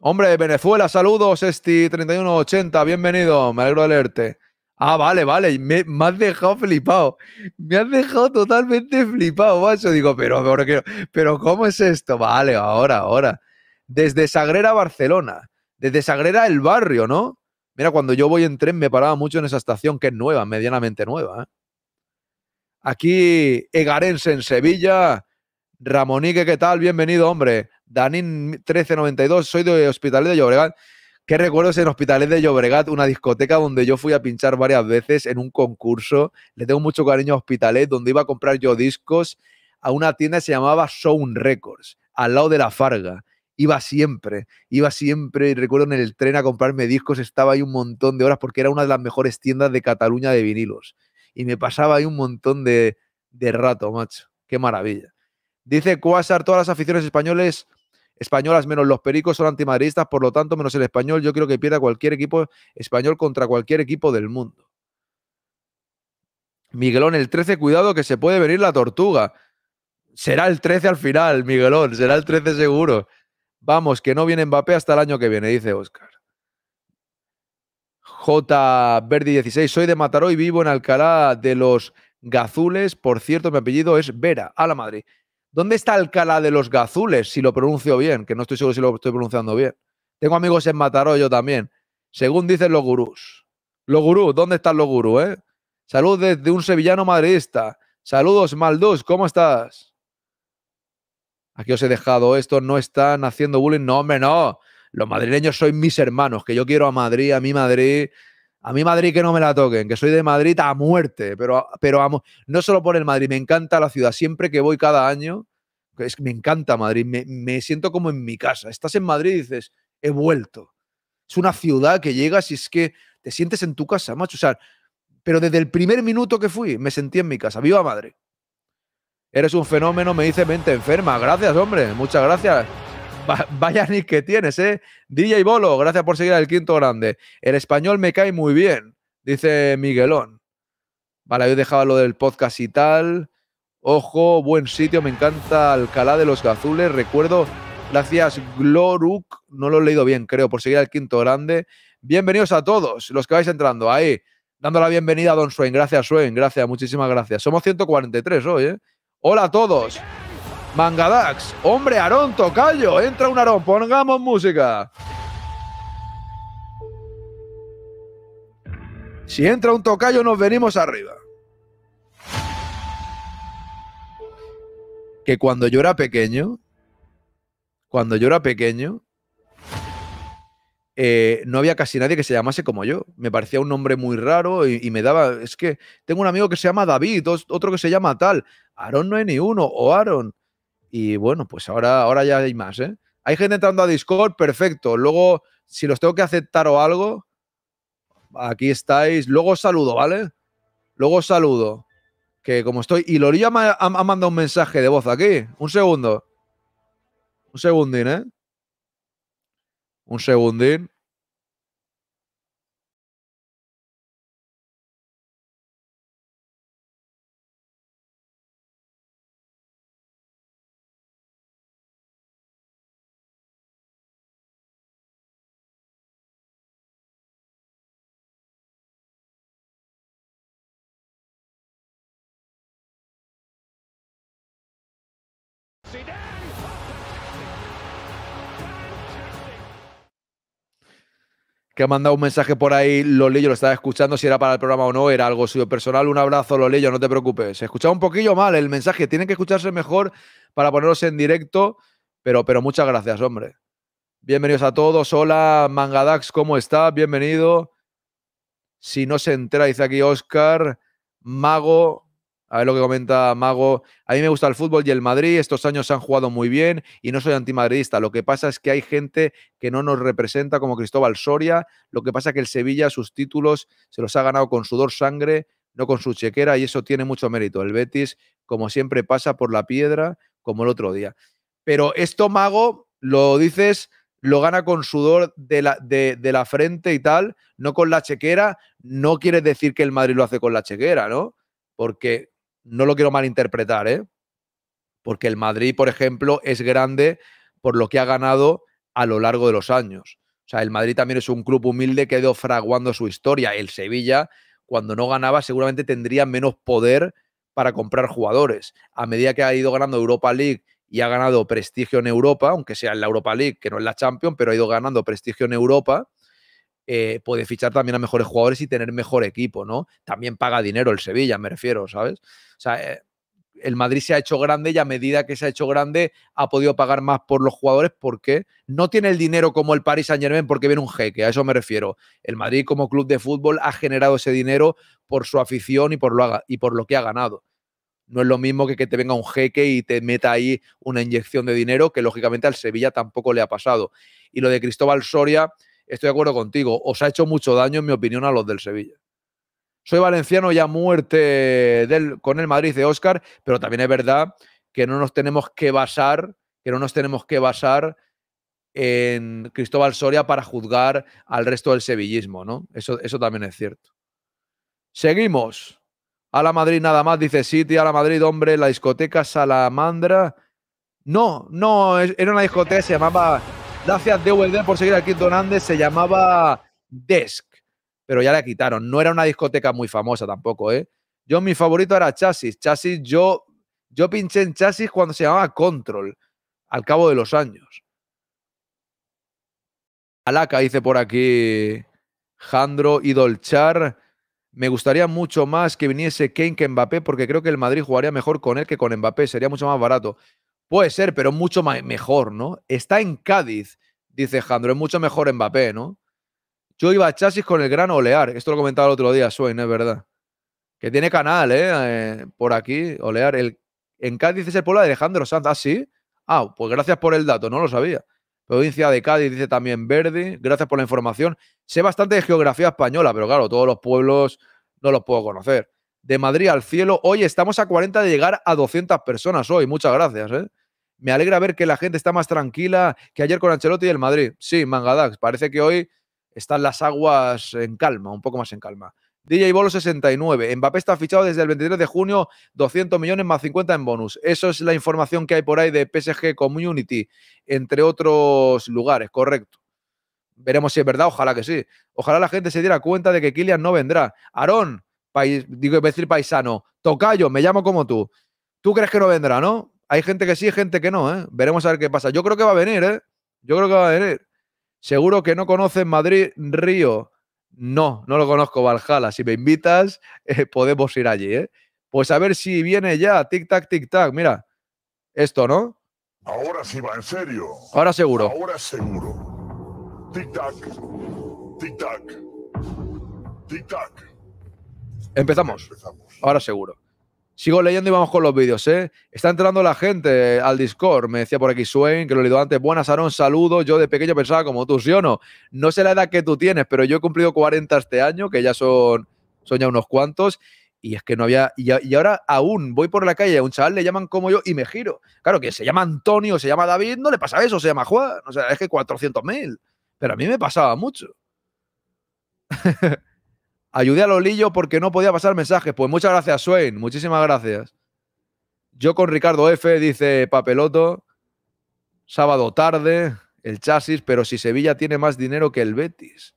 Hombre, Venezuela, saludos, Esti3180, bienvenido, me alegro de leerte. Ah, vale, vale, me, me, has dejado flipado. Me has dejado totalmente flipado, macho. Digo, pero, pero, pero, ¿cómo es esto? Vale, ahora, ahora. Desde Sagrera, Barcelona. Desde Sagrera, el barrio, ¿no? Mira, cuando yo voy en tren me paraba mucho en esa estación que es nueva, medianamente nueva. ¿eh? Aquí, Egarense, en Sevilla. Ramonique, ¿qué tal? Bienvenido, hombre. Danin1392, soy de Hospitalet de Llobregat. ¿Qué recuerdos en Hospitalet de Llobregat, una discoteca donde yo fui a pinchar varias veces en un concurso? Le tengo mucho cariño a Hospitalet, donde iba a comprar yo discos a una tienda que se llamaba Sound Records, al lado de la Farga. Iba siempre, iba siempre, y recuerdo en el tren a comprarme discos, estaba ahí un montón de horas porque era una de las mejores tiendas de Cataluña de vinilos. Y me pasaba ahí un montón de, de rato, macho. Qué maravilla. Dice Quasar, todas las aficiones españoles españolas menos los pericos son antimadridistas, por lo tanto, menos el español, yo creo que pierda cualquier equipo español contra cualquier equipo del mundo. Miguelón, el 13, cuidado que se puede venir la tortuga. Será el 13 al final, Miguelón, será el 13 seguro. Vamos, que no viene Mbappé hasta el año que viene, dice Oscar. J. Verdi 16, soy de Mataró y vivo en Alcalá de los Gazules. Por cierto, mi apellido es Vera, a la Madrid. ¿Dónde está Alcalá de los Gazules? Si lo pronuncio bien, que no estoy seguro si lo estoy pronunciando bien. Tengo amigos en Mataró yo también. Según dicen los gurús. Los gurús, ¿dónde están los gurús, eh? Salud desde un sevillano madridista. Saludos, Maldus, ¿cómo estás? Aquí os he dejado esto, no están haciendo bullying. No, hombre, no. Los madrileños sois mis hermanos, que yo quiero a Madrid, a mi Madrid, a mí Madrid que no me la toquen, que soy de Madrid a muerte, pero, pero no solo por el Madrid, me encanta la ciudad. Siempre que voy cada año, es, me encanta Madrid, me, siento como en mi casa. Estás en Madrid y dices, he vuelto. Es una ciudad que llegas y es que te sientes en tu casa, macho. O sea, pero desde el primer minuto que fui, me sentí en mi casa. ¡Viva Madrid! Eres un fenómeno, me dice mente enferma. Gracias, hombre. Muchas gracias vaya nick que tienes, ¿eh? DJ Bolo, gracias por seguir al quinto grande. El español me cae muy bien, dice Miguelón. Vale, yo dejado lo del podcast y tal. Ojo, buen sitio, me encanta Alcalá de los Gazules. Recuerdo, gracias Gloruk, no lo he leído bien, creo, por seguir al quinto grande. Bienvenidos a todos los que vais entrando ahí, dando la bienvenida a Don Swain. Gracias, Swain, gracias, muchísimas gracias. Somos 143 hoy, ¿eh? Hola a todos. Mangadax, hombre, Aarón, tocayo, entra un Aarón, pongamos música. Si entra un tocayo, nos venimos arriba. Que cuando yo era pequeño, cuando yo era pequeño, eh, no había casi nadie que se llamase como yo. Me parecía un nombre muy raro y, me daba. Es que tengo un amigo que se llama David, otro que se llama tal. Aarón no hay ni uno, o Aarón. Y bueno, pues ahora, ahora ya hay más, ¿eh? Hay gente entrando a Discord, perfecto. Luego, si los tengo que aceptar o algo, aquí estáis. Luego saludo, ¿vale? Luego saludo. Que como estoy. Y Lorilla ha, ha, mandado un mensaje de voz aquí. Un segundo. Un segundín, ¿eh? Un segundín. que ha mandado un mensaje por ahí, lo leí, yo lo estaba escuchando, si era para el programa o no, era algo suyo personal. Un abrazo, lo leí, yo no te preocupes. Se escuchaba un poquillo mal el mensaje, tienen que escucharse mejor para ponerlos en directo, pero, pero muchas gracias, hombre. Bienvenidos a todos, hola, Mangadax, ¿cómo estás? Bienvenido. Si no se entera, dice aquí Oscar, Mago, a ver lo que comenta Mago. A mí me gusta el fútbol y el Madrid. Estos años han jugado muy bien y no soy antimadridista. Lo que pasa es que hay gente que no nos representa como Cristóbal Soria. Lo que pasa es que el Sevilla sus títulos se los ha ganado con sudor sangre, no con su chequera y eso tiene mucho mérito. El Betis, como siempre, pasa por la piedra como el otro día. Pero esto, Mago, lo dices, lo gana con sudor de la, de, de la frente y tal, no con la chequera. No quiere decir que el Madrid lo hace con la chequera, ¿no? Porque no lo quiero malinterpretar, ¿eh? porque el Madrid, por ejemplo, es grande por lo que ha ganado a lo largo de los años. O sea, el Madrid también es un club humilde que ha ido fraguando su historia. El Sevilla, cuando no ganaba, seguramente tendría menos poder para comprar jugadores. A medida que ha ido ganando Europa League y ha ganado prestigio en Europa, aunque sea en la Europa League, que no es la Champions, pero ha ido ganando prestigio en Europa, eh, puede fichar también a mejores jugadores y tener mejor equipo, ¿no? También paga dinero el Sevilla, me refiero, ¿sabes? O sea, eh, el Madrid se ha hecho grande y a medida que se ha hecho grande ha podido pagar más por los jugadores porque no tiene el dinero como el Paris Saint Germain porque viene un jeque, a eso me refiero. El Madrid como club de fútbol ha generado ese dinero por su afición y por lo, y por lo que ha ganado. No es lo mismo que que te venga un jeque y te meta ahí una inyección de dinero que lógicamente al Sevilla tampoco le ha pasado. Y lo de Cristóbal Soria, estoy de acuerdo contigo, os ha hecho mucho daño, en mi opinión, a los del Sevilla. Soy valenciano ya muerte del, con el Madrid de Oscar, pero también es verdad que no nos tenemos que basar, que no nos tenemos que basar en Cristóbal Soria para juzgar al resto del sevillismo, ¿no? Eso, eso también es cierto. Seguimos. A la Madrid nada más, dice City, a la Madrid, hombre, la discoteca Salamandra. No, no, era una discoteca, se llamaba Gracias DVD por seguir al Kid Hernández. Se llamaba Desk, pero ya la quitaron. No era una discoteca muy famosa tampoco, ¿eh? Yo, mi favorito era Chasis. Chasis, yo, yo pinché en Chasis cuando se llamaba Control, al cabo de los años. Alaca dice por aquí Jandro y Dolchar. Me gustaría mucho más que viniese Kane que Mbappé porque creo que el Madrid jugaría mejor con él que con Mbappé. Sería mucho más barato. Puede ser, pero mucho mejor, ¿no? Está en Cádiz, dice Jandro, es mucho mejor Mbappé, ¿no? Yo iba a chasis con el gran Olear, esto lo comentaba el otro día, Swain, es verdad. Que tiene canal, ¿eh? ¿eh? por aquí, Olear. El, en Cádiz es el pueblo de Alejandro Sanz, ¿ah, sí? Ah, pues gracias por el dato, no lo sabía. Provincia de Cádiz, dice también Verdi, gracias por la información. Sé bastante de geografía española, pero claro, todos los pueblos no los puedo conocer de Madrid al cielo. Hoy estamos a 40 de llegar a 200 personas hoy. Muchas gracias. ¿eh? Me alegra ver que la gente está más tranquila que ayer con Ancelotti y el Madrid. Sí, Mangadax, parece que hoy están las aguas en calma, un poco más en calma. DJ Bolo 69. Mbappé está fichado desde el 23 de junio, 200 millones más 50 en bonus. Eso es la información que hay por ahí de PSG Community, entre otros lugares, correcto. Veremos si es verdad, ojalá que sí. Ojalá la gente se diera cuenta de que Kylian no vendrá. Aarón, país, digo, decir paisano, tocayo, me llamo como tú. ¿Tú crees que no vendrá, no? Hay gente que sí, gente que no, ¿eh? Veremos a ver qué pasa. Yo creo que va a venir, ¿eh? Yo creo que va a venir. Seguro que no conoces Madrid, Río. No, no lo conozco, Valhalla. Si me invitas, eh, podemos ir allí, ¿eh? Pues a ver si viene ya, tic-tac, tic-tac. Mira, esto, ¿no? Ahora sí va, en serio. Ahora seguro. Ahora seguro. Tic-tac, tic-tac, tic-tac. Empezamos. Ahora seguro. Sigo leyendo y vamos con los vídeos, ¿eh? Está entrando la gente al Discord, me decía por aquí Swain, que lo he leído antes. Buenas, Aaron, saludos. Yo de pequeño pensaba como tú, ¿sí o no? No sé la edad que tú tienes, pero yo he cumplido 40 este año, que ya son, unos cuantos. Y es que no había. Y, ahora aún voy por la calle un chaval le llaman como yo y me giro. Claro, que se llama Antonio, se llama David, no le pasa eso, se llama Juan. O sea, es que 400.000. Pero a mí me pasaba mucho. Ayudé a Lolillo porque no podía pasar mensajes. Pues muchas gracias, Swain. Muchísimas gracias. Yo con Ricardo F, dice Papeloto. Sábado tarde, el chasis, pero si Sevilla tiene más dinero que el Betis.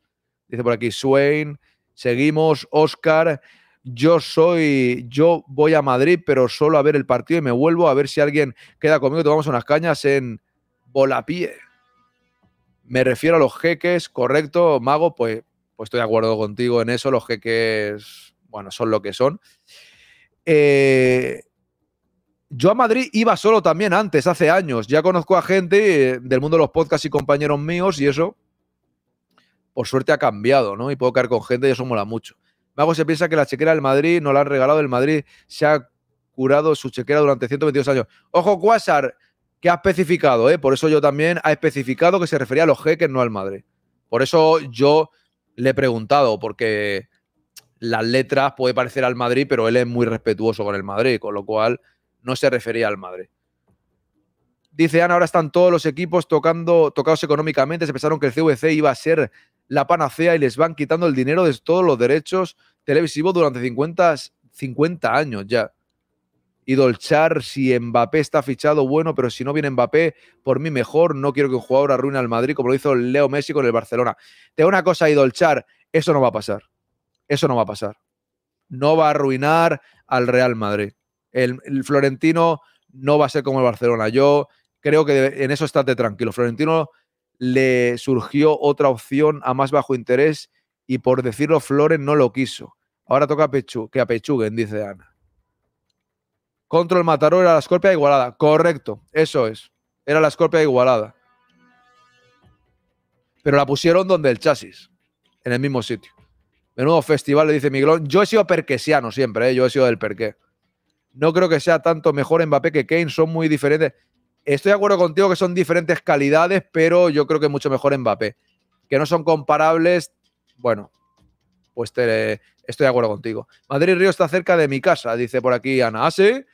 Dice por aquí Swain. Seguimos, Oscar. Yo soy, yo voy a Madrid, pero solo a ver el partido y me vuelvo a ver si alguien queda conmigo. Tomamos unas cañas en Bolapie. Me refiero a los jeques, correcto, Mago, pues pues estoy de acuerdo contigo en eso, los jeques, bueno, son lo que son. Eh, yo a Madrid iba solo también antes, hace años. Ya conozco a gente eh, del mundo de los podcasts y compañeros míos y eso, por suerte ha cambiado, ¿no? Y puedo caer con gente y eso mola mucho. que se piensa que la chequera del Madrid no la han regalado, el Madrid se ha curado su chequera durante 122 años. Ojo, Quasar, que ha especificado, ¿eh? Por eso yo también ha especificado que se refería a los jeques, no al Madrid. Por eso yo le he preguntado, porque las letras puede parecer al Madrid, pero él es muy respetuoso con el Madrid, con lo cual no se refería al Madrid. Dice Ana, ahora están todos los equipos tocando, tocados económicamente, se pensaron que el CVC iba a ser la panacea y les van quitando el dinero de todos los derechos televisivos durante 50, 50 años ya y Dolchar, si Mbappé está fichado, bueno, pero si no viene Mbappé, por mí mejor, no quiero que un jugador arruine al Madrid como lo hizo Leo Messi con el Barcelona. Te una cosa, y Dolchar, eso no va a pasar. Eso no va a pasar. No va a arruinar al Real Madrid. El, Florentino no va a ser como el Barcelona. Yo creo que en eso estate tranquilo. Florentino le surgió otra opción a más bajo interés y por decirlo, Flores no lo quiso. Ahora toca a Pechu, que apechuguen, dice Ana el Mataró era la escorpia Igualada. Correcto, eso es. Era la escorpia Igualada. Pero la pusieron donde el chasis, en el mismo sitio. nuevo festival, le dice Miglón. Yo he sido perquesiano siempre, ¿eh? yo he sido del perqué. No creo que sea tanto mejor Mbappé que Kane, son muy diferentes. Estoy de acuerdo contigo que son diferentes calidades, pero yo creo que mucho mejor Mbappé. Que no son comparables, bueno, pues estoy de acuerdo contigo. Madrid Río está cerca de mi casa, dice por aquí Ana. Ah, sí,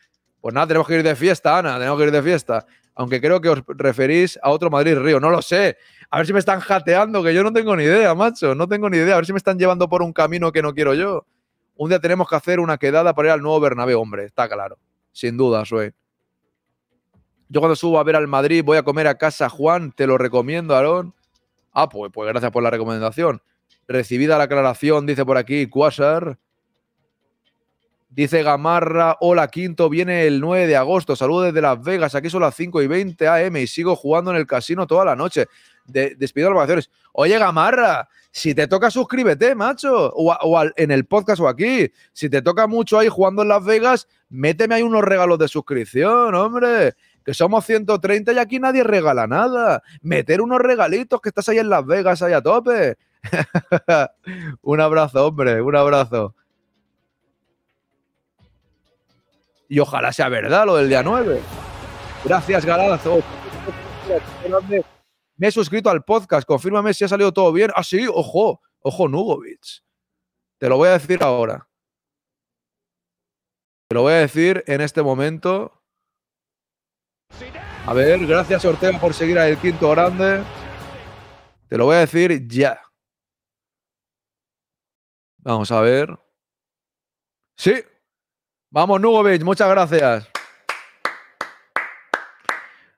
pues nada, tenemos que ir de fiesta, Ana, tenemos que ir de fiesta. Aunque creo que os referís a otro Madrid Río, no lo sé. A ver si me están jateando, que yo no tengo ni idea, macho, no tengo ni idea. A ver si me están llevando por un camino que no quiero yo. Un día tenemos que hacer una quedada para ir al nuevo Bernabéu, hombre, está claro. Sin duda, Sue. Yo cuando subo a ver al Madrid voy a comer a casa Juan, te lo recomiendo, Aarón. Ah, pues, pues gracias por la recomendación. Recibida la aclaración, dice por aquí Quasar. Dice Gamarra, hola Quinto, viene el 9 de agosto. Saludos desde Las Vegas, aquí son las 5 y 20 AM y sigo jugando en el casino toda la noche. De, despido las vacaciones. Oye Gamarra, si te toca suscríbete, macho, o, en el podcast o aquí. Si te toca mucho ahí jugando en Las Vegas, méteme ahí unos regalos de suscripción, hombre. Que somos 130 y aquí nadie regala nada. Meter unos regalitos que estás ahí en Las Vegas, ahí a tope. un abrazo, hombre, un abrazo. Y ojalá sea verdad lo del día 9. Gracias, Galazo. Me he suscrito al podcast. Confírmame si ha salido todo bien. Ah, sí, ojo. Ojo, Nugovic. Te lo voy a decir ahora. Te lo voy a decir en este momento. A ver, gracias Ortega por seguir al quinto grande. Te lo voy a decir ya. Vamos a ver. Sí, Vamos, Nugovic, muchas gracias.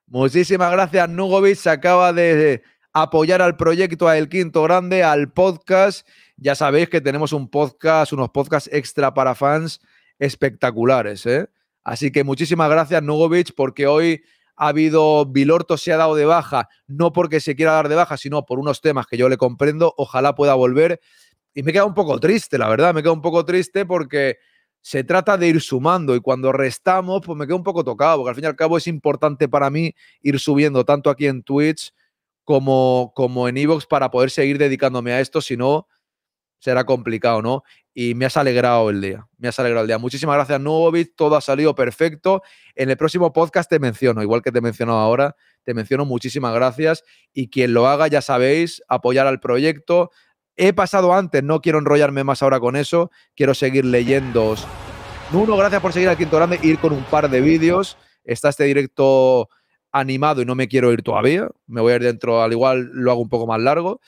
Muchísimas gracias, Nugovic. Se acaba de apoyar al proyecto, al Quinto Grande, al podcast. Ya sabéis que tenemos un podcast, unos podcasts extra para fans espectaculares. ¿eh? Así que muchísimas gracias, Nugovic, porque hoy ha habido Vilorto se ha dado de baja, no porque se quiera dar de baja, sino por unos temas que yo le comprendo. Ojalá pueda volver. Y me queda un poco triste, la verdad, me queda un poco triste porque se trata de ir sumando y cuando restamos, pues me quedo un poco tocado, porque al fin y al cabo es importante para mí ir subiendo tanto aquí en Twitch como, como en Evox para poder seguir dedicándome a esto, si no, será complicado, ¿no? Y me has alegrado el día, me has alegrado el día. Muchísimas gracias, Nubovic, todo ha salido perfecto. En el próximo podcast te menciono, igual que te he mencionado ahora, te menciono muchísimas gracias y quien lo haga, ya sabéis, apoyar al proyecto, He pasado antes, no quiero enrollarme más ahora con eso, quiero seguir leyendo. Uno, gracias por seguir al Quinto Grande, ir con un par de vídeos. Está este directo animado y no me quiero ir todavía. Me voy a ir dentro, al igual lo hago un poco más largo.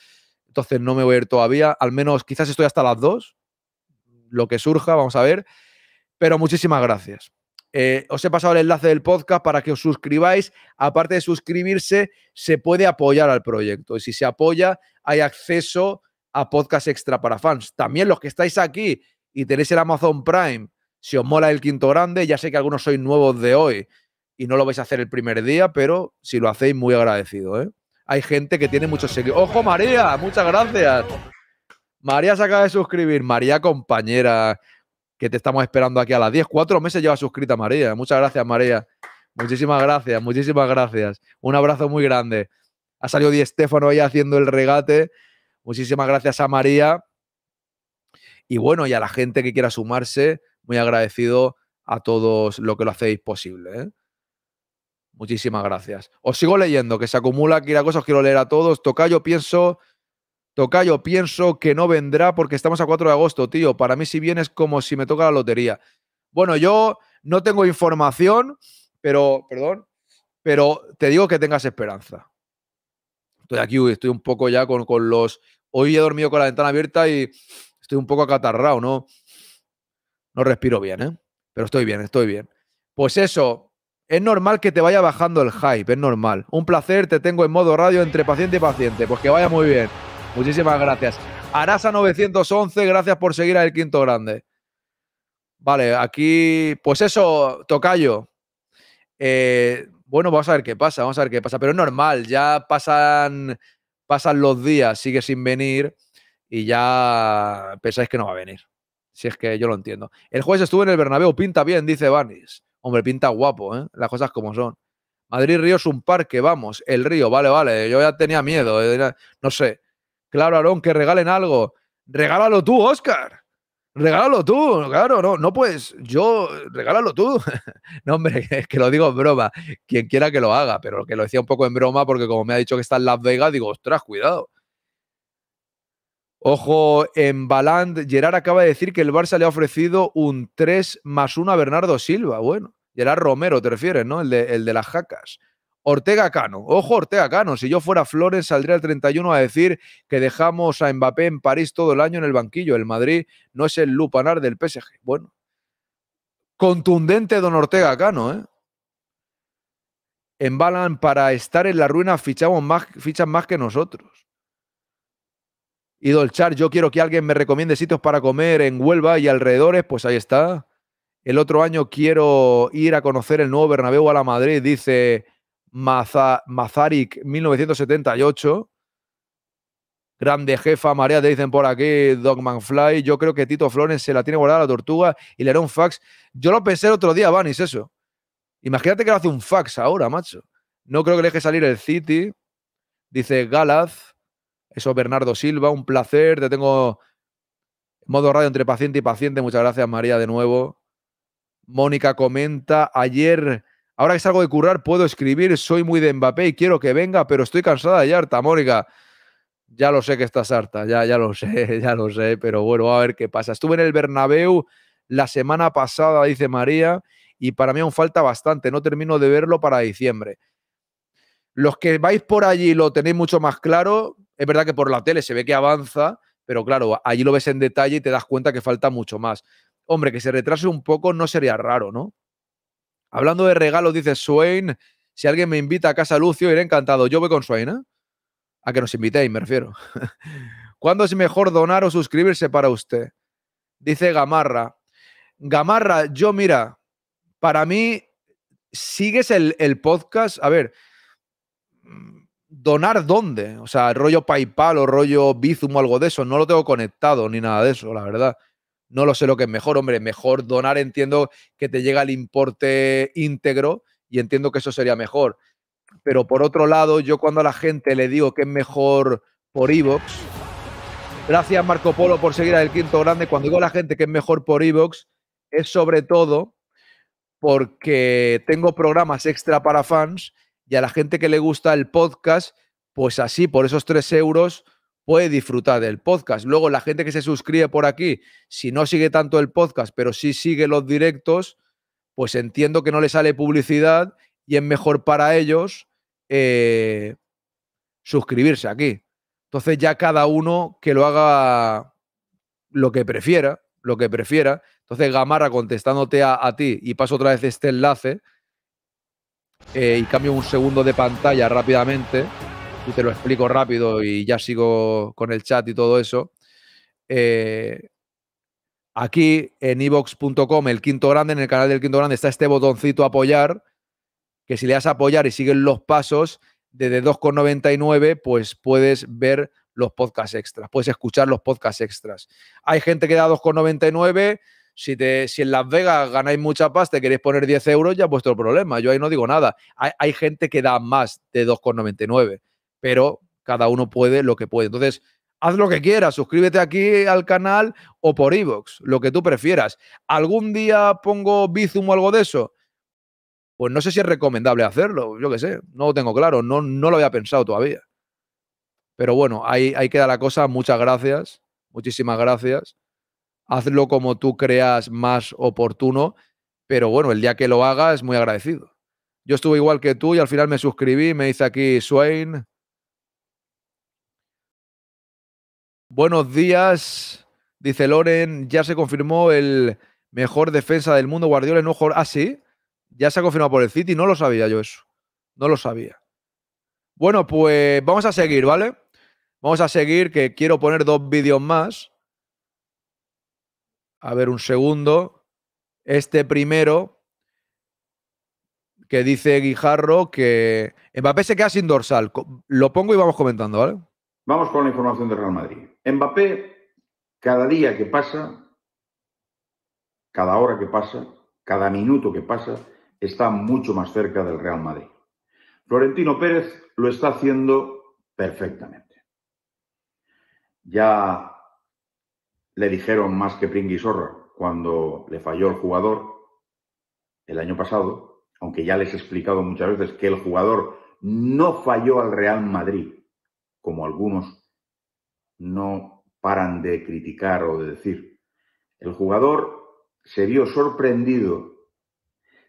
Entonces no me voy a ir todavía. Al menos quizás estoy hasta las dos. Lo que surja, vamos a ver. Pero muchísimas gracias. Eh, os he pasado el enlace del podcast para que os suscribáis. Aparte de suscribirse, se puede apoyar al proyecto. Y si se apoya, hay acceso a Podcast Extra para Fans. También los que estáis aquí y tenéis el Amazon Prime, si os mola el quinto grande, ya sé que algunos sois nuevos de hoy y no lo vais a hacer el primer día, pero si lo hacéis, muy agradecido. ¿eh? Hay gente que tiene mucho seguidores. ¡Ojo, María! Muchas gracias. María se acaba de suscribir. María, compañera, que te estamos esperando aquí a las 10. Cuatro meses lleva suscrita María. Muchas gracias, María. Muchísimas gracias, muchísimas gracias. Un abrazo muy grande. Ha salido Di Estefano ahí haciendo el regate Muchísimas gracias a María. Y bueno, y a la gente que quiera sumarse, muy agradecido a todos lo que lo hacéis posible. ¿eh? Muchísimas gracias. Os sigo leyendo, que se acumula aquí la cosa, os quiero leer a todos. Tocayo, pienso. yo pienso que no vendrá porque estamos a 4 de agosto, tío. Para mí, si vienes, es como si me toca la lotería. Bueno, yo no tengo información, pero, perdón, pero te digo que tengas esperanza. Estoy aquí, estoy un poco ya con, con los Hoy he dormido con la ventana abierta y estoy un poco acatarrado, ¿no? No respiro bien, ¿eh? Pero estoy bien, estoy bien. Pues eso, es normal que te vaya bajando el hype, es normal. Un placer, te tengo en modo radio entre paciente y paciente. Pues que vaya muy bien. Muchísimas gracias. Arasa911, gracias por seguir al Quinto Grande. Vale, aquí, pues eso, Tocayo. Eh, bueno, vamos a ver qué pasa, vamos a ver qué pasa. Pero es normal, ya pasan pasan los días, sigue sin venir y ya pensáis que no va a venir. Si es que yo lo entiendo. El jueves estuve en el Bernabéu, pinta bien, dice Vanis. Hombre, pinta guapo, ¿eh? Las cosas como son. Madrid Río es un parque, vamos, el río, vale, vale, yo ya tenía miedo, eh, no sé. Claro, Aarón, que regalen algo. Regálalo tú, Oscar. Regálalo tú, claro, no, no puedes, yo, regálalo tú. no, hombre, es que lo digo en broma, quien quiera que lo haga, pero que lo decía un poco en broma porque como me ha dicho que está en Las Vegas, digo, ostras, cuidado. Ojo, en Baland, Gerard acaba de decir que el Barça le ha ofrecido un 3 más 1 a Bernardo Silva. Bueno, Gerard Romero te refieres, ¿no? El de, el de las jacas. Ortega Cano. Ojo, Ortega Cano. Si yo fuera Flores, saldría el 31 a decir que dejamos a Mbappé en París todo el año en el banquillo. El Madrid no es el lupanar del PSG. Bueno, contundente don Ortega Cano, ¿eh? En Balan, para estar en la ruina, fichamos más, fichan más que nosotros. Y Dolchar, yo quiero que alguien me recomiende sitios para comer en Huelva y alrededores, pues ahí está. El otro año quiero ir a conocer el nuevo Bernabéu a la Madrid, dice Mazarik 1978. Grande jefa, María te dicen por aquí, Dogman Fly. Yo creo que Tito Flores se la tiene guardada la tortuga y le hará un fax. Yo lo pensé el otro día, Vanis, eso. Imagínate que le hace un fax ahora, macho. No creo que le deje salir el City. Dice Galaz. Eso, Bernardo Silva, un placer. Te tengo modo radio entre paciente y paciente. Muchas gracias, María, de nuevo. Mónica comenta. Ayer Ahora que salgo de currar, puedo escribir. Soy muy de Mbappé y quiero que venga, pero estoy cansada ya, harta, Mónica. Ya lo sé que estás harta, ya, ya lo sé, ya lo sé, pero bueno, a ver qué pasa. Estuve en el Bernabéu la semana pasada, dice María, y para mí aún falta bastante. No termino de verlo para diciembre. Los que vais por allí lo tenéis mucho más claro. Es verdad que por la tele se ve que avanza, pero claro, allí lo ves en detalle y te das cuenta que falta mucho más. Hombre, que se retrase un poco no sería raro, ¿no? Hablando de regalos, dice Swain, si alguien me invita a casa Lucio, iré encantado. Yo voy con Swain, ¿eh? A que nos invitéis, me refiero. ¿Cuándo es mejor donar o suscribirse para usted? Dice Gamarra. Gamarra, yo mira, para mí, sigues el, podcast, a ver, mm, donar dónde, o sea, rollo PayPal o rollo Bizum o algo de eso, no lo tengo conectado ni nada de eso, la verdad. No lo sé lo que es mejor, hombre, mejor donar, entiendo que te llega el importe íntegro y entiendo que eso sería mejor. Pero por otro lado, yo cuando a la gente le digo que es mejor por Evox, gracias Marco Polo por seguir al quinto grande, cuando digo a la gente que es mejor por Evox, es sobre todo porque tengo programas extra para fans y a la gente que le gusta el podcast, pues así, por esos tres euros, puede disfrutar del podcast. Luego, la gente que se suscribe por aquí, si no sigue tanto el podcast, pero sí sigue los directos, pues entiendo que no le sale publicidad y es mejor para ellos eh, suscribirse aquí. Entonces ya cada uno que lo haga lo que prefiera, lo que prefiera. Entonces Gamara contestándote a, ti y paso otra vez este enlace eh, y cambio un segundo de pantalla rápidamente te lo explico rápido y ya sigo con el chat y todo eso. Eh, aquí en evox.com, el quinto grande, en el canal del quinto grande, está este botoncito apoyar, que si le das apoyar y siguen los pasos, desde 2,99, pues puedes ver los podcasts extras, puedes escuchar los podcasts extras. Hay gente que da 2,99. Si, te, si en Las Vegas ganáis mucha pasta y queréis poner 10 euros, ya vuestro problema. Yo ahí no digo nada. hay gente que da más de 2,99 pero cada uno puede lo que puede. Entonces, haz lo que quieras, suscríbete aquí al canal o por iVoox, lo que tú prefieras. ¿Algún día pongo Bizum o algo de eso? Pues no sé si es recomendable hacerlo, yo qué sé, no lo tengo claro, no, no lo había pensado todavía. Pero bueno, ahí, ahí queda la cosa, muchas gracias, muchísimas gracias. Hazlo como tú creas más oportuno, pero bueno, el día que lo hagas, muy agradecido. Yo estuve igual que tú y al final me suscribí, me hice aquí Swain, Buenos días, dice Loren. Ya se confirmó el mejor defensa del mundo. Guardiola no, mejor. Ah, sí. Ya se ha confirmado por el City. No lo sabía yo eso. No lo sabía. Bueno, pues vamos a seguir, ¿vale? Vamos a seguir, que quiero poner dos vídeos más. A ver, un segundo. Este primero, que dice Guijarro que Mbappé se queda sin dorsal. Lo pongo y vamos comentando, ¿vale? Vamos con la información de Real Madrid. Mbappé, cada día que pasa, cada hora que pasa, cada minuto que pasa, está mucho más cerca del Real Madrid. Florentino Pérez lo está haciendo perfectamente. Ya le dijeron más que Zorra cuando le falló el jugador el año pasado, aunque ya les he explicado muchas veces que el jugador no falló al Real Madrid, como algunos no paran de criticar o de decir. El jugador se vio sorprendido,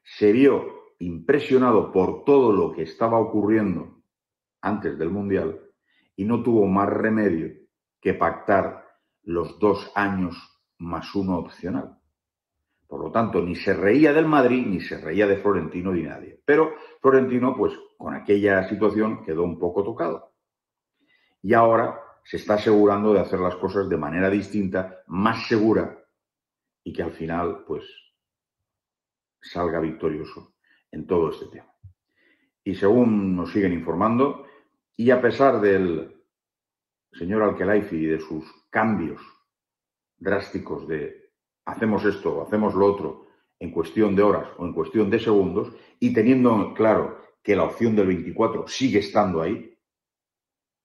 se vio impresionado por todo lo que estaba ocurriendo antes del Mundial y no tuvo más remedio que pactar los dos años más uno opcional. Por lo tanto, ni se reía del Madrid, ni se reía de Florentino, ni nadie. Pero Florentino, pues con aquella situación quedó un poco tocado. Y ahora se está asegurando de hacer las cosas de manera distinta, más segura y que al final, pues, salga victorioso en todo este tema. Y según nos siguen informando, y a pesar del señor Alkelaifi y de sus cambios drásticos de hacemos esto o hacemos lo otro en cuestión de horas o en cuestión de segundos, y teniendo claro que la opción del 24 sigue estando ahí,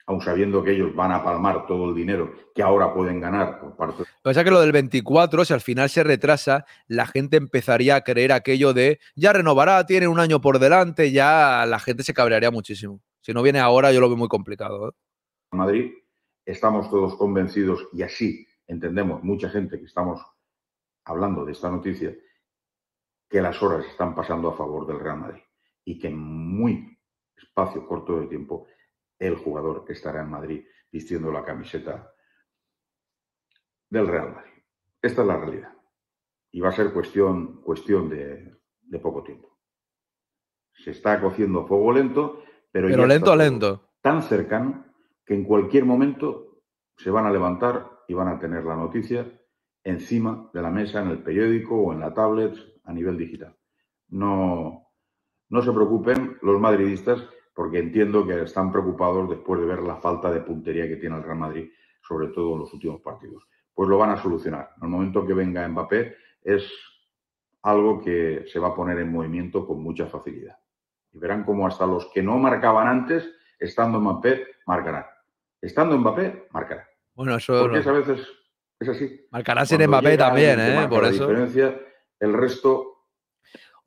aun sabiendo que ellos van a palmar todo el dinero que ahora pueden ganar por parte. Lo que pasa que lo del 24, si al final se retrasa, la gente empezaría a creer aquello de ya renovará, tiene un año por delante, ya la gente se cabrearía muchísimo. Si no viene ahora, yo lo veo muy complicado. ¿eh? En Madrid, estamos todos convencidos y así entendemos mucha gente que estamos hablando de esta noticia, que las horas están pasando a favor del Real Madrid y que en muy espacio corto de tiempo el jugador que estará en Madrid vistiendo la camiseta del Real Madrid. Esta es la realidad. Y va a ser cuestión, cuestión de, poco tiempo. Se está cociendo fuego lento, pero, lento, lento. Tan cercano que en cualquier momento se van a levantar y van a tener la noticia encima de la mesa, en el periódico o en la tablet a nivel digital. No, no se preocupen los madridistas porque entiendo que están preocupados después de ver la falta de puntería que tiene el Real Madrid, sobre todo en los últimos partidos. Pues lo van a solucionar. En el momento que venga Mbappé es algo que se va a poner en movimiento con mucha facilidad. Y verán cómo hasta los que no marcaban antes, estando Mbappé, marcarán. Estando Mbappé, marcarán. Bueno, eso Porque a veces es así. marcará sin Mbappé también, ¿eh? Por eso. La diferencia, el resto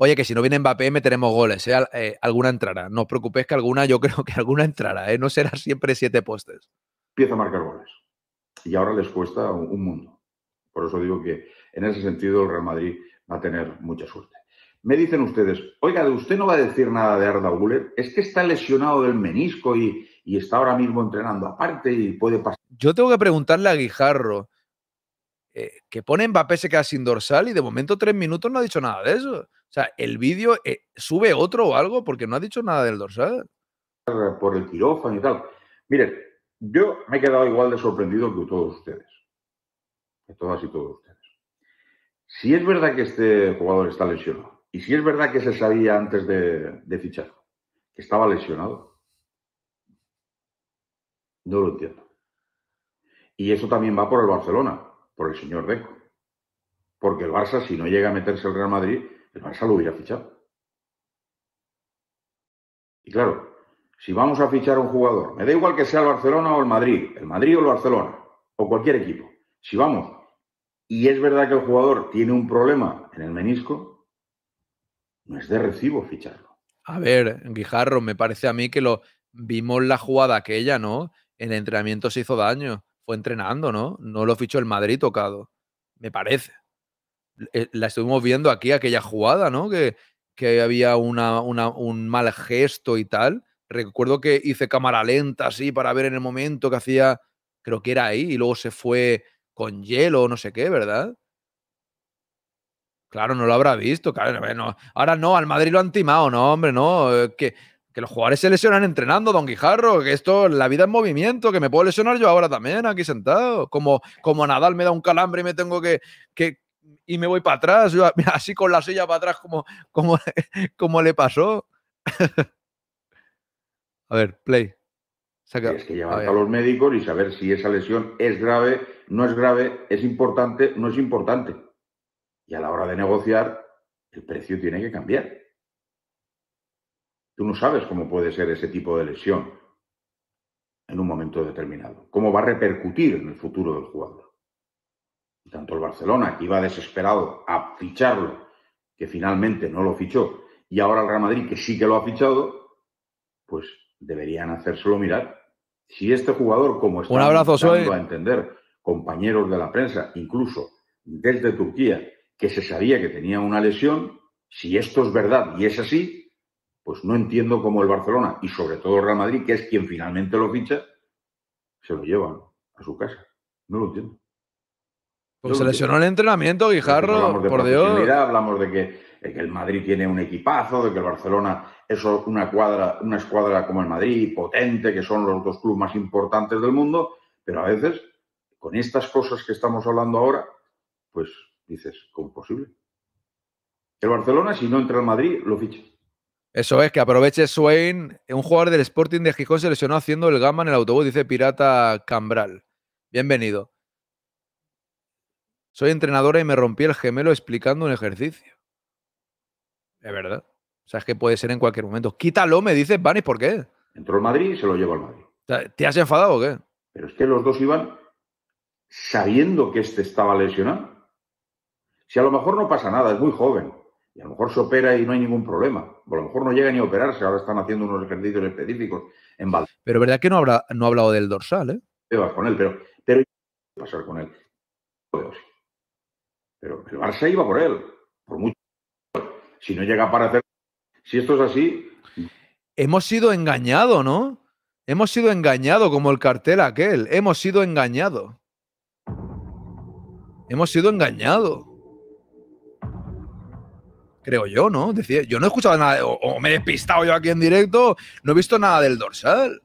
Oye, que si no viene Mbappé meteremos goles, ¿eh? ¿eh? alguna entrará. No os preocupéis que alguna, yo creo que alguna entrará, ¿eh? no será siempre siete postes. Empieza a marcar goles. Y ahora les cuesta un mundo. Por eso digo que en ese sentido el Real Madrid va a tener mucha suerte. Me dicen ustedes, oiga, de usted no va a decir nada de Arda Guller, es que está lesionado del menisco y, está ahora mismo entrenando aparte y puede pasar. Yo tengo que preguntarle a Guijarro, eh, que pone Mbappé se queda sin dorsal y de momento tres minutos no ha dicho nada de eso. O sea, el vídeo eh, sube otro o algo porque no ha dicho nada del dorsal. Por el quirófano y tal. Miren, yo me he quedado igual de sorprendido que todos ustedes. Que todas y todos ustedes. Si es verdad que este jugador está lesionado, y si es verdad que se sabía antes de, de fichar, que estaba lesionado, no lo entiendo. Y eso también va por el Barcelona, por el señor Deco. Porque el Barça, si no llega a meterse el Real Madrid, el Barça lo hubiera fichado. Y claro, si vamos a fichar a un jugador, me da igual que sea el Barcelona o el Madrid, el Madrid o el Barcelona, o cualquier equipo, si vamos, y es verdad que el jugador tiene un problema en el menisco, no es de recibo ficharlo. A ver, Guijarro, me parece a mí que lo vimos la jugada aquella, ¿no? En el entrenamiento se hizo daño, fue entrenando, ¿no? No lo fichó el Madrid tocado, me parece. Eh, la estuvimos viendo aquí, aquella jugada, ¿no? Que, que había una, un mal gesto y tal. Recuerdo que hice cámara lenta así para ver en el momento que hacía, creo que era ahí, y luego se fue con hielo, no sé qué, ¿verdad? Claro, no lo habrá visto. Claro, Ahora no, al Madrid lo han timado, no, hombre, no. Eh, que, que los jugadores se lesionan entrenando, don Guijarro, que esto, la vida en movimiento, que me puedo lesionar yo ahora también, aquí sentado. Como, como Nadal me da un calambre y me tengo que, que, y me voy para atrás, yo, así con la silla para atrás como, le pasó. a ver, play. Saca. que llevar a, los médicos y saber si esa lesión es grave, no es grave, es importante, no es importante. Y a la hora de negociar, el precio tiene que cambiar. Tú no sabes cómo puede ser ese tipo de lesión en un momento determinado, cómo va a repercutir en el futuro del jugador tanto el Barcelona, que iba desesperado a ficharlo, que finalmente no lo fichó, y ahora el Real Madrid, que sí que lo ha fichado, pues deberían hacérselo mirar. Si este jugador, como está Un abrazo, a entender compañeros de la prensa, incluso desde Turquía, que se sabía que tenía una lesión, si esto es verdad y es así, pues no entiendo cómo el Barcelona y sobre todo el Real Madrid, que es quien finalmente lo ficha, se lo llevan a su casa. No lo entiendo. Pues se lesionó el entrenamiento, Guijarro, por Dios. Hablamos de que, de que, el Madrid tiene un equipazo, de que el Barcelona es una, cuadra, una escuadra como el Madrid, potente, que son los dos clubes más importantes del mundo, pero a veces, con estas cosas que estamos hablando ahora, pues dices, ¿cómo es posible? El Barcelona, si no entra el Madrid, lo ficha. Eso es, que aproveche Swain. Un jugador del Sporting de Gijón se lesionó haciendo el gama en el autobús, dice Pirata Cambral. Bienvenido. Soy entrenadora y me rompí el gemelo explicando un ejercicio. Es verdad. O sea, es que puede ser en cualquier momento. Quítalo, me dices, Vanis, ¿por qué? Entró el Madrid y se lo llevó al Madrid. ¿Te has enfadado o qué? Pero es que los dos iban sabiendo que este estaba lesionado. Si a lo mejor no pasa nada, es muy joven. Y a lo mejor se opera y no hay ningún problema. O a lo mejor no llega ni a operarse. Ahora están haciendo unos ejercicios específicos en Valdez. Pero verdad que no, habrá, no ha hablado del dorsal, ¿eh? Te vas con él, pero, pero ¿qué va pasar con él? Pero el Barça iba por él, por mucho. Si no llega para hacer. Si esto es así. Hemos sido engañados, ¿no? Hemos sido engañados, como el cartel aquel. Hemos sido engañados. Hemos sido engañados. Creo yo, ¿no? Decía, yo no he escuchado nada, o, me he despistado yo aquí en directo, no he visto nada del dorsal.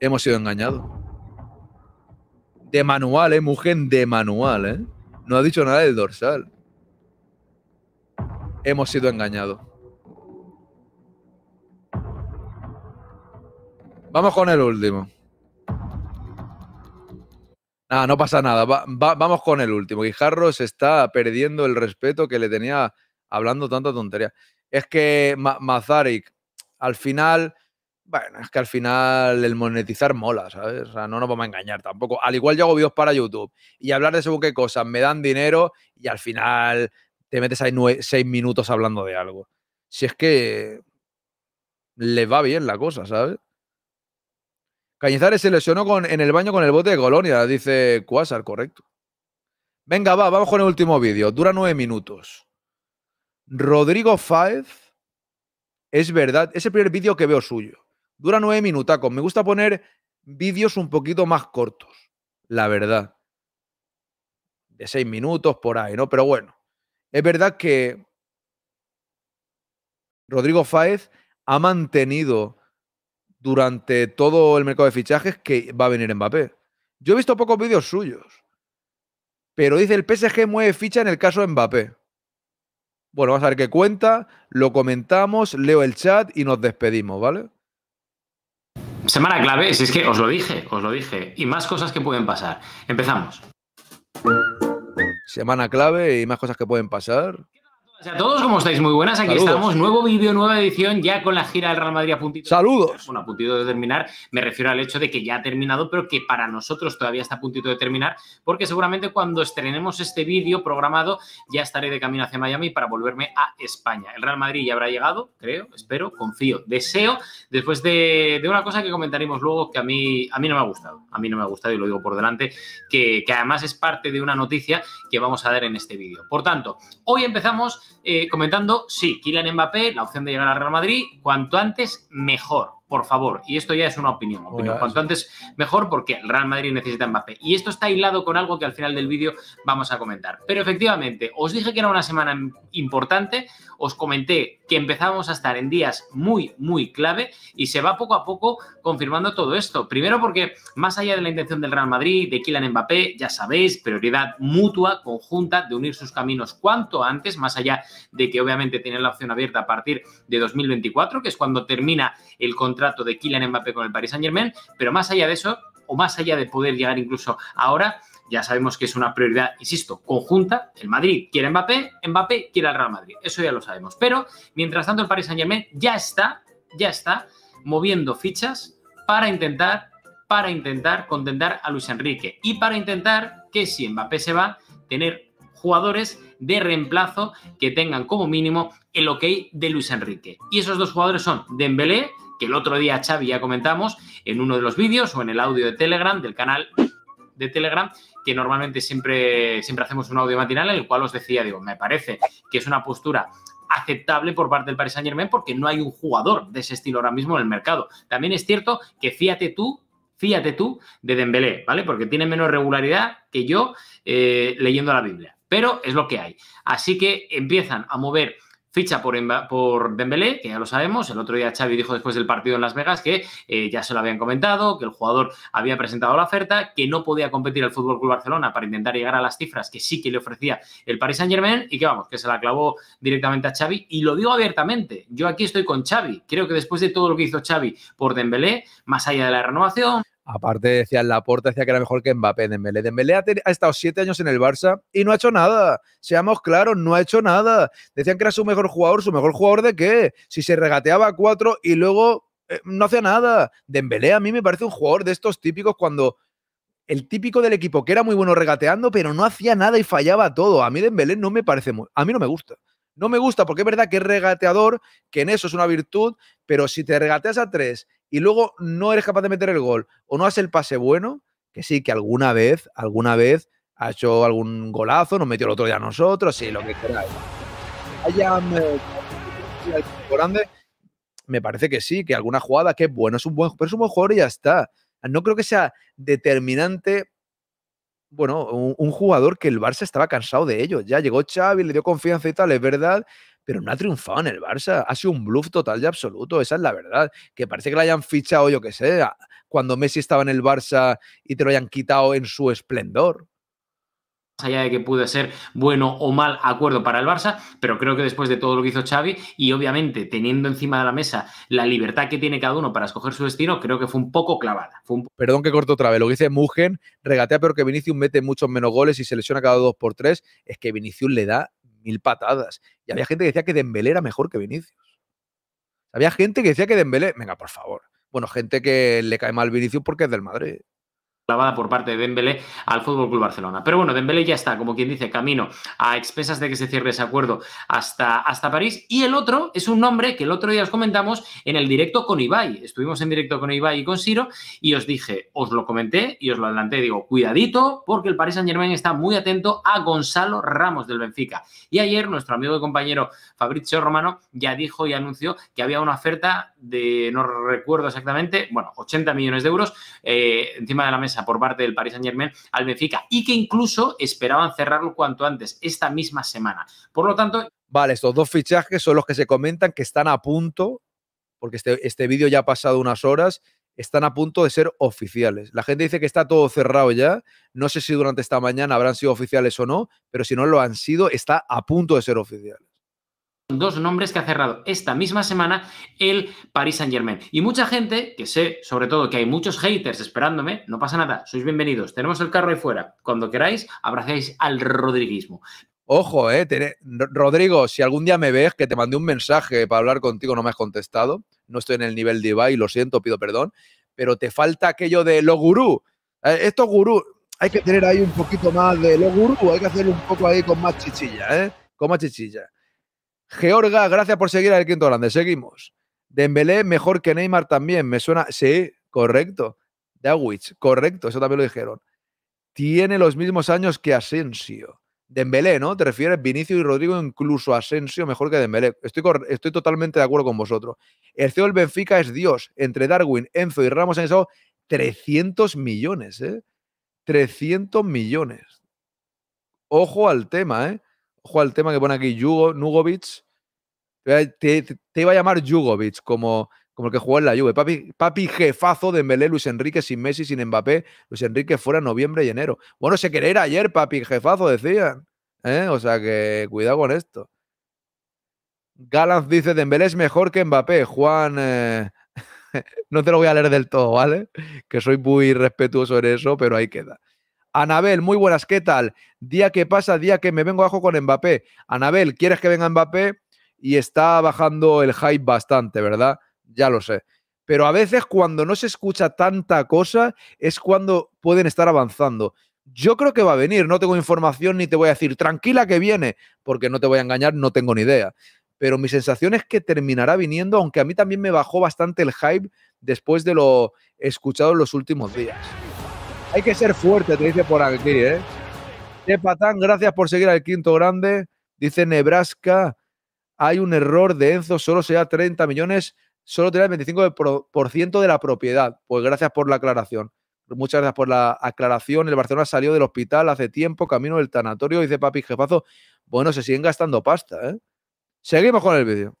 Hemos sido engañados. De manual, ¿eh? Mugen de manual, ¿eh? No ha dicho nada del dorsal. Hemos sido engañados. Vamos con el último. Nada, no pasa nada. vamos con el último. Guijarro se está perdiendo el respeto que le tenía hablando tanta tontería. Es que Mazarik, al final, bueno, es que al final el monetizar mola, ¿sabes? O sea, no nos vamos a engañar tampoco. Al igual yo hago vídeos para YouTube y hablar de según qué cosas me dan dinero y al final te metes ahí seis minutos hablando de algo. Si es que le va bien la cosa, ¿sabes? Cañizares se lesionó con, en el baño con el bote de Colonia, dice Quasar, correcto. Venga, va, vamos con el último vídeo. Dura nueve minutos. Rodrigo Fáez, es verdad, es el primer vídeo que veo suyo. Dura nueve minutacos. Me gusta poner vídeos un poquito más cortos, la verdad. De seis minutos por ahí, ¿no? Pero bueno, es verdad que Rodrigo Fáez ha mantenido durante todo el mercado de fichajes que va a venir Mbappé. Yo he visto pocos vídeos suyos, pero dice el PSG mueve ficha en el caso de Mbappé. Bueno, vamos a ver qué cuenta, lo comentamos, leo el chat y nos despedimos, ¿vale? Semana clave, si es que os lo dije, os lo dije. Y más cosas que pueden pasar. Empezamos. Semana clave y más cosas que pueden pasar. A todos ¿cómo estáis, muy buenas. Aquí estamos, nuevo vídeo, nueva edición, ya con la gira del Real Madrid a puntito. Saludos. Bueno, a puntito de terminar, me refiero al hecho de que ya ha terminado, pero que para nosotros todavía está a puntito de terminar, porque seguramente cuando estrenemos este vídeo programado ya estaré de camino hacia Miami para volverme a España. El Real Madrid ya habrá llegado, creo, espero, confío, deseo, después de, una cosa que comentaremos luego que a mí, a mí no me ha gustado, a mí no me ha gustado y lo digo por delante, que, que además es parte de una noticia que vamos a dar en este vídeo. Por tanto, hoy empezamos eh, comentando, sí, Kylian Mbappé, la opción de llegar al Real Madrid, cuanto antes mejor por favor, y esto ya es una opinión, opinión. cuanto antes mejor porque el Real Madrid necesita Mbappé. Y esto está aislado con algo que al final del vídeo vamos a comentar. Pero efectivamente, os dije que era una semana importante, os comenté que empezábamos a estar en días muy, muy clave y se va poco a poco confirmando todo esto. Primero porque más allá de la intención del Real Madrid, de Kylian Mbappé, ya sabéis, prioridad mutua, conjunta, de unir sus caminos cuanto antes, más allá de que obviamente tienen la opción abierta a partir de 2024, que es cuando termina el contrato trato de Kylian Mbappé con el Paris Saint Germain, pero más allá de eso, o más allá de poder llegar incluso ahora, ya sabemos que es una prioridad, insisto, conjunta. El Madrid quiere Mbappé, Mbappé quiere al Real Madrid, eso ya lo sabemos. Pero, mientras tanto, el Paris Saint Germain ya está, ya está moviendo fichas para intentar, para intentar contentar a Luis Enrique y para intentar que si Mbappé se va, tener jugadores de reemplazo que tengan como mínimo el ok de Luis Enrique. Y esos dos jugadores son Dembélé, que el otro día Xavi ya comentamos en uno de los vídeos o en el audio de Telegram, del canal de Telegram, que normalmente siempre, siempre hacemos un audio matinal en el cual os decía, digo, me parece que es una postura aceptable por parte del Paris Saint Germain porque no hay un jugador de ese estilo ahora mismo en el mercado. También es cierto que fíjate tú, fíjate tú de Dembélé, ¿vale? Porque tiene menos regularidad que yo eh, leyendo la Biblia. Pero es lo que hay. Así que empiezan a mover ficha por, por Dembélé, que ya lo sabemos, el otro día Xavi dijo después del partido en Las Vegas que eh, ya se lo habían comentado, que el jugador había presentado la oferta, que no podía competir el Fútbol Club Barcelona para intentar llegar a las cifras que sí que le ofrecía el Paris Saint-Germain y que vamos, que se la clavó directamente a Xavi y lo digo abiertamente, yo aquí estoy con Xavi, creo que después de todo lo que hizo Xavi por Dembélé, más allá de la renovación, Aparte decía puerta decía que era mejor que Mbappé, Dembélé. Dembélé ha, ha, estado siete años en el Barça y no ha hecho nada. Seamos claros, no ha hecho nada. Decían que era su mejor jugador. ¿Su mejor jugador de qué? Si se regateaba a cuatro y luego eh, no hacía nada. Dembélé a mí me parece un jugador de estos típicos cuando el típico del equipo que era muy bueno regateando, pero no hacía nada y fallaba todo. A mí Dembélé no me parece muy... A mí no me gusta. No me gusta porque es verdad que es regateador, que en eso es una virtud, pero si te regateas a tres y luego no eres capaz de meter el gol o no haces el pase bueno, que sí, que alguna vez, alguna vez ha hecho algún golazo, nos metió el otro día a nosotros, sí, lo que queráis. me parece que sí, que alguna jugada que es bueno, es un buen, pero es un buen jugador y ya está. No creo que sea determinante bueno, un, jugador que el Barça estaba cansado de ello. Ya llegó Xavi, le dio confianza y tal, es verdad, pero no ha triunfado en el Barça. Ha sido un bluff total y absoluto, esa es la verdad. Que parece que lo hayan fichado, yo que sé, cuando Messi estaba en el Barça y te lo hayan quitado en su esplendor allá de que pude ser bueno o mal acuerdo para el Barça, pero creo que después de todo lo que hizo Xavi y obviamente teniendo encima de la mesa la libertad que tiene cada uno para escoger su destino, creo que fue un poco clavada. Perdón que corto otra vez, lo que dice Mugen, regatea pero que Vinicius mete muchos menos goles y se lesiona cada dos por tres, es que Vinicius le da mil patadas. Y había gente que decía que Dembélé era mejor que Vinicius. Había gente que decía que Dembélé, venga, por favor. Bueno, gente que le cae mal Vinicius porque es del Madrid clavada por parte de Dembélé al Fútbol Club Barcelona. Pero bueno, Dembélé ya está, como quien dice, camino a expensas de que se cierre ese acuerdo hasta, hasta París. Y el otro es un nombre que el otro día os comentamos en el directo con Ibai. Estuvimos en directo con Ibai y con Siro y os dije, os lo comenté y os lo adelanté, digo, cuidadito porque el Paris Saint-Germain está muy atento a Gonzalo Ramos del Benfica. Y ayer nuestro amigo y compañero Fabrizio Romano ya dijo y anunció que había una oferta de, no recuerdo exactamente, bueno, 80 millones de euros eh, encima de la mesa por parte del Paris Saint Germain al Benfica y que incluso esperaban cerrarlo cuanto antes, esta misma semana. Por lo tanto... Vale, estos dos fichajes son los que se comentan que están a punto, porque este, este vídeo ya ha pasado unas horas, están a punto de ser oficiales. La gente dice que está todo cerrado ya. No sé si durante esta mañana habrán sido oficiales o no, pero si no lo han sido, está a punto de ser oficiales dos nombres que ha cerrado esta misma semana el Paris Saint Germain. Y mucha gente, que sé sobre todo que hay muchos haters esperándome, no pasa nada, sois bienvenidos, tenemos el carro ahí fuera. Cuando queráis, abracéis al rodriguismo. Ojo, eh, Rodrigo, si algún día me ves, que te mandé un mensaje para hablar contigo, no me has contestado, no estoy en el nivel de Ibai, lo siento, pido perdón, pero te falta aquello de lo gurú. Eh, esto gurú, hay que tener ahí un poquito más de lo gurú, hay que hacer un poco ahí con más chichilla, ¿eh? Con más chichilla. Georga, gracias por seguir al quinto grande. Seguimos. Dembélé mejor que Neymar también. Me suena. Sí, correcto. Dawich, correcto. Eso también lo dijeron. Tiene los mismos años que Asensio. Dembélé, ¿no? Te refieres Vinicio y Rodrigo, incluso Asensio mejor que Dembélé. Estoy, estoy totalmente de acuerdo con vosotros. El CEO del Benfica es Dios. Entre Darwin, Enzo y Ramos han estado 300 millones, ¿eh? 300 millones. Ojo al tema, ¿eh? ojo el tema que pone aquí, Jugo, Nugovic, te, iba a llamar Jugovic, como, como el que jugó en la Juve. Papi, papi jefazo de Melé, Luis Enrique sin Messi, sin Mbappé. Luis Enrique fuera noviembre y enero. Bueno, se quería ir ayer, papi jefazo, decían. ¿eh? O sea que cuidado con esto. Galanz dice, Dembélé es mejor que Mbappé. Juan, eh, no te lo voy a leer del todo, ¿vale? Que soy muy respetuoso en eso, pero ahí queda. Anabel, muy buenas, ¿qué tal? Día que pasa, día que me vengo abajo con Mbappé. Anabel, ¿quieres que venga Mbappé? Y está bajando el hype bastante, ¿verdad? Ya lo sé. Pero a veces cuando no se escucha tanta cosa es cuando pueden estar avanzando. Yo creo que va a venir, no tengo información ni te voy a decir, tranquila que viene, porque no te voy a engañar, no tengo ni idea. Pero mi sensación es que terminará viniendo, aunque a mí también me bajó bastante el hype después de lo escuchado en los últimos días. Hay que ser fuerte, te dice por aquí, ¿eh? Patán, gracias por seguir al quinto grande. Dice Nebraska, hay un error de Enzo, solo se da 30 millones, solo tendrá el 25% de la propiedad. Pues gracias por la aclaración. Muchas gracias por la aclaración. El Barcelona salió del hospital hace tiempo, camino del tanatorio, dice Papi Jefazo. Bueno, se siguen gastando pasta, ¿eh? Seguimos con el vídeo.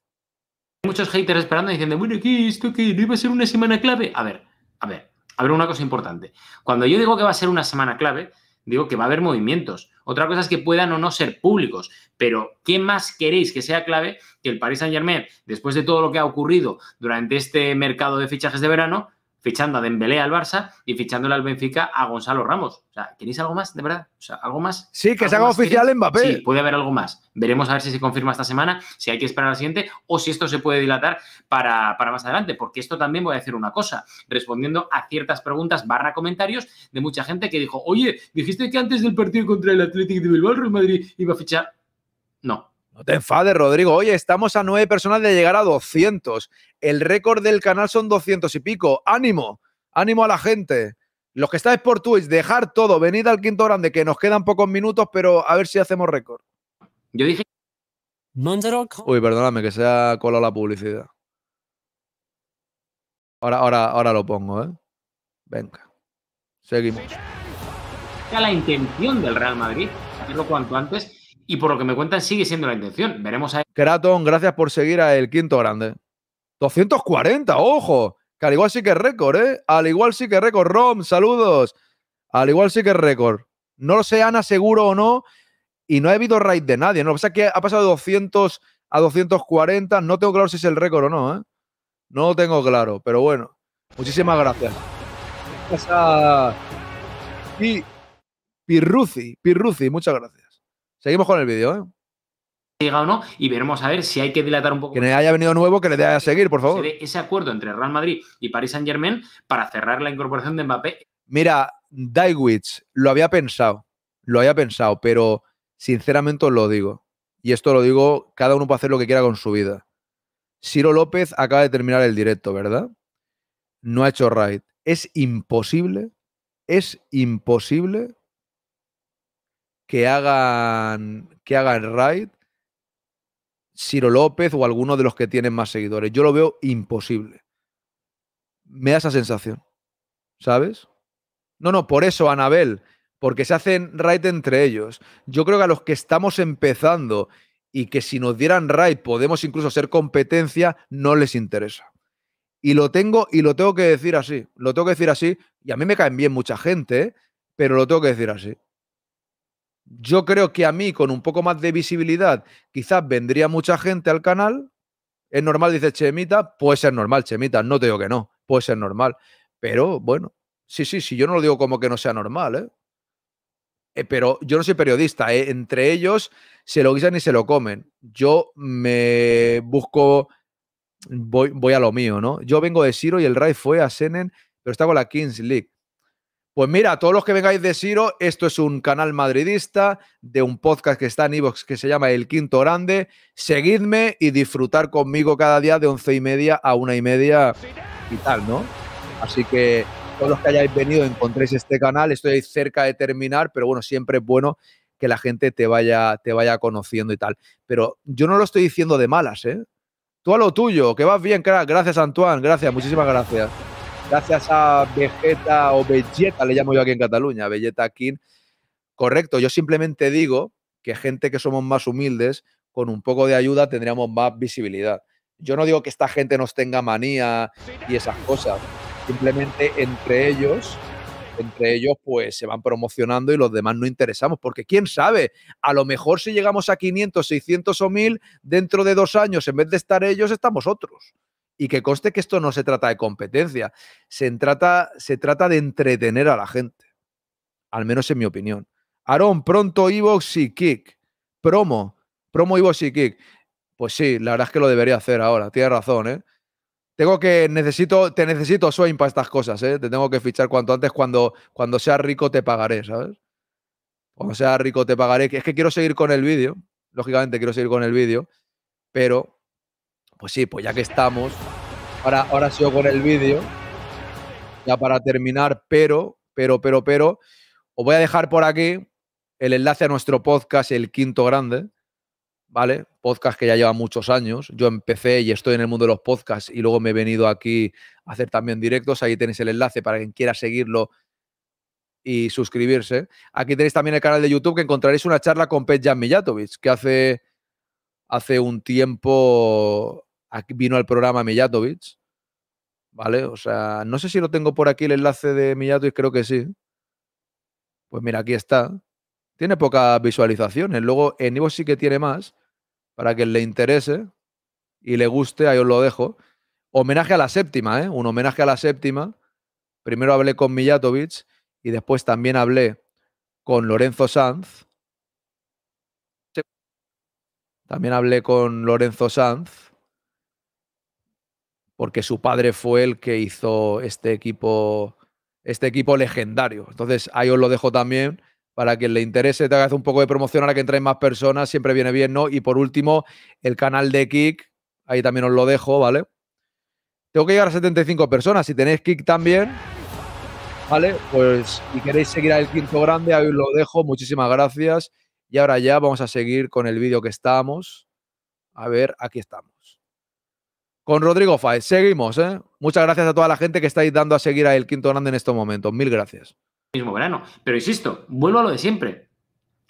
Hay muchos haters esperando diciendo, bueno, ¿qué esto que no iba a ser una semana clave? A ver, a ver, Habrá una cosa importante. Cuando yo digo que va a ser una semana clave, digo que va a haber movimientos. Otra cosa es que puedan o no ser públicos, pero ¿qué más queréis que sea clave que el Paris Saint-Germain, después de todo lo que ha ocurrido durante este mercado de fichajes de verano, fichando a Dembélé al Barça y fichándole al Benfica a Gonzalo Ramos. O sea, ¿tenéis algo más, de verdad? O sea, ¿algo más? Sí, que se haga oficial en Mbappé. Sí, puede haber algo más. Veremos a ver si se confirma esta semana, si hay que esperar al siguiente o si esto se puede dilatar para, para más adelante. Porque esto también voy a decir una cosa, respondiendo a ciertas preguntas barra comentarios de mucha gente que dijo, oye, dijiste que antes del partido contra el Atlético de Bilbao, el Real Madrid iba a fichar... No, no te enfades, Rodrigo. Oye, estamos a nueve personas de llegar a 200. El récord del canal son 200 y pico. ¡Ánimo! ¡Ánimo a la gente! Los que estáis por Twitch, dejar todo, venid al quinto grande, que nos quedan pocos minutos, pero a ver si hacemos récord. Yo dije. Uy, perdóname, que se ha colado la publicidad. Ahora, ahora, ahora lo pongo, ¿eh? Venga. Seguimos. La intención del Real Madrid, hacerlo cuanto antes, y por lo que me cuentan sigue siendo la intención. Veremos a... Kraton, gracias por seguir a El Quinto Grande. 240, ojo, que al igual sí que es récord, ¿eh? Al igual sí que récord. Rom, saludos. Al igual sí que récord. No lo sé, Ana, seguro o no. Y no he habido raid de nadie. No, lo que pasa que ha pasado 200 a 240. No tengo claro si es el récord o no, ¿eh? No lo tengo claro, pero bueno. Muchísimas gracias. Gracias a... muchas gracias. Seguimos con el vídeo, ¿eh? llega o no y veremos a ver si hay que dilatar un poco. Que le haya venido nuevo, que le dé a seguir, por favor. ese acuerdo entre Real Madrid y Paris Saint Germain para cerrar la incorporación de Mbappé. Mira, Daiwitz, lo había pensado, lo había pensado, pero sinceramente os lo digo. Y esto lo digo, cada uno puede hacer lo que quiera con su vida. Ciro López acaba de terminar el directo, ¿verdad? No ha hecho raid. Es imposible, es imposible que hagan, que hagan raid Ciro López o alguno de los que tienen más seguidores. Yo lo veo imposible. Me da esa sensación. ¿Sabes? No, no, por eso, Anabel, porque se hacen raid entre ellos. Yo creo que a los que estamos empezando y que si nos dieran raid podemos incluso ser competencia, no les interesa. Y lo tengo y lo tengo que decir así, lo tengo que decir así, y a mí me caen bien mucha gente, ¿eh? pero lo tengo que decir así. Yo creo que a mí, con un poco más de visibilidad, quizás vendría mucha gente al canal. Es normal, dice Chemita. Puede ser normal, Chemita. No te digo que no. Puede ser normal. Pero bueno, sí, sí, sí. Yo no lo digo como que no sea normal, ¿eh? eh pero yo no soy periodista. ¿eh? Entre ellos se lo guisan y se lo comen. Yo me busco, voy, voy a lo mío, ¿no? Yo vengo de Siro y el Rai fue a Senen, pero está con la Kings League. Pues mira, todos los que vengáis de Siro, esto es un canal madridista de un podcast que está en ivox que se llama El Quinto Grande. Seguidme y disfrutar conmigo cada día de once y media a una y media y tal, ¿no? Así que todos los que hayáis venido encontréis este canal. Estoy cerca de terminar, pero bueno, siempre es bueno que la gente te vaya, te vaya conociendo y tal. Pero yo no lo estoy diciendo de malas, ¿eh? Tú a lo tuyo, que vas bien, crack. Gracias, Antoine. Gracias, muchísimas gracias gracias a Vegeta o Vegeta, le llamo yo aquí en Cataluña, Vegeta King. Correcto, yo simplemente digo que gente que somos más humildes, con un poco de ayuda tendríamos más visibilidad. Yo no digo que esta gente nos tenga manía y esas cosas, simplemente entre ellos entre ellos pues se van promocionando y los demás no interesamos, porque quién sabe, a lo mejor si llegamos a 500, 600 o 1000, dentro de dos años, en vez de estar ellos, estamos otros. Y que conste que esto no se trata de competencia, se trata, se trata de entretener a la gente. Al menos en mi opinión. Aarón pronto Evox y Kick. Promo. Promo Evox y Kick. Pues sí, la verdad es que lo debería hacer ahora. Tienes razón, ¿eh? Tengo que, necesito, te necesito swing para estas cosas, ¿eh? Te tengo que fichar cuanto antes. Cuando, cuando sea rico te pagaré, ¿sabes? Cuando sea rico te pagaré. Es que quiero seguir con el vídeo. Lógicamente quiero seguir con el vídeo. Pero pues sí, pues ya que estamos, ahora, ahora sigo con el vídeo, ya para terminar, pero, pero, pero, pero, os voy a dejar por aquí el enlace a nuestro podcast, El Quinto Grande, ¿vale? Podcast que ya lleva muchos años. Yo empecé y estoy en el mundo de los podcasts y luego me he venido aquí a hacer también directos. Ahí tenéis el enlace para quien quiera seguirlo y suscribirse. Aquí tenéis también el canal de YouTube que encontraréis una charla con Jan Mijatovic, que hace, hace un tiempo Aquí vino al programa Mijatovic, ¿vale? O sea, no sé si lo tengo por aquí el enlace de Mijatovic, creo que sí. Pues mira, aquí está. Tiene pocas visualizaciones. Luego en Ivo sí que tiene más. Para que le interese y le guste, ahí os lo dejo. Homenaje a la séptima, ¿eh? Un homenaje a la séptima. Primero hablé con Mijatovic y después también hablé con Lorenzo Sanz. También hablé con Lorenzo Sanz porque su padre fue el que hizo este equipo, este equipo legendario. Entonces, ahí os lo dejo también para quien le interese, te hagas un poco de promoción a la que entréis más personas, siempre viene bien, ¿no? Y por último, el canal de Kik, ahí también os lo dejo, ¿vale? Tengo que llegar a 75 personas, si tenéis Kik también, ¿vale? Pues si queréis seguir al quinto grande, ahí os lo dejo, muchísimas gracias. Y ahora ya vamos a seguir con el vídeo que estamos. A ver, aquí estamos. Con Rodrigo Fáez, seguimos, ¿eh? Muchas gracias a toda la gente que estáis dando a seguir a El Quinto Grande en estos momentos. Mil gracias. Mismo verano. Pero insisto, vuelvo a lo de siempre.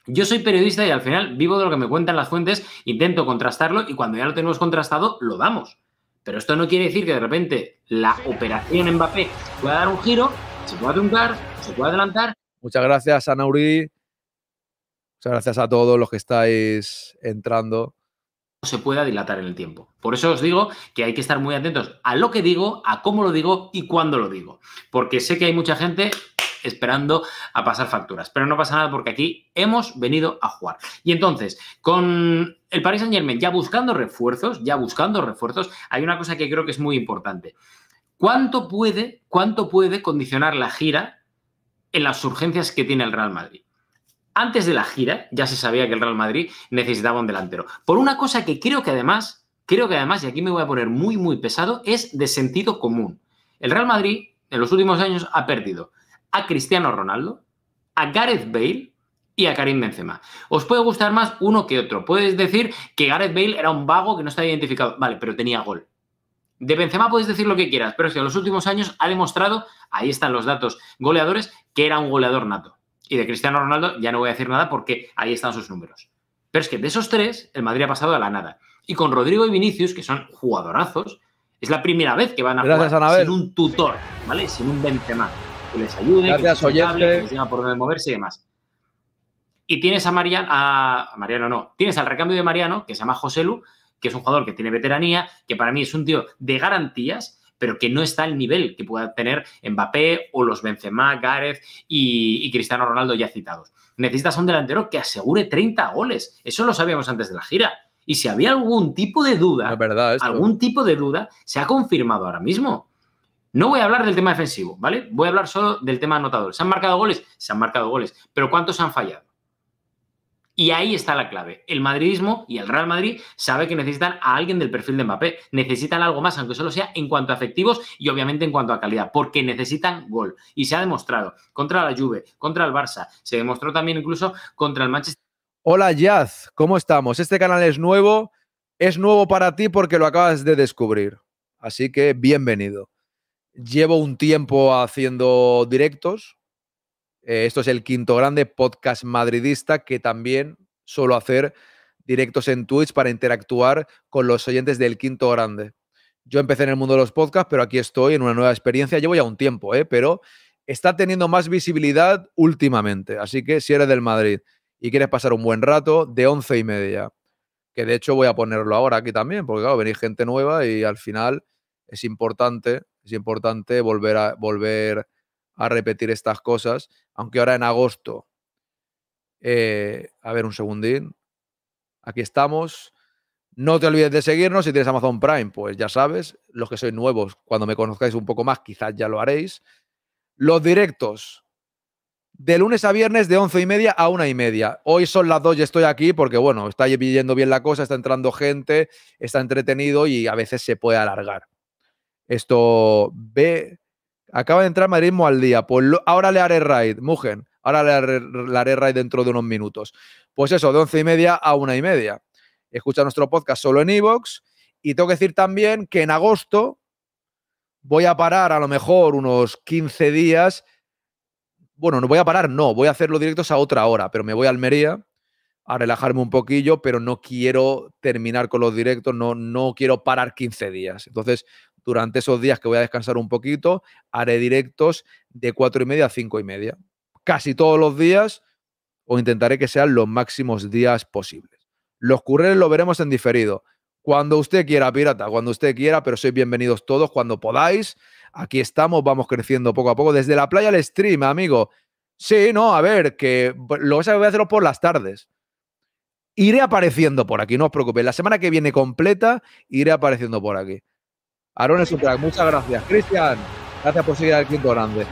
Yo soy periodista y al final vivo de lo que me cuentan las fuentes, intento contrastarlo y cuando ya lo tenemos contrastado, lo damos. Pero esto no quiere decir que de repente la operación Mbappé pueda dar un giro, se pueda truncar, se pueda adelantar. Muchas gracias, a Nauri. Muchas gracias a todos los que estáis entrando se pueda dilatar en el tiempo. Por eso os digo que hay que estar muy atentos a lo que digo, a cómo lo digo y cuándo lo digo. Porque sé que hay mucha gente esperando a pasar facturas. Pero no pasa nada porque aquí hemos venido a jugar. Y entonces, con el Paris Saint Germain ya buscando refuerzos, ya buscando refuerzos, hay una cosa que creo que es muy importante. ¿Cuánto puede, cuánto puede condicionar la gira en las urgencias que tiene el Real Madrid? antes de la gira ya se sabía que el Real Madrid necesitaba un delantero. Por una cosa que creo que además, creo que además, y aquí me voy a poner muy, muy pesado, es de sentido común. El Real Madrid en los últimos años ha perdido a Cristiano Ronaldo, a Gareth Bale y a Karim Benzema. Os puede gustar más uno que otro. Puedes decir que Gareth Bale era un vago que no estaba identificado. Vale, pero tenía gol. De Benzema puedes decir lo que quieras, pero es que en los últimos años ha demostrado, ahí están los datos goleadores, que era un goleador nato. Y de Cristiano Ronaldo ya no voy a decir nada porque ahí están sus números. Pero es que de esos tres, el Madrid ha pasado a la nada. Y con Rodrigo y Vinicius, que son jugadorazos, es la primera vez que van a jugar sin un tutor, ¿vale? Sin un Benzema. Que les ayude, que, les diga por dónde moverse y demás. Y tienes a Mariano, a Mariano no, tienes al recambio de Mariano, que se llama Joselu, que es un jugador que tiene veteranía, que para mí es un tío de garantías pero que no está al nivel que pueda tener Mbappé o los Benzema, Gareth y, Cristiano Ronaldo ya citados. Necesitas un delantero que asegure 30 goles. Eso lo sabíamos antes de la gira. Y si había algún tipo de duda, algún tipo de duda, se ha confirmado ahora mismo. No voy a hablar del tema defensivo, ¿vale? Voy a hablar solo del tema anotador. Se han marcado goles, se han marcado goles, pero ¿cuántos han fallado? Y ahí está la clave. El madridismo y el Real Madrid sabe que necesitan a alguien del perfil de Mbappé. Necesitan algo más, aunque solo sea en cuanto a efectivos y obviamente en cuanto a calidad, porque necesitan gol. Y se ha demostrado contra la Juve, contra el Barça, se demostró también incluso contra el Manchester. Hola Jazz, ¿cómo estamos? Este canal es nuevo, es nuevo para ti porque lo acabas de descubrir. Así que bienvenido. Llevo un tiempo haciendo directos, eh, esto es el quinto grande podcast madridista que también suelo hacer directos en Twitch para interactuar con los oyentes del quinto grande. Yo empecé en el mundo de los podcasts, pero aquí estoy en una nueva experiencia. Llevo ya un tiempo, ¿eh? pero está teniendo más visibilidad últimamente. Así que si eres del Madrid y quieres pasar un buen rato, de once y media, que de hecho voy a ponerlo ahora aquí también, porque claro, venís gente nueva y al final es importante, es importante volver a, volver a repetir estas cosas, aunque ahora en agosto. Eh, a ver un segundín. Aquí estamos. No te olvides de seguirnos si tienes Amazon Prime, pues ya sabes, los que sois nuevos, cuando me conozcáis un poco más, quizás ya lo haréis. Los directos, de lunes a viernes de once y media a una y media. Hoy son las dos y estoy aquí porque, bueno, está yendo bien la cosa, está entrando gente, está entretenido y a veces se puede alargar. Esto ve, Acaba de entrar Marismo al día. Pues ahora le haré raid, Mugen. Ahora le haré, raid dentro de unos minutos. Pues eso, de once y media a una y media. Escucha nuestro podcast solo en iBox Y tengo que decir también que en agosto voy a parar a lo mejor unos 15 días. Bueno, no voy a parar, no, voy a hacer los directos a otra hora, pero me voy a Almería a relajarme un poquillo, pero no quiero terminar con los directos, no, no quiero parar 15 días. Entonces durante esos días que voy a descansar un poquito, haré directos de cuatro y media a cinco y media. Casi todos los días o intentaré que sean los máximos días posibles. Los curreros lo veremos en diferido. Cuando usted quiera, pirata, cuando usted quiera, pero sois bienvenidos todos cuando podáis. Aquí estamos, vamos creciendo poco a poco. Desde la playa al stream, amigo. Sí, no, a ver, que lo que voy a hacerlo por las tardes. Iré apareciendo por aquí, no os preocupéis. La semana que viene completa iré apareciendo por aquí. Aaron es un crack. Muchas gracias. Cristian, gracias por seguir al quinto grande.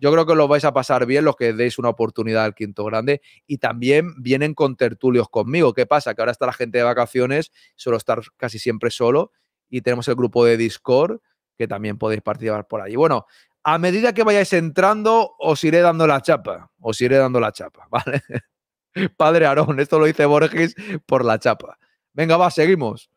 Yo creo que lo vais a pasar bien los que deis una oportunidad al quinto grande. Y también vienen con tertulios conmigo. ¿Qué pasa? Que ahora está la gente de vacaciones, suelo estar casi siempre solo. Y tenemos el grupo de Discord, que también podéis participar por allí. Bueno, a medida que vayáis entrando, os iré dando la chapa. Os iré dando la chapa, ¿vale? Padre Aarón, esto lo dice Borges por la chapa. Venga, va, seguimos.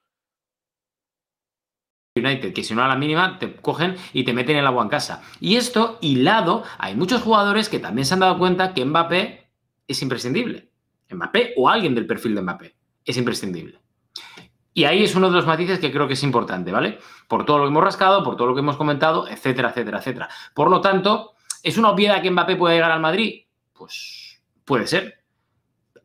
United, que si no a la mínima te cogen y te meten el agua en casa. Y esto hilado, hay muchos jugadores que también se han dado cuenta que Mbappé es imprescindible. Mbappé o alguien del perfil de Mbappé es imprescindible. Y ahí es uno de los matices que creo que es importante, ¿vale? Por todo lo que hemos rascado, por todo lo que hemos comentado, etcétera, etcétera, etcétera. Por lo tanto, ¿es una obviedad que Mbappé pueda llegar al Madrid? Pues puede ser.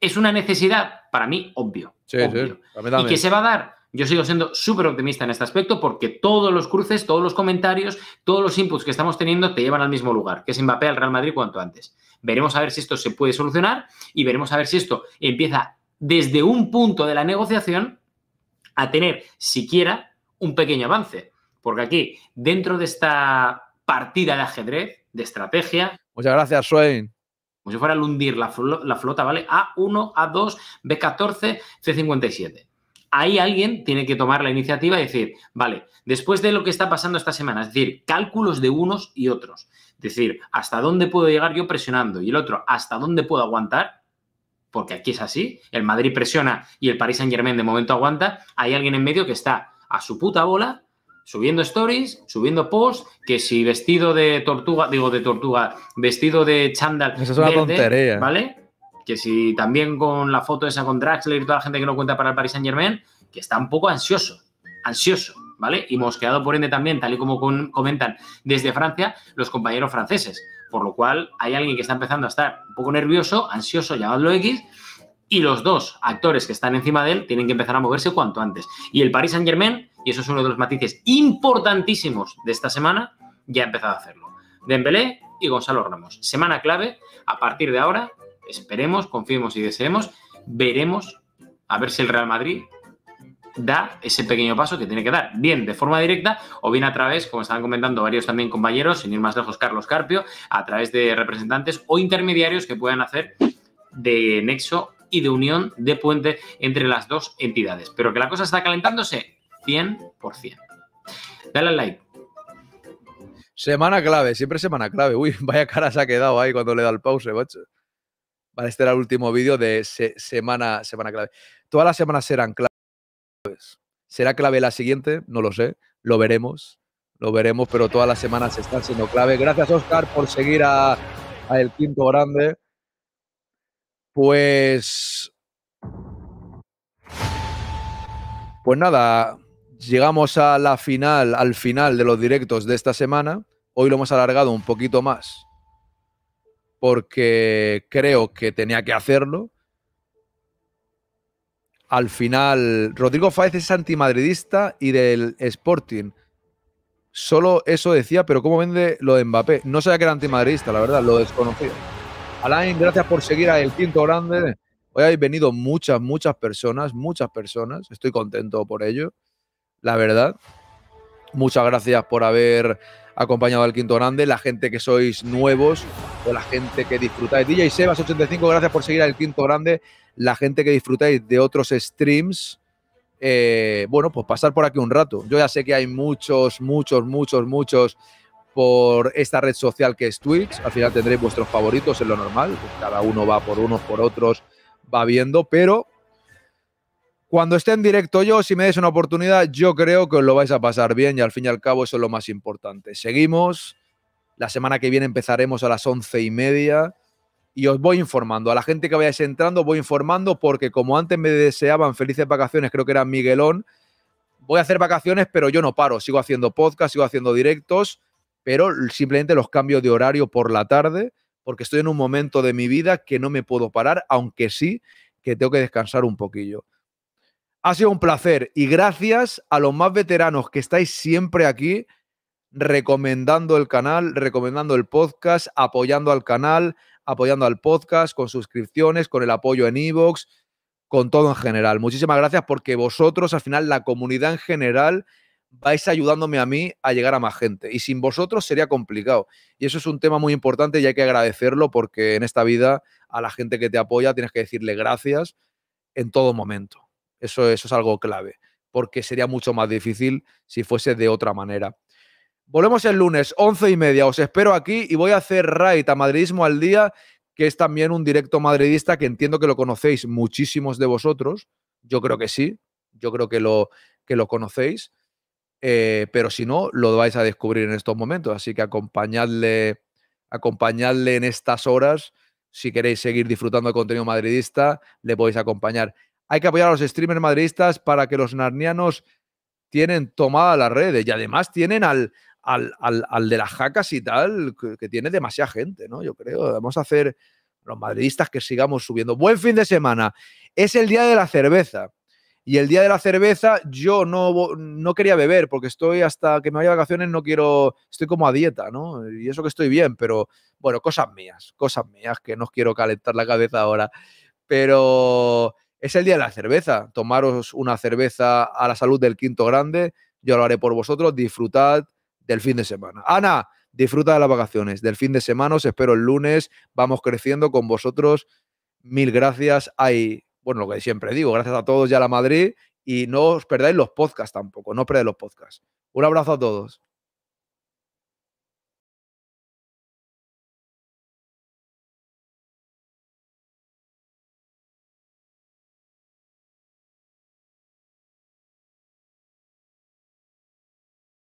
Es una necesidad, para mí, obvio. Sí, Sí, y que se va a dar yo sigo siendo súper optimista en este aspecto porque todos los cruces, todos los comentarios, todos los inputs que estamos teniendo te llevan al mismo lugar, que es Mbappé al Real Madrid cuanto antes. Veremos a ver si esto se puede solucionar y veremos a ver si esto empieza desde un punto de la negociación a tener siquiera un pequeño avance. Porque aquí, dentro de esta partida de ajedrez, de estrategia. Muchas gracias, Swain como si fuera a hundir la, flota, ¿vale? A1, A2, B14, C57. Ahí alguien tiene que tomar la iniciativa y decir, vale, después de lo que está pasando esta semana, es decir, cálculos de unos y otros, es decir, hasta dónde puedo llegar yo presionando y el otro, hasta dónde puedo aguantar, porque aquí es así, el Madrid presiona y el Paris Saint Germain de momento aguanta, hay alguien en medio que está a su puta bola subiendo stories, subiendo posts, que si vestido de tortuga, digo de tortuga, vestido de chándal. ¿Vale? que si también con la foto esa con Draxler y toda la gente que no cuenta para el Paris Saint Germain, que está un poco ansioso, ansioso, ¿vale? Y quedado por ende también, tal y como comentan desde Francia los compañeros franceses. Por lo cual hay alguien que está empezando a estar un poco nervioso, ansioso, llamadlo X, y los dos actores que están encima de él tienen que empezar a moverse cuanto antes. Y el Paris Saint Germain, y eso es uno de los matices importantísimos de esta semana, ya ha empezado a hacerlo. Dembélé y Gonzalo Ramos. Semana clave, a partir de ahora esperemos, confiemos y deseemos, veremos a ver si el Real Madrid da ese pequeño paso que tiene que dar, bien de forma directa o bien a través, como estaban comentando varios también compañeros, sin ir más lejos, Carlos Carpio, a través de representantes o intermediarios que puedan hacer de nexo y de unión de puente entre las dos entidades. Pero que la cosa está calentándose 100%. Dale al like. Semana clave, siempre semana clave. Uy, vaya cara se ha quedado ahí cuando le da el pause, macho. Para este era el último vídeo de semana, semana clave. Todas las semanas serán claves. ¿Será clave la siguiente? No lo sé. Lo veremos. Lo veremos, pero todas las semanas están siendo clave. Gracias, Oscar, por seguir a, El Quinto Grande. Pues. Pues nada, llegamos a la final, al final de los directos de esta semana. Hoy lo hemos alargado un poquito más porque creo que tenía que hacerlo. Al final, Rodrigo Fáez es antimadridista y del Sporting. Solo eso decía, pero ¿cómo vende lo de Mbappé? No sabía que era antimadridista, la verdad, lo desconocía. Alain, gracias por seguir a El Quinto Grande. Hoy habéis venido muchas, muchas personas, muchas personas. Estoy contento por ello, la verdad. Muchas gracias por haber acompañado al Quinto Grande, la gente que sois nuevos o la gente que disfrutáis. DJ Sebas85, gracias por seguir al Quinto Grande, la gente que disfrutáis de otros streams. Eh, bueno, pues pasar por aquí un rato. Yo ya sé que hay muchos, muchos, muchos, muchos por esta red social que es Twitch. Al final tendréis vuestros favoritos, es lo normal. cada uno va por unos, por otros, va viendo, pero cuando esté en directo yo, si me des una oportunidad, yo creo que os lo vais a pasar bien y al fin y al cabo eso es lo más importante. Seguimos. La semana que viene empezaremos a las once y media y os voy informando. A la gente que vayáis entrando, voy informando porque como antes me deseaban felices vacaciones, creo que era Miguelón, voy a hacer vacaciones, pero yo no paro. Sigo haciendo podcast, sigo haciendo directos, pero simplemente los cambios de horario por la tarde porque estoy en un momento de mi vida que no me puedo parar, aunque sí que tengo que descansar un poquillo. Ha sido un placer y gracias a los más veteranos que estáis siempre aquí recomendando el canal, recomendando el podcast, apoyando al canal, apoyando al podcast con suscripciones, con el apoyo en iVoox, con todo en general. Muchísimas gracias porque vosotros, al final, la comunidad en general, vais ayudándome a mí a llegar a más gente. Y sin vosotros sería complicado. Y eso es un tema muy importante y hay que agradecerlo porque en esta vida a la gente que te apoya tienes que decirle gracias en todo momento. Eso, eso es algo clave, porque sería mucho más difícil si fuese de otra manera. Volvemos el lunes, once y media. Os espero aquí y voy a hacer raid a Madridismo al Día, que es también un directo madridista que entiendo que lo conocéis muchísimos de vosotros. Yo creo que sí, yo creo que lo, que lo conocéis. Eh, pero si no, lo vais a descubrir en estos momentos. Así que acompañadle, acompañadle en estas horas. Si queréis seguir disfrutando del contenido madridista, le podéis acompañar. Hay que apoyar a los streamers madridistas para que los narnianos tienen tomada las redes y además tienen al, al, de las jacas y tal, que, tiene demasiada gente, ¿no? Yo creo, vamos a hacer los madridistas que sigamos subiendo. Buen fin de semana. Es el día de la cerveza. Y el día de la cerveza yo no, no quería beber porque estoy hasta que me vaya de vacaciones, no quiero, estoy como a dieta, ¿no? Y eso que estoy bien, pero bueno, cosas mías, cosas mías que no quiero calentar la cabeza ahora. Pero es el día de la cerveza. Tomaros una cerveza a la salud del quinto grande. Yo lo haré por vosotros. Disfrutad del fin de semana. Ana, disfruta de las vacaciones, del fin de semana. Os espero el lunes. Vamos creciendo con vosotros. Mil gracias. bueno, lo que siempre digo, gracias a todos y a la Madrid. Y no os perdáis los podcasts tampoco. No os perdáis los podcasts. Un abrazo a todos.